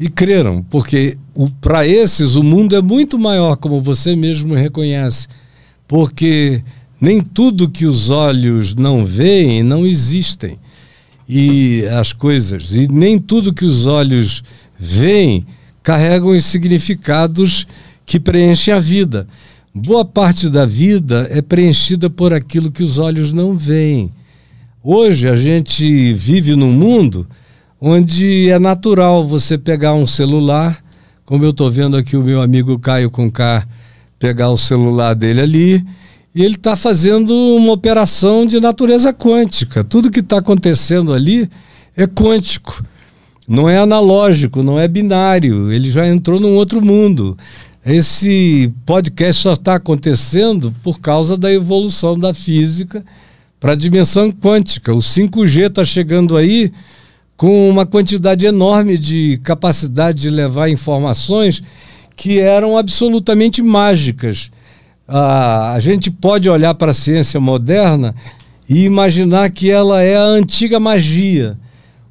e creram, porque para esses o mundo é muito maior, como você mesmo reconhece, porque nem tudo que os olhos não veem não existem e as coisas e nem tudo que os olhos veem carregam os significados que preenchem a vida. Boa parte da vida é preenchida por aquilo que os olhos não veem. Hoje a gente vive num mundo onde é natural você pegar um celular, como eu estou vendo aqui o meu amigo Caio Conká pegar o celular dele ali, e ele está fazendo uma operação de natureza quântica. Tudo que está acontecendo ali é quântico, não é analógico, não é binário. Ele já entrou num outro mundo. Esse podcast só está acontecendo por causa da evolução da física para a dimensão quântica. O 5G está chegando aí com uma quantidade enorme de capacidade de levar informações que eram absolutamente mágicas. Ah, a gente pode olhar para a ciência moderna e imaginar que ela é a antiga magia.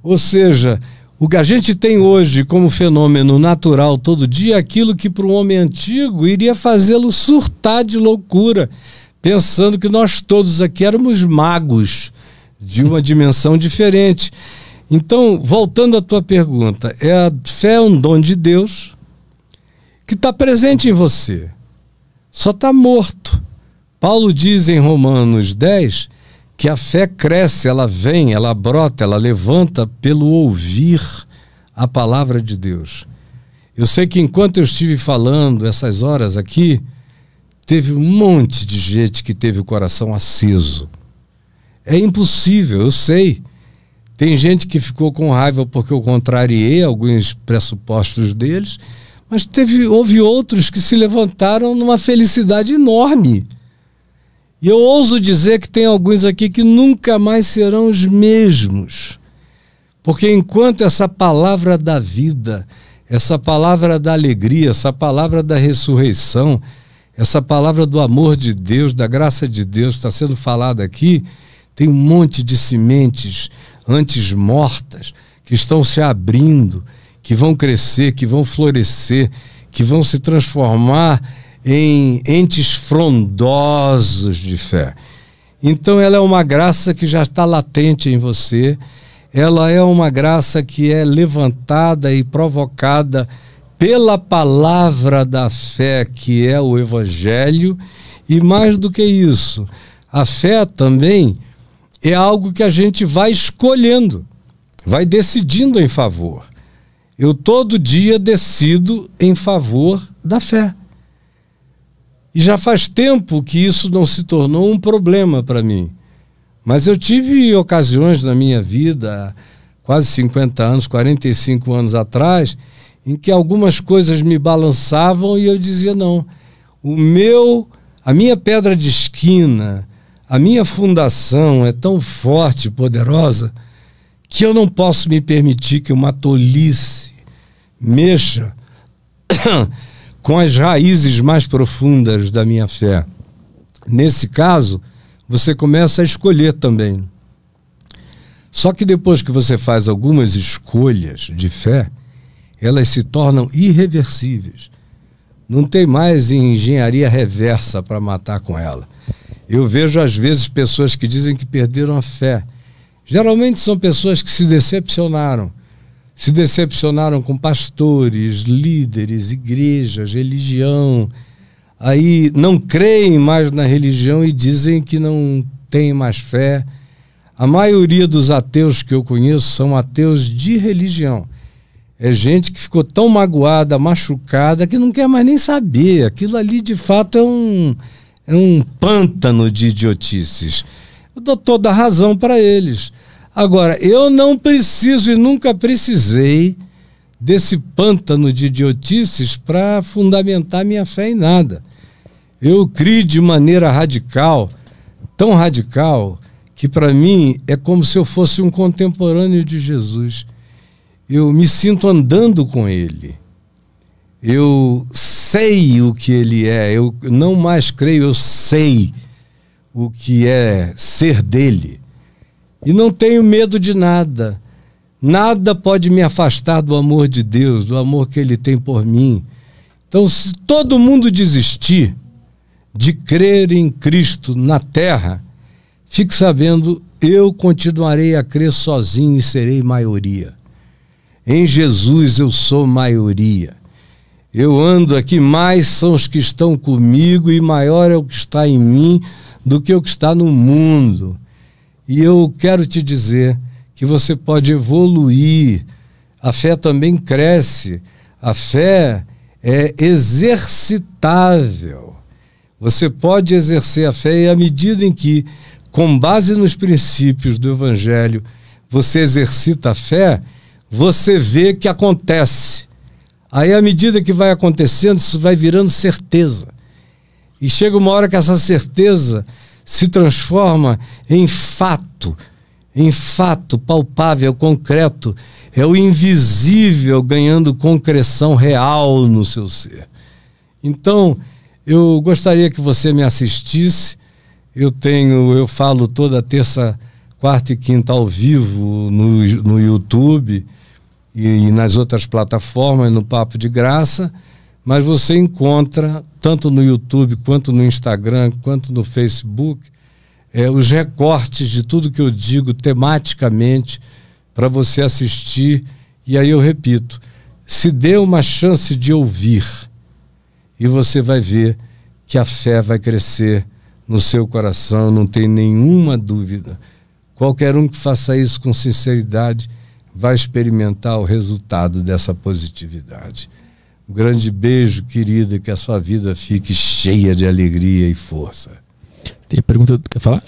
Ou seja, o que a gente tem hoje como fenômeno natural todo dia, é aquilo que para um homem antigo iria fazê-lo surtar de loucura, pensando que nós todos aqui éramos magos de uma dimensão diferente. Então, voltando à tua pergunta, é a fé é um dom de Deus que está presente em você, só está morto. Paulo diz em Romanos 10 que a fé cresce, ela vem, ela brota, ela levanta pelo ouvir a palavra de Deus. Eu sei que enquanto eu estive falando essas horas aqui, Teve um monte de gente que teve o coração aceso. É impossível, eu sei. Tem gente que ficou com raiva porque eu contrariei alguns pressupostos deles, mas teve, houve outros que se levantaram numa felicidade enorme. E eu ouso dizer que tem alguns aqui que nunca mais serão os mesmos. Porque enquanto essa palavra da vida, essa palavra da alegria, essa palavra da ressurreição, essa palavra do amor de Deus, da graça de Deus, está sendo falada aqui. Tem um monte de sementes antes mortas que estão se abrindo, que vão crescer, que vão florescer, que vão se transformar em entes frondosos de fé. Então, ela é uma graça que já está latente em você, ela é uma graça que é levantada e provocada pela palavra da fé que é o Evangelho, e mais do que isso, a fé também é algo que a gente vai escolhendo, vai decidindo em favor. Eu todo dia decido em favor da fé. E já faz tempo que isso não se tornou um problema para mim. Mas eu tive ocasiões na minha vida, quase 50 anos, 45 anos atrás, em que algumas coisas me balançavam e eu dizia não. O meu, a minha pedra de esquina, a minha fundação é tão forte, poderosa, que eu não posso me permitir que uma tolice mexa com as raízes mais profundas da minha fé. Nesse caso, você começa a escolher também. Só que depois que você faz algumas escolhas de fé, elas se tornam irreversíveis. Não tem mais engenharia reversa para matar com ela. Eu vejo às vezes pessoas que dizem que perderam a fé. Geralmente são pessoas que se decepcionaram. Se decepcionaram com pastores, líderes, igrejas, religião. Aí não creem mais na religião e dizem que não têm mais fé. A maioria dos ateus que eu conheço são ateus de religião. É gente que ficou tão magoada, machucada, que não quer mais nem saber. Aquilo ali, de fato, é um, é um pântano de idiotices. Eu dou toda a razão para eles. Agora, eu não preciso e nunca precisei desse pântano de idiotices para fundamentar minha fé em nada. Eu criei de maneira radical, tão radical, que para mim é como se eu fosse um contemporâneo de Jesus eu me sinto andando com ele. Eu sei o que ele é, eu não mais creio, eu sei o que é ser dele. E não tenho medo de nada. Nada pode me afastar do amor de Deus, do amor que ele tem por mim. Então, se todo mundo desistir de crer em Cristo na terra, fique sabendo, eu continuarei a crer sozinho e serei maioria. Em Jesus eu sou maioria. Eu ando aqui, mais são os que estão comigo e maior é o que está em mim do que o que está no mundo. E eu quero te dizer que você pode evoluir. A fé também cresce. A fé é exercitável. Você pode exercer a fé e à medida em que, com base nos princípios do Evangelho, você exercita a fé, você vê que acontece. Aí, à medida que vai acontecendo, isso vai virando certeza. E chega uma hora que essa certeza se transforma em fato, em fato palpável, concreto. É o invisível ganhando concreção real no seu ser. Então, eu gostaria que você me assistisse. Eu tenho, eu falo toda terça, quarta e quinta ao vivo no, no YouTube e, e nas outras plataformas, no Papo de Graça, mas você encontra, tanto no YouTube, quanto no Instagram, quanto no Facebook, é, os recortes de tudo que eu digo tematicamente para você assistir. E aí eu repito: se dê uma chance de ouvir, e você vai ver que a fé vai crescer no seu coração, não tem nenhuma dúvida. Qualquer um que faça isso com sinceridade vai experimentar o resultado dessa positividade. Um grande beijo, querida, que a sua vida fique cheia de alegria e força. Tem pergunta que quer falar?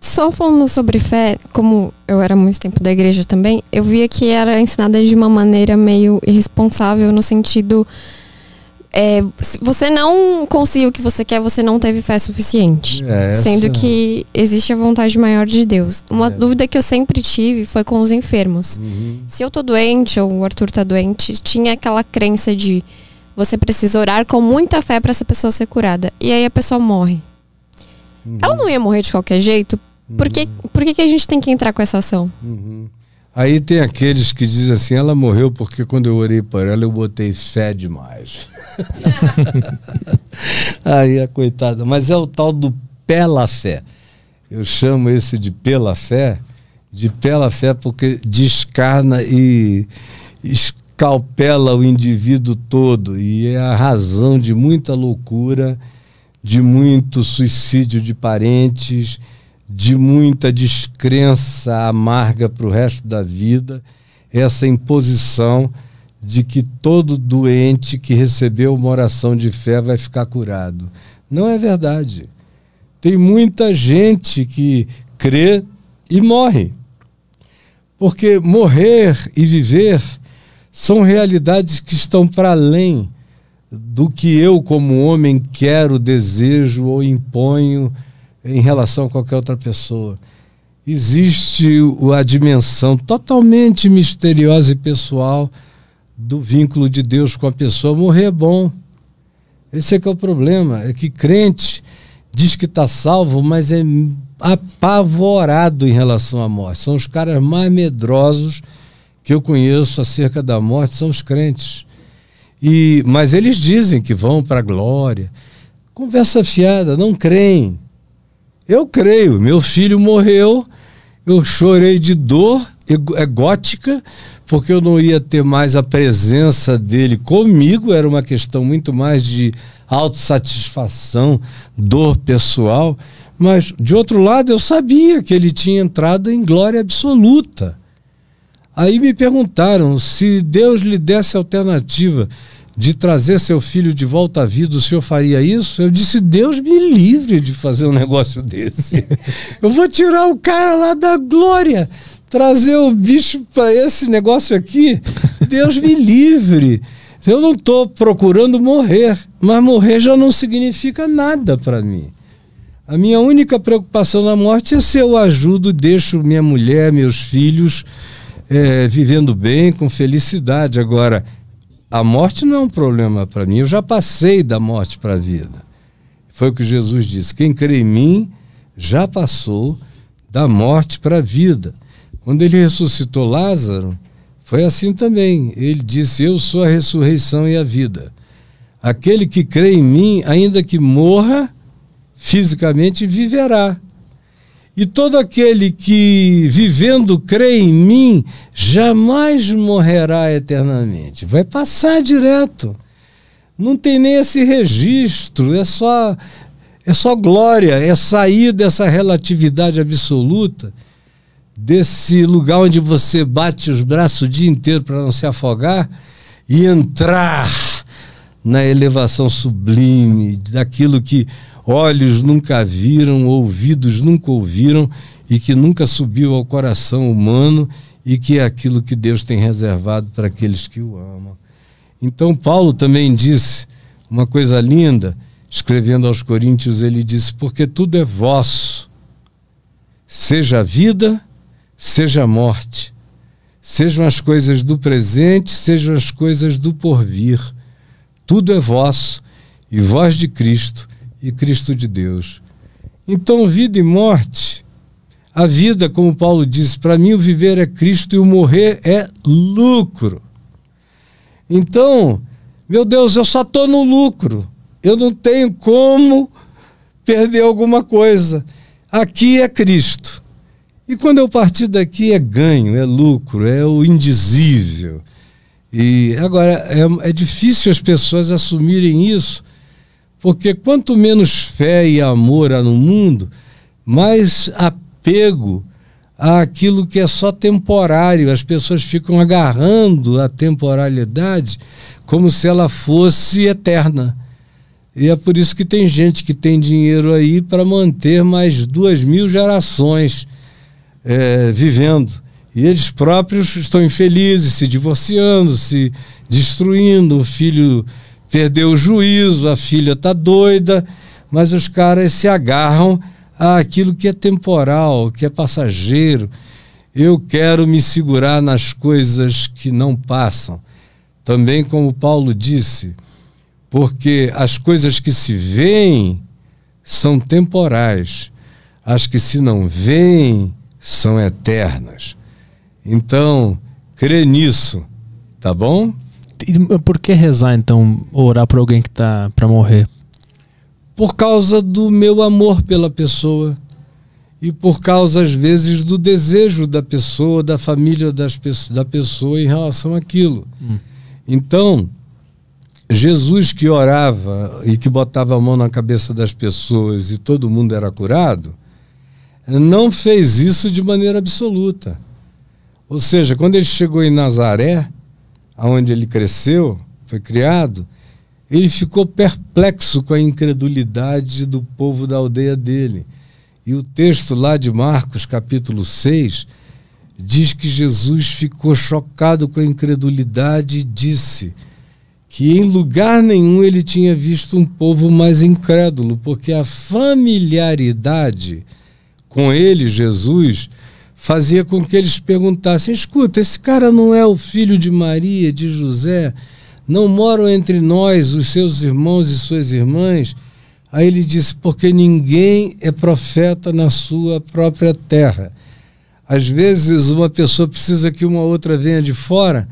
Só falando sobre fé, como eu era muito tempo da igreja também, eu via que era ensinada de uma maneira meio irresponsável no sentido é, se você não conseguiu o que você quer, você não teve fé suficiente. É, essa. Sendo que existe a vontade maior de Deus. Uma é. dúvida que eu sempre tive foi com os enfermos. Uhum. Se eu tô doente ou o Arthur tá doente, tinha aquela crença de você precisa orar com muita fé para essa pessoa ser curada. E aí a pessoa morre. Uhum. Ela não ia morrer de qualquer jeito. Por, que, uhum. por que, que a gente tem que entrar com essa ação? Uhum. Aí tem aqueles que dizem assim: ela morreu porque quando eu orei por ela eu botei fé demais. Aí a coitada. Mas é o tal do pela fé. Eu chamo esse de pela fé, de pela fé porque descarna e escalpela o indivíduo todo. E é a razão de muita loucura, de muito suicídio de parentes de muita descrença amarga para o resto da vida, essa imposição de que todo doente que recebeu uma oração de fé vai ficar curado. Não é verdade. Tem muita gente que crê e morre. Porque morrer e viver são realidades que estão para além do que eu, como homem, quero, desejo ou imponho em relação a qualquer outra pessoa. Existe a dimensão totalmente misteriosa e pessoal do vínculo de Deus com a pessoa. Morrer é bom. Esse é que é o problema, é que crente diz que está salvo, mas é apavorado em relação à morte. São os caras mais medrosos que eu conheço acerca da morte, são os crentes. E, mas eles dizem que vão para a glória. Conversa fiada, não creem. Eu creio, meu filho morreu, eu chorei de dor é gótica, porque eu não ia ter mais a presença dele comigo, era uma questão muito mais de autossatisfação, dor pessoal. Mas, de outro lado, eu sabia que ele tinha entrado em glória absoluta. Aí me perguntaram se Deus lhe desse alternativa de trazer seu filho de volta à vida, o senhor faria isso? Eu disse, Deus me livre de fazer um negócio desse. Eu vou tirar o cara lá da glória, trazer o bicho para esse negócio aqui. Deus me livre. Eu não estou procurando morrer, mas morrer já não significa nada para mim. A minha única preocupação na morte é se eu ajudo, deixo minha mulher, meus filhos é, vivendo bem, com felicidade. Agora, a morte não é um problema para mim. Eu já passei da morte para a vida. Foi o que Jesus disse: quem crê em mim já passou da morte para a vida. Quando ele ressuscitou Lázaro, foi assim também. Ele disse: Eu sou a ressurreição e a vida. Aquele que crê em mim, ainda que morra fisicamente, viverá. E todo aquele que, vivendo, crê em mim, jamais morrerá eternamente. Vai passar direto. Não tem nem esse registro, é só, é só glória, é sair dessa relatividade absoluta, desse lugar onde você bate os braços o dia inteiro para não se afogar e entrar na elevação sublime daquilo que olhos nunca viram, ouvidos nunca ouviram e que nunca subiu ao coração humano e que é aquilo que Deus tem reservado para aqueles que o amam. Então, Paulo também disse uma coisa linda, escrevendo aos Coríntios, ele disse: Porque tudo é vosso, seja a vida, seja a morte, sejam as coisas do presente, sejam as coisas do porvir, tudo é vosso e vós de Cristo e Cristo de Deus. Então, vida e morte, a vida, como Paulo diz, para mim o viver é Cristo e o morrer é lucro. Então, meu Deus, eu só estou no lucro. Eu não tenho como perder alguma coisa. Aqui é Cristo. E quando eu partir daqui é ganho, é lucro, é o indizível. E agora é, é difícil as pessoas assumirem isso, porque quanto menos fé e amor há no mundo, mais apego àquilo que é só temporário. As pessoas ficam agarrando a temporalidade como se ela fosse eterna. E é por isso que tem gente que tem dinheiro aí para manter mais duas mil gerações é, vivendo. E eles próprios estão infelizes, se divorciando, se destruindo. O filho perdeu o juízo, a filha tá doida, mas os caras se agarram àquilo que é temporal, que é passageiro. Eu quero me segurar nas coisas que não passam. Também como Paulo disse, porque as coisas que se veem são temporais, as que se não veem são eternas. Então, crê nisso, tá bom? por que rezar então, orar por alguém que está para morrer? Por causa do meu amor pela pessoa e por causa às vezes do desejo da pessoa, da família das, da pessoa em relação àquilo. Hum. Então, Jesus que orava e que botava a mão na cabeça das pessoas e todo mundo era curado, não fez isso de maneira absoluta. Ou seja, quando ele chegou em Nazaré, onde ele cresceu, foi criado, ele ficou perplexo com a incredulidade do povo da aldeia dele. E o texto lá de Marcos, capítulo 6, diz que Jesus ficou chocado com a incredulidade e disse que em lugar nenhum ele tinha visto um povo mais incrédulo, porque a familiaridade com ele, Jesus, fazia com que eles perguntassem: escuta, esse cara não é o filho de Maria, de José? Não moram entre nós os seus irmãos e suas irmãs? Aí ele disse: porque ninguém é profeta na sua própria terra. Às vezes uma pessoa precisa que uma outra venha de fora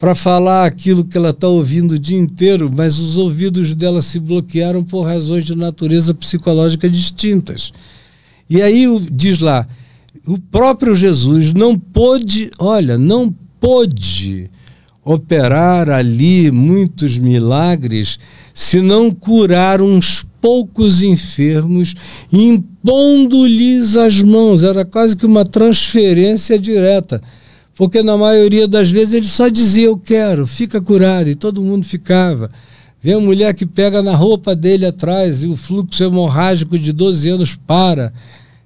para falar aquilo que ela está ouvindo o dia inteiro, mas os ouvidos dela se bloquearam por razões de natureza psicológica distintas. E aí diz lá: o próprio Jesus não pôde, olha, não pôde operar ali muitos milagres se não curar uns poucos enfermos, impondo-lhes as mãos. Era quase que uma transferência direta. Porque na maioria das vezes ele só dizia: Eu quero, fica curado, e todo mundo ficava. Vê a mulher que pega na roupa dele atrás e o fluxo hemorrágico de 12 anos para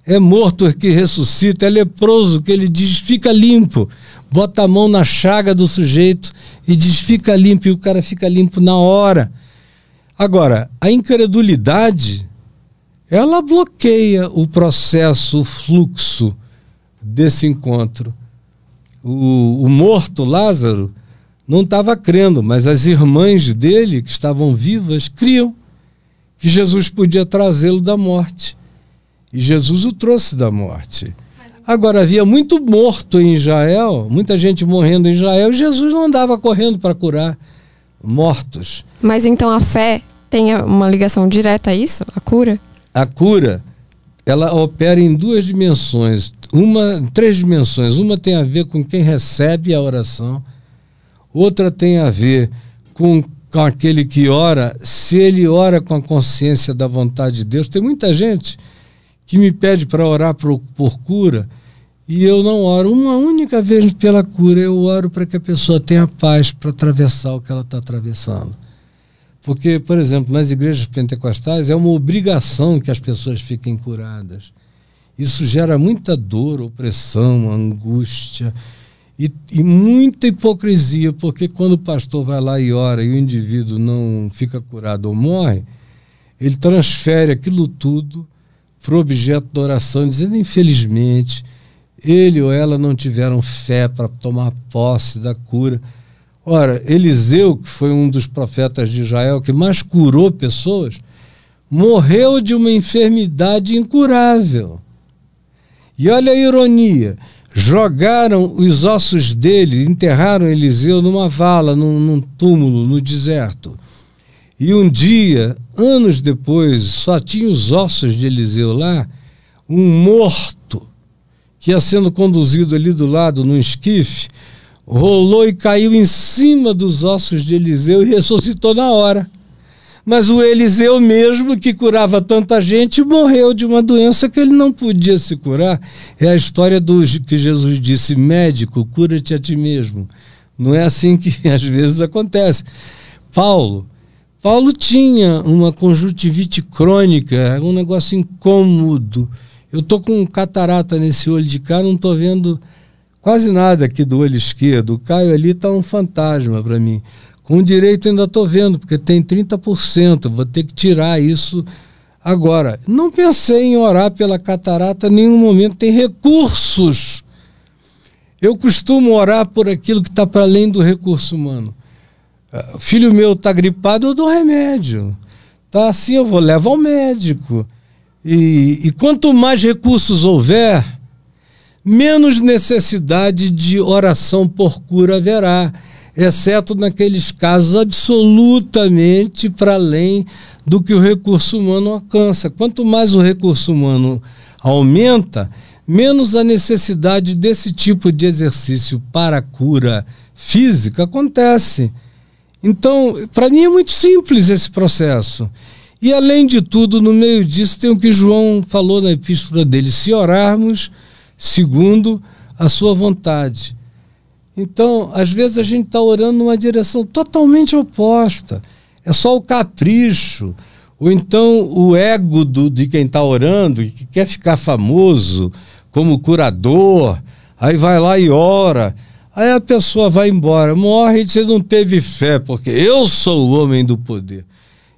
é morto que ressuscita, é leproso que ele diz fica limpo. Bota a mão na chaga do sujeito e diz fica limpo, e o cara fica limpo na hora. Agora, a incredulidade, ela bloqueia o processo, o fluxo desse encontro. O, o morto Lázaro não estava crendo, mas as irmãs dele, que estavam vivas, criam que Jesus podia trazê-lo da morte. E Jesus o trouxe da morte. Agora, havia muito morto em Israel, muita gente morrendo em Israel, e Jesus não andava correndo para curar mortos. Mas então a fé tem uma ligação direta a isso? A cura? A cura, ela opera em duas dimensões. Uma, três dimensões. Uma tem a ver com quem recebe a oração, outra tem a ver com com aquele que ora, se ele ora com a consciência da vontade de Deus. Tem muita gente que me pede para orar por, por cura, e eu não oro uma única vez pela cura, eu oro para que a pessoa tenha paz para atravessar o que ela está atravessando. Porque, por exemplo, nas igrejas pentecostais é uma obrigação que as pessoas fiquem curadas. Isso gera muita dor, opressão, angústia e, e muita hipocrisia, porque quando o pastor vai lá e ora e o indivíduo não fica curado ou morre, ele transfere aquilo tudo para o objeto da oração, dizendo: infelizmente, ele ou ela não tiveram fé para tomar posse da cura. Ora, Eliseu, que foi um dos profetas de Israel que mais curou pessoas, morreu de uma enfermidade incurável. E olha a ironia: jogaram os ossos dele, enterraram Eliseu numa vala, num, num túmulo, no deserto. E um dia anos depois, só tinha os ossos de Eliseu lá, um morto que ia sendo conduzido ali do lado num esquife, rolou e caiu em cima dos ossos de Eliseu e ressuscitou na hora. Mas o Eliseu mesmo, que curava tanta gente, morreu de uma doença que ele não podia se curar. É a história do que Jesus disse: médico, cura-te a ti mesmo. Não é assim que às vezes acontece. Paulo, Paulo tinha uma conjuntivite crônica, um negócio incômodo. Eu tô com catarata nesse olho de cá, não tô vendo quase nada aqui do olho esquerdo. O Caio ali tá um fantasma para mim. Com o direito ainda tô vendo, porque tem 30%, vou ter que tirar isso agora. Não pensei em orar pela catarata em nenhum momento, tem recursos. Eu costumo orar por aquilo que está para além do recurso humano. Filho meu tá gripado, eu dou remédio. Tá assim, eu vou levar ao médico. E, e quanto mais recursos houver, menos necessidade de oração por cura haverá, exceto naqueles casos absolutamente para além do que o recurso humano alcança. Quanto mais o recurso humano aumenta, menos a necessidade desse tipo de exercício para cura física acontece. Então, para mim é muito simples esse processo. E além de tudo, no meio disso tem o que João falou na epístola dele: se orarmos segundo a sua vontade. Então, às vezes a gente está orando numa direção totalmente oposta. É só o capricho, ou então o ego do, de quem está orando, que quer ficar famoso como curador, aí vai lá e ora Aí a pessoa vai embora, morre e você não teve fé, porque eu sou o homem do poder.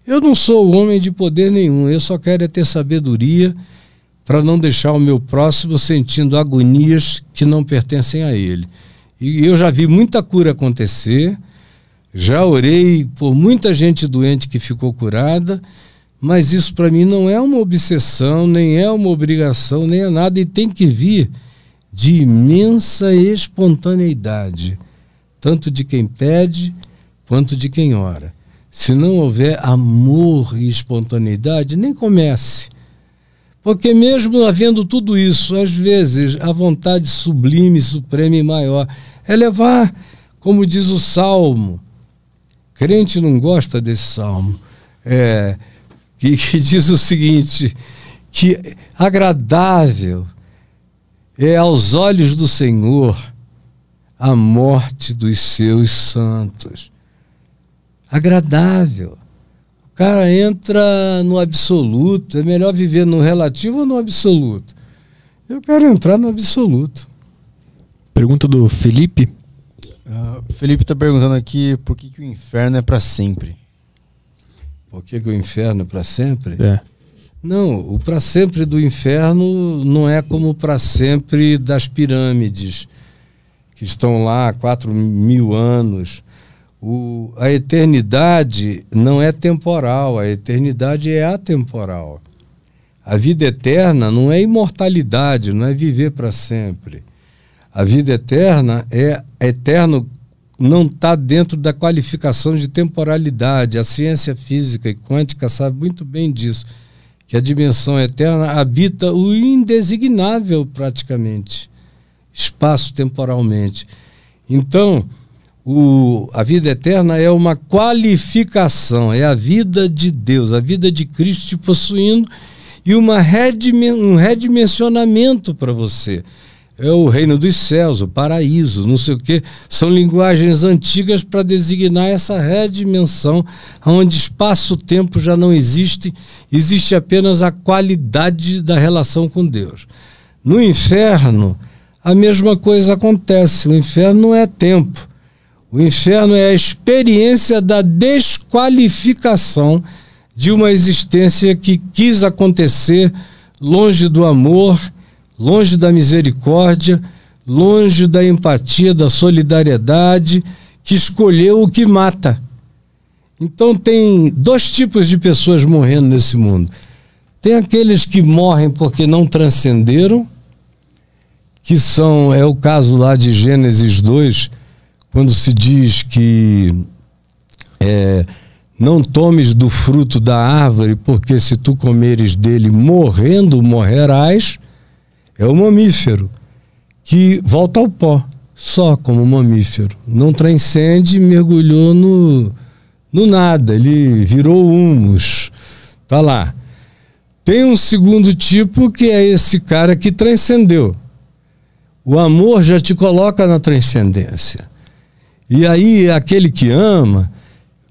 Eu não sou homem de poder nenhum, eu só quero é ter sabedoria para não deixar o meu próximo sentindo agonias que não pertencem a ele. E eu já vi muita cura acontecer, já orei por muita gente doente que ficou curada, mas isso para mim não é uma obsessão, nem é uma obrigação, nem é nada, e tem que vir de imensa espontaneidade, tanto de quem pede quanto de quem ora. Se não houver amor e espontaneidade, nem comece. Porque, mesmo havendo tudo isso, às vezes a vontade sublime, suprema e maior é levar, como diz o salmo. Crente não gosta desse salmo, é, que, que diz o seguinte: que agradável é aos olhos do Senhor a morte dos seus santos. Agradável. O cara entra no absoluto. É melhor viver no relativo ou no absoluto? Eu quero entrar no absoluto. Pergunta do Felipe. Uh, Felipe está perguntando aqui por que, que o inferno é para sempre. Por que, que o inferno é para sempre? É. Não, o para sempre do inferno não é como para sempre das pirâmides, que estão lá há 4 mil anos. O, a eternidade não é temporal, a eternidade é atemporal. A vida eterna não é imortalidade, não é viver para sempre. A vida eterna é, é eterno, não está dentro da qualificação de temporalidade. A ciência física e quântica sabe muito bem disso que a dimensão eterna habita o indesignável praticamente, espaço-temporalmente. Então, o, a vida eterna é uma qualificação, é a vida de Deus, a vida de Cristo te possuindo e uma redimen um redimensionamento para você é o reino dos céus, o paraíso, não sei o quê. São linguagens antigas para designar essa redimensão, onde espaço-tempo já não existe, existe apenas a qualidade da relação com Deus. No inferno, a mesma coisa acontece. O inferno não é tempo. O inferno é a experiência da desqualificação de uma existência que quis acontecer longe do amor longe da misericórdia, longe da empatia, da solidariedade, que escolheu o que mata. Então tem dois tipos de pessoas morrendo nesse mundo. Tem aqueles que morrem porque não transcenderam, que são, é o caso lá de Gênesis 2, quando se diz que é, não tomes do fruto da árvore, porque se tu comeres dele morrendo, morrerás. É o mamífero que volta ao pó, só como mamífero. Não transcende, mergulhou no, no nada, ele virou humus. Tá lá. Tem um segundo tipo que é esse cara que transcendeu. O amor já te coloca na transcendência. E aí aquele que ama,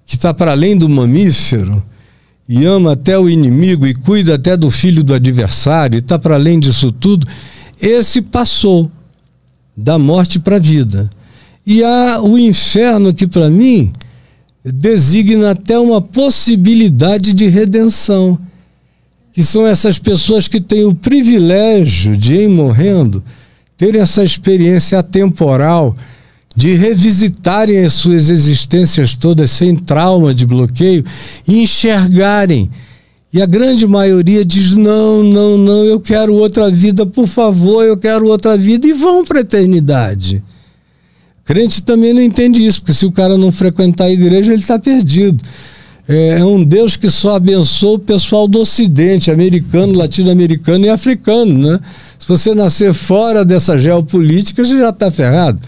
que está para além do mamífero, e ama até o inimigo e cuida até do filho do adversário e está para além disso tudo, esse passou da morte para a vida. E há o inferno que para mim designa até uma possibilidade de redenção, que são essas pessoas que têm o privilégio de, em morrendo, ter essa experiência atemporal de revisitarem as suas existências todas sem trauma de bloqueio e enxergarem. E a grande maioria diz: não, não, não, eu quero outra vida, por favor, eu quero outra vida, e vão para a eternidade. Crente também não entende isso, porque se o cara não frequentar a igreja, ele está perdido. É, é um Deus que só abençoa o pessoal do Ocidente, americano, latino-americano e africano, né? Se você nascer fora dessa geopolítica, você já está ferrado.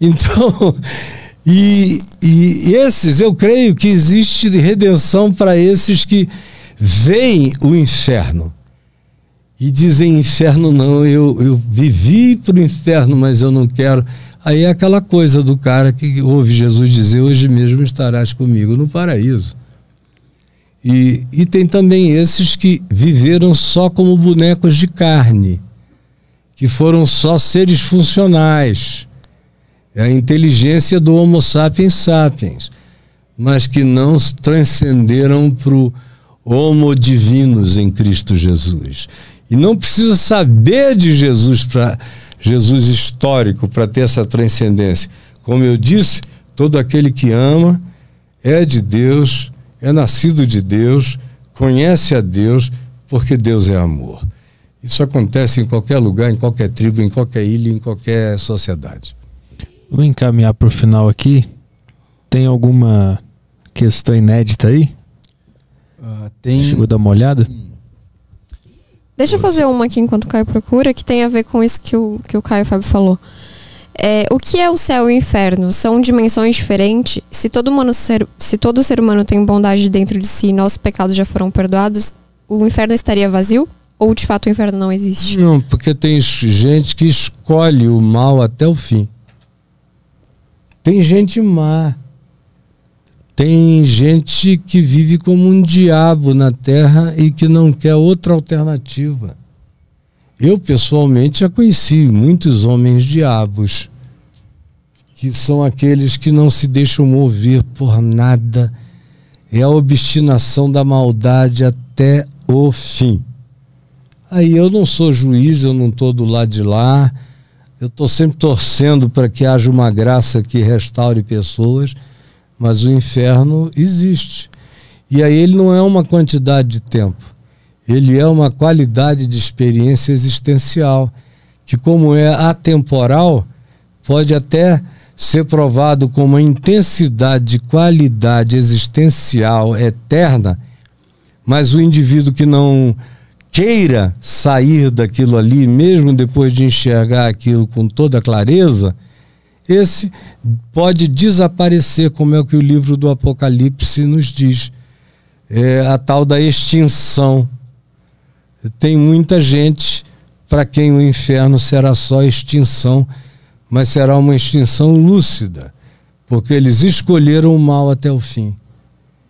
Então, e, e esses, eu creio que existe redenção para esses que veem o inferno e dizem: inferno não, eu, eu vivi para o inferno, mas eu não quero. Aí é aquela coisa do cara que ouve Jesus dizer: hoje mesmo estarás comigo no paraíso. E, e tem também esses que viveram só como bonecos de carne, que foram só seres funcionais, é a inteligência do Homo sapiens sapiens, mas que não transcenderam para o Homo divinos em Cristo Jesus. E não precisa saber de Jesus para Jesus histórico para ter essa transcendência. Como eu disse, todo aquele que ama é de Deus, é nascido de Deus, conhece a Deus, porque Deus é amor. Isso acontece em qualquer lugar, em qualquer tribo, em qualquer ilha, em qualquer sociedade. Vou encaminhar para o final aqui. Tem alguma questão inédita aí? Uh, tem. Chegou a dar uma olhada? Deixa eu fazer uma aqui enquanto o Caio procura, que tem a ver com isso que o, que o Caio Fábio falou. É, o que é o céu e o inferno? São dimensões diferentes? Se todo, humano ser, se todo ser humano tem bondade dentro de si e nossos pecados já foram perdoados, o inferno estaria vazio? Ou de fato o inferno não existe? Não, porque tem gente que escolhe o mal até o fim. Tem gente má. Tem gente que vive como um diabo na terra e que não quer outra alternativa. Eu, pessoalmente, já conheci muitos homens diabos, que são aqueles que não se deixam mover por nada. É a obstinação da maldade até o fim. Aí eu não sou juiz, eu não estou do lado de lá, eu estou sempre torcendo para que haja uma graça que restaure pessoas, mas o inferno existe. E aí ele não é uma quantidade de tempo, ele é uma qualidade de experiência existencial, que, como é atemporal, pode até ser provado com uma intensidade de qualidade existencial eterna, mas o indivíduo que não queira sair daquilo ali, mesmo depois de enxergar aquilo com toda clareza, esse pode desaparecer, como é o que o livro do Apocalipse nos diz. É a tal da extinção. Tem muita gente para quem o inferno será só extinção, mas será uma extinção lúcida, porque eles escolheram o mal até o fim.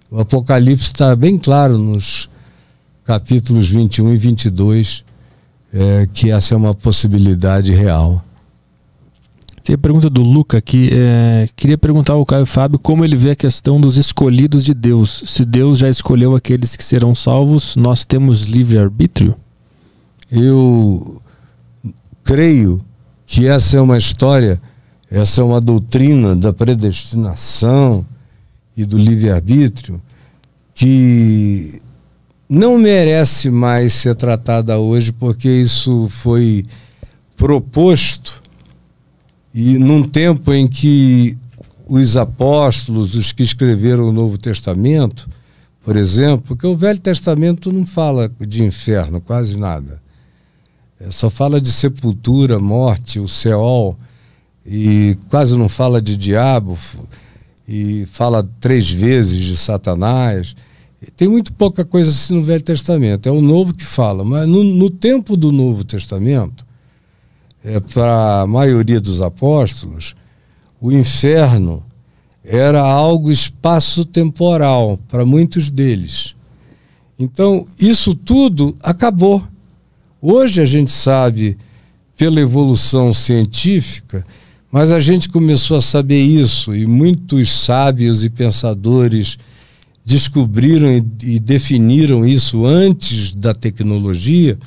O Apocalipse está bem claro nos capítulos 21 e 22, é, que essa é uma possibilidade real. Tem a pergunta do Luca aqui. É, queria perguntar ao Caio Fábio como ele vê a questão dos escolhidos de Deus. Se Deus já escolheu aqueles que serão salvos, nós temos livre-arbítrio? Eu creio que essa é uma história, essa é uma doutrina da predestinação e do livre-arbítrio que não merece mais ser tratada hoje, porque isso foi proposto e num tempo em que os apóstolos, os que escreveram o Novo Testamento, por exemplo, que o Velho Testamento não fala de inferno, quase nada. É, só fala de sepultura, morte, o céu e quase não fala de diabo, e fala três vezes de Satanás. Tem muito pouca coisa assim no Velho Testamento, é o Novo que fala, mas no, no tempo do Novo Testamento, é, para a maioria dos apóstolos, o inferno era algo espaço-temporal para muitos deles. Então, isso tudo acabou. Hoje a gente sabe, pela evolução científica, mas a gente começou a saber isso, e muitos sábios e pensadores descobriram e, e definiram isso antes da tecnologia,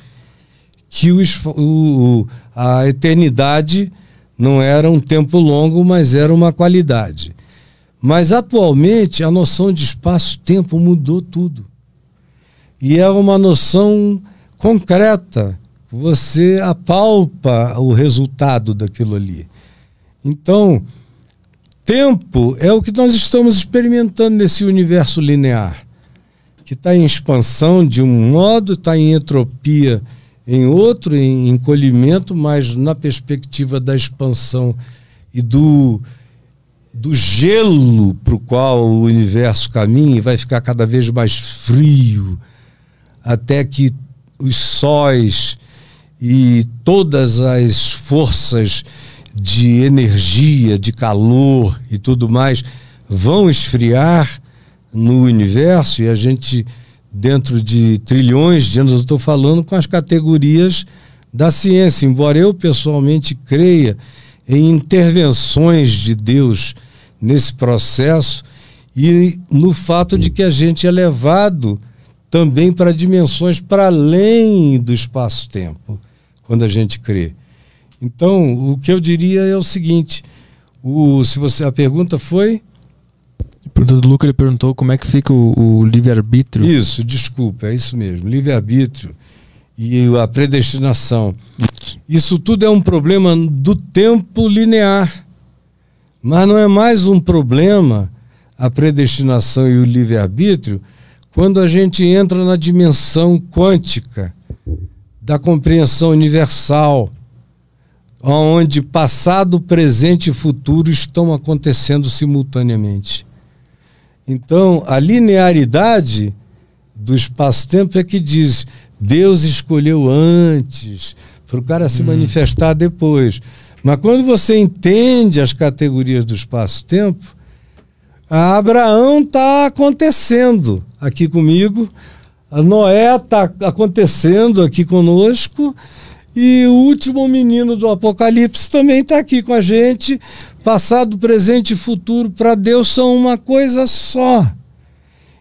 que o, o, a eternidade não era um tempo longo, mas era uma qualidade. Mas atualmente a noção de espaço-tempo mudou tudo. E é uma noção concreta. Você apalpa o resultado daquilo ali. Então, tempo é o que nós estamos experimentando nesse universo linear, que está em expansão de um modo, está em entropia em outro, em encolhimento, mas na perspectiva da expansão e do, do gelo para o qual o universo caminha, vai ficar cada vez mais frio, até que os sóis e todas as forças de energia, de calor e tudo mais vão esfriar no universo e a gente, dentro de trilhões de anos, eu estou falando com as categorias da ciência, embora eu pessoalmente creia em intervenções de Deus nesse processo e no fato de que a gente é levado também para dimensões para além do espaço-tempo, quando a gente crê. Então, o que eu diria é o seguinte: o, se você a pergunta foi pergunta do Luca, ele perguntou como é que fica o, o livre-arbítrio. Isso, desculpa, é isso mesmo. Livre-arbítrio e a predestinação. Isso tudo é um problema do tempo linear. Mas não é mais um problema a predestinação e o livre-arbítrio quando a gente entra na dimensão quântica da compreensão universal onde passado, presente e futuro estão acontecendo simultaneamente. Então, a linearidade do espaço-tempo é que diz: Deus escolheu antes, para o cara se hum. manifestar depois. Mas quando você entende as categorias do espaço-tempo, a Abraão está acontecendo aqui comigo, a Noé está acontecendo aqui conosco, e o último menino do Apocalipse também está aqui com a gente. Passado, presente e futuro para Deus são uma coisa só.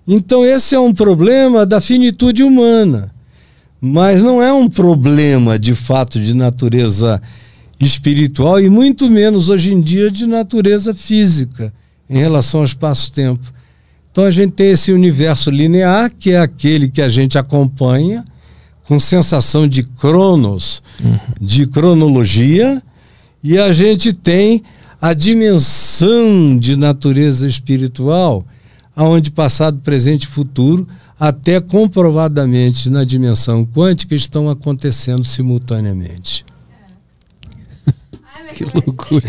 Então, esse é um problema da finitude humana. Mas não é um problema de fato de natureza espiritual e muito menos hoje em dia de natureza física em relação ao espaço-tempo. Então a gente tem esse universo linear, que é aquele que a gente acompanha, com sensação de cronos, uhum. de cronologia, e a gente tem a dimensão de natureza espiritual, aonde passado, presente e futuro, até comprovadamente na dimensão quântica, estão acontecendo simultaneamente. que loucura.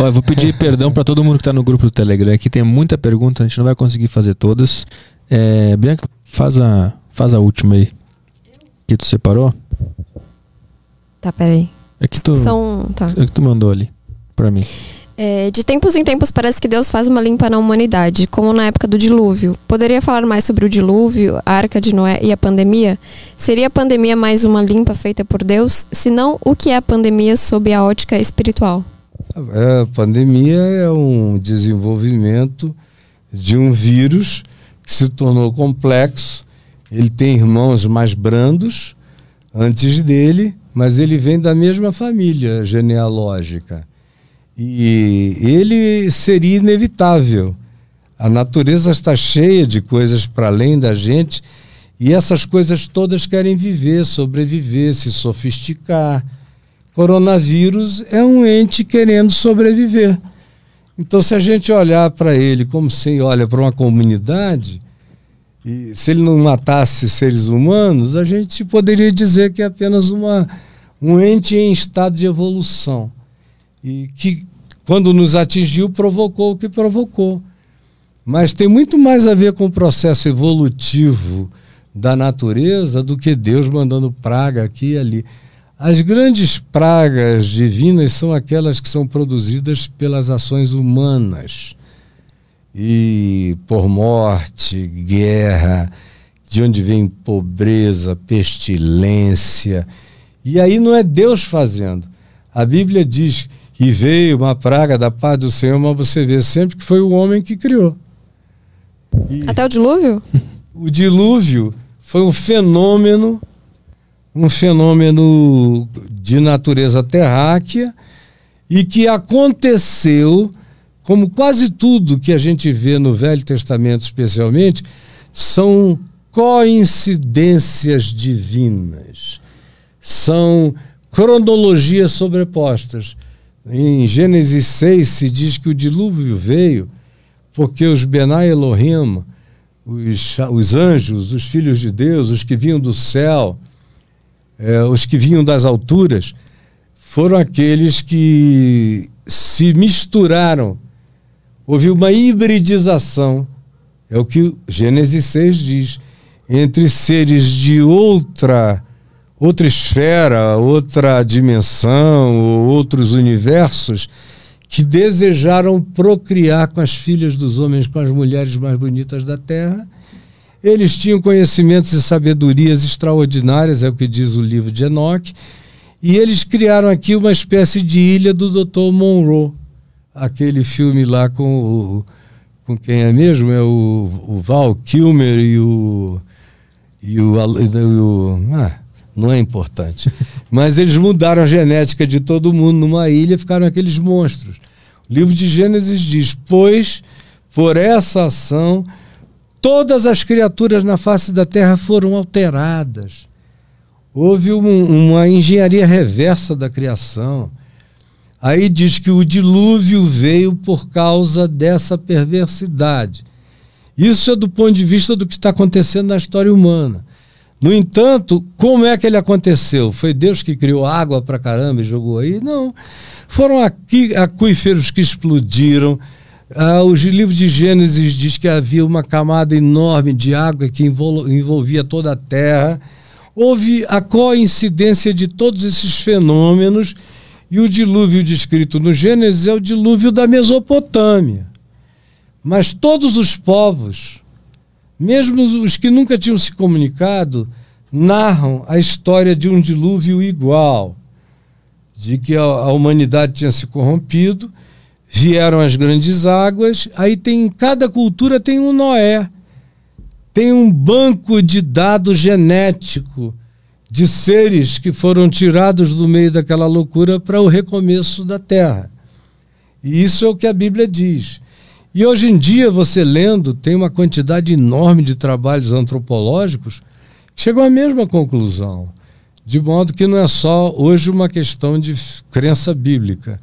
Olha, vou pedir perdão para todo mundo que está no grupo do Telegram, que tem muita pergunta, a gente não vai conseguir fazer todas. É, Bianca, faz a, faz a última aí que tu separou? Tá, peraí. É que tu, São, tá. é que tu mandou ali para mim. É, de tempos em tempos parece que Deus faz uma limpa na humanidade, como na época do dilúvio. Poderia falar mais sobre o dilúvio, a arca de Noé e a pandemia? Seria a pandemia mais uma limpa feita por Deus? Se não, o que é a pandemia sob a ótica espiritual? A pandemia é um desenvolvimento de um vírus que se tornou complexo ele tem irmãos mais brandos antes dele, mas ele vem da mesma família genealógica. E ele seria inevitável. A natureza está cheia de coisas para além da gente e essas coisas todas querem viver, sobreviver, se sofisticar. Coronavírus é um ente querendo sobreviver. Então, se a gente olhar para ele como se olha para uma comunidade, e se ele não matasse seres humanos, a gente poderia dizer que é apenas uma, um ente em estado de evolução. E que, quando nos atingiu, provocou o que provocou. Mas tem muito mais a ver com o processo evolutivo da natureza do que Deus mandando praga aqui e ali. As grandes pragas divinas são aquelas que são produzidas pelas ações humanas e por morte, guerra, de onde vem pobreza, pestilência. E aí não é Deus fazendo. A Bíblia diz e veio uma praga da paz do Senhor, mas você vê sempre que foi o homem que criou. E Até o dilúvio? O dilúvio foi um fenômeno, um fenômeno de natureza terráquea e que aconteceu como quase tudo que a gente vê no Velho Testamento, especialmente, são coincidências divinas, são cronologias sobrepostas. Em Gênesis 6 se diz que o dilúvio veio porque os Benai Elohim, os, os anjos, os filhos de Deus, os que vinham do céu, é, os que vinham das alturas, foram aqueles que se misturaram Houve uma hibridização, é o que Gênesis 6 diz, entre seres de outra outra esfera, outra dimensão, outros universos que desejaram procriar com as filhas dos homens, com as mulheres mais bonitas da terra. Eles tinham conhecimentos e sabedorias extraordinárias, é o que diz o livro de Enoch, e eles criaram aqui uma espécie de ilha do Dr. Monroe aquele filme lá com o, com quem é mesmo? É o, o Val Kilmer e o. E o, e o ah, não é importante. Mas eles mudaram a genética de todo mundo numa ilha ficaram aqueles monstros. O livro de Gênesis diz: Pois, por essa ação, todas as criaturas na face da terra foram alteradas. Houve um, uma engenharia reversa da criação. Aí diz que o dilúvio veio por causa dessa perversidade. Isso é do ponto de vista do que está acontecendo na história humana. No entanto, como é que ele aconteceu? Foi Deus que criou água para caramba e jogou aí? Não. Foram aqui, aquíferos que explodiram. Ah, o livro de Gênesis diz que havia uma camada enorme de água que envolvia toda a terra. Houve a coincidência de todos esses fenômenos e o dilúvio descrito no Gênesis é o dilúvio da Mesopotâmia. Mas todos os povos, mesmo os que nunca tinham se comunicado, narram a história de um dilúvio igual, de que a, humanidade tinha se corrompido, vieram as grandes águas, aí tem cada cultura tem um Noé, tem um banco de dados genético de seres que foram tirados do meio daquela loucura para o recomeço da terra. E isso é o que a Bíblia diz. E hoje em dia, você lendo, tem uma quantidade enorme de trabalhos antropológicos, chegam à mesma conclusão. De modo que não é só hoje uma questão de crença bíblica.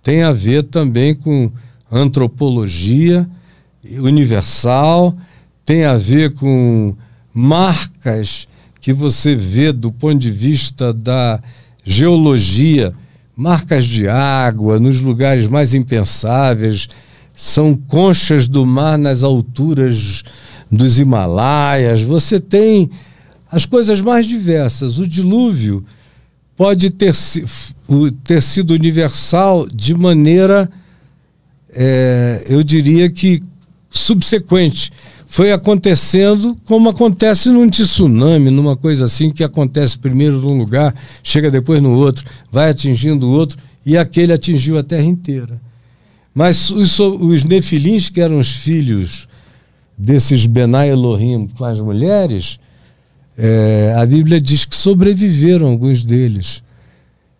Tem a ver também com antropologia universal, tem a ver com marcas que você vê do ponto de vista da geologia, marcas de água nos lugares mais impensáveis, são conchas do mar nas alturas dos Himalaias, você tem as coisas mais diversas. O dilúvio pode ter, ter sido universal de maneira, é, eu diria que subsequente foi acontecendo como acontece num tsunami, numa coisa assim que acontece primeiro num lugar, chega depois no outro, vai atingindo o outro e aquele atingiu a terra inteira. Mas os, os nefilins, que eram os filhos desses Benai Elohim com as mulheres, é, a Bíblia diz que sobreviveram alguns deles,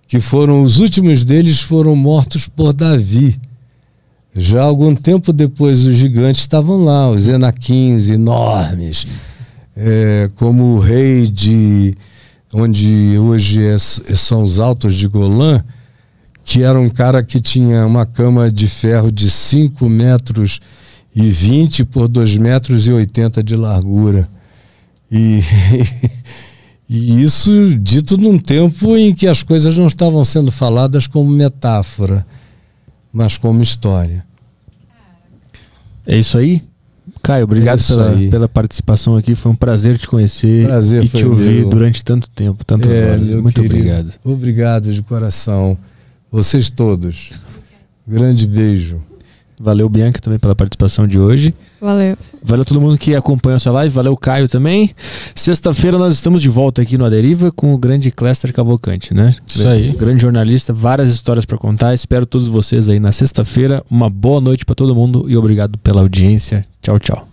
que foram os últimos deles foram mortos por Davi já algum tempo depois, os gigantes estavam lá, os enaquins enormes, é, como o rei de onde hoje é, é, são os Altos de Golã, que era um cara que tinha uma cama de ferro de 5 metros e 20 por 2 metros e 80 de largura. E, e isso dito num tempo em que as coisas não estavam sendo faladas como metáfora mas como história. É isso aí? Caio, obrigado é pela, pela participação aqui. Foi um prazer te conhecer prazer e te ouvir meu. durante tanto tempo, tantas é, horas. Muito querido, obrigado. Obrigado de coração. Vocês todos. Grande beijo. Valeu, Bianca, também pela participação de hoje. Valeu. Valeu todo mundo que a essa live, valeu Caio também. Sexta-feira nós estamos de volta aqui no Aderiva com o grande Cluster Cavalcante, né? Isso aí. Grande jornalista, várias histórias para contar. Espero todos vocês aí na sexta-feira. Uma boa noite para todo mundo e obrigado pela audiência. Tchau, tchau.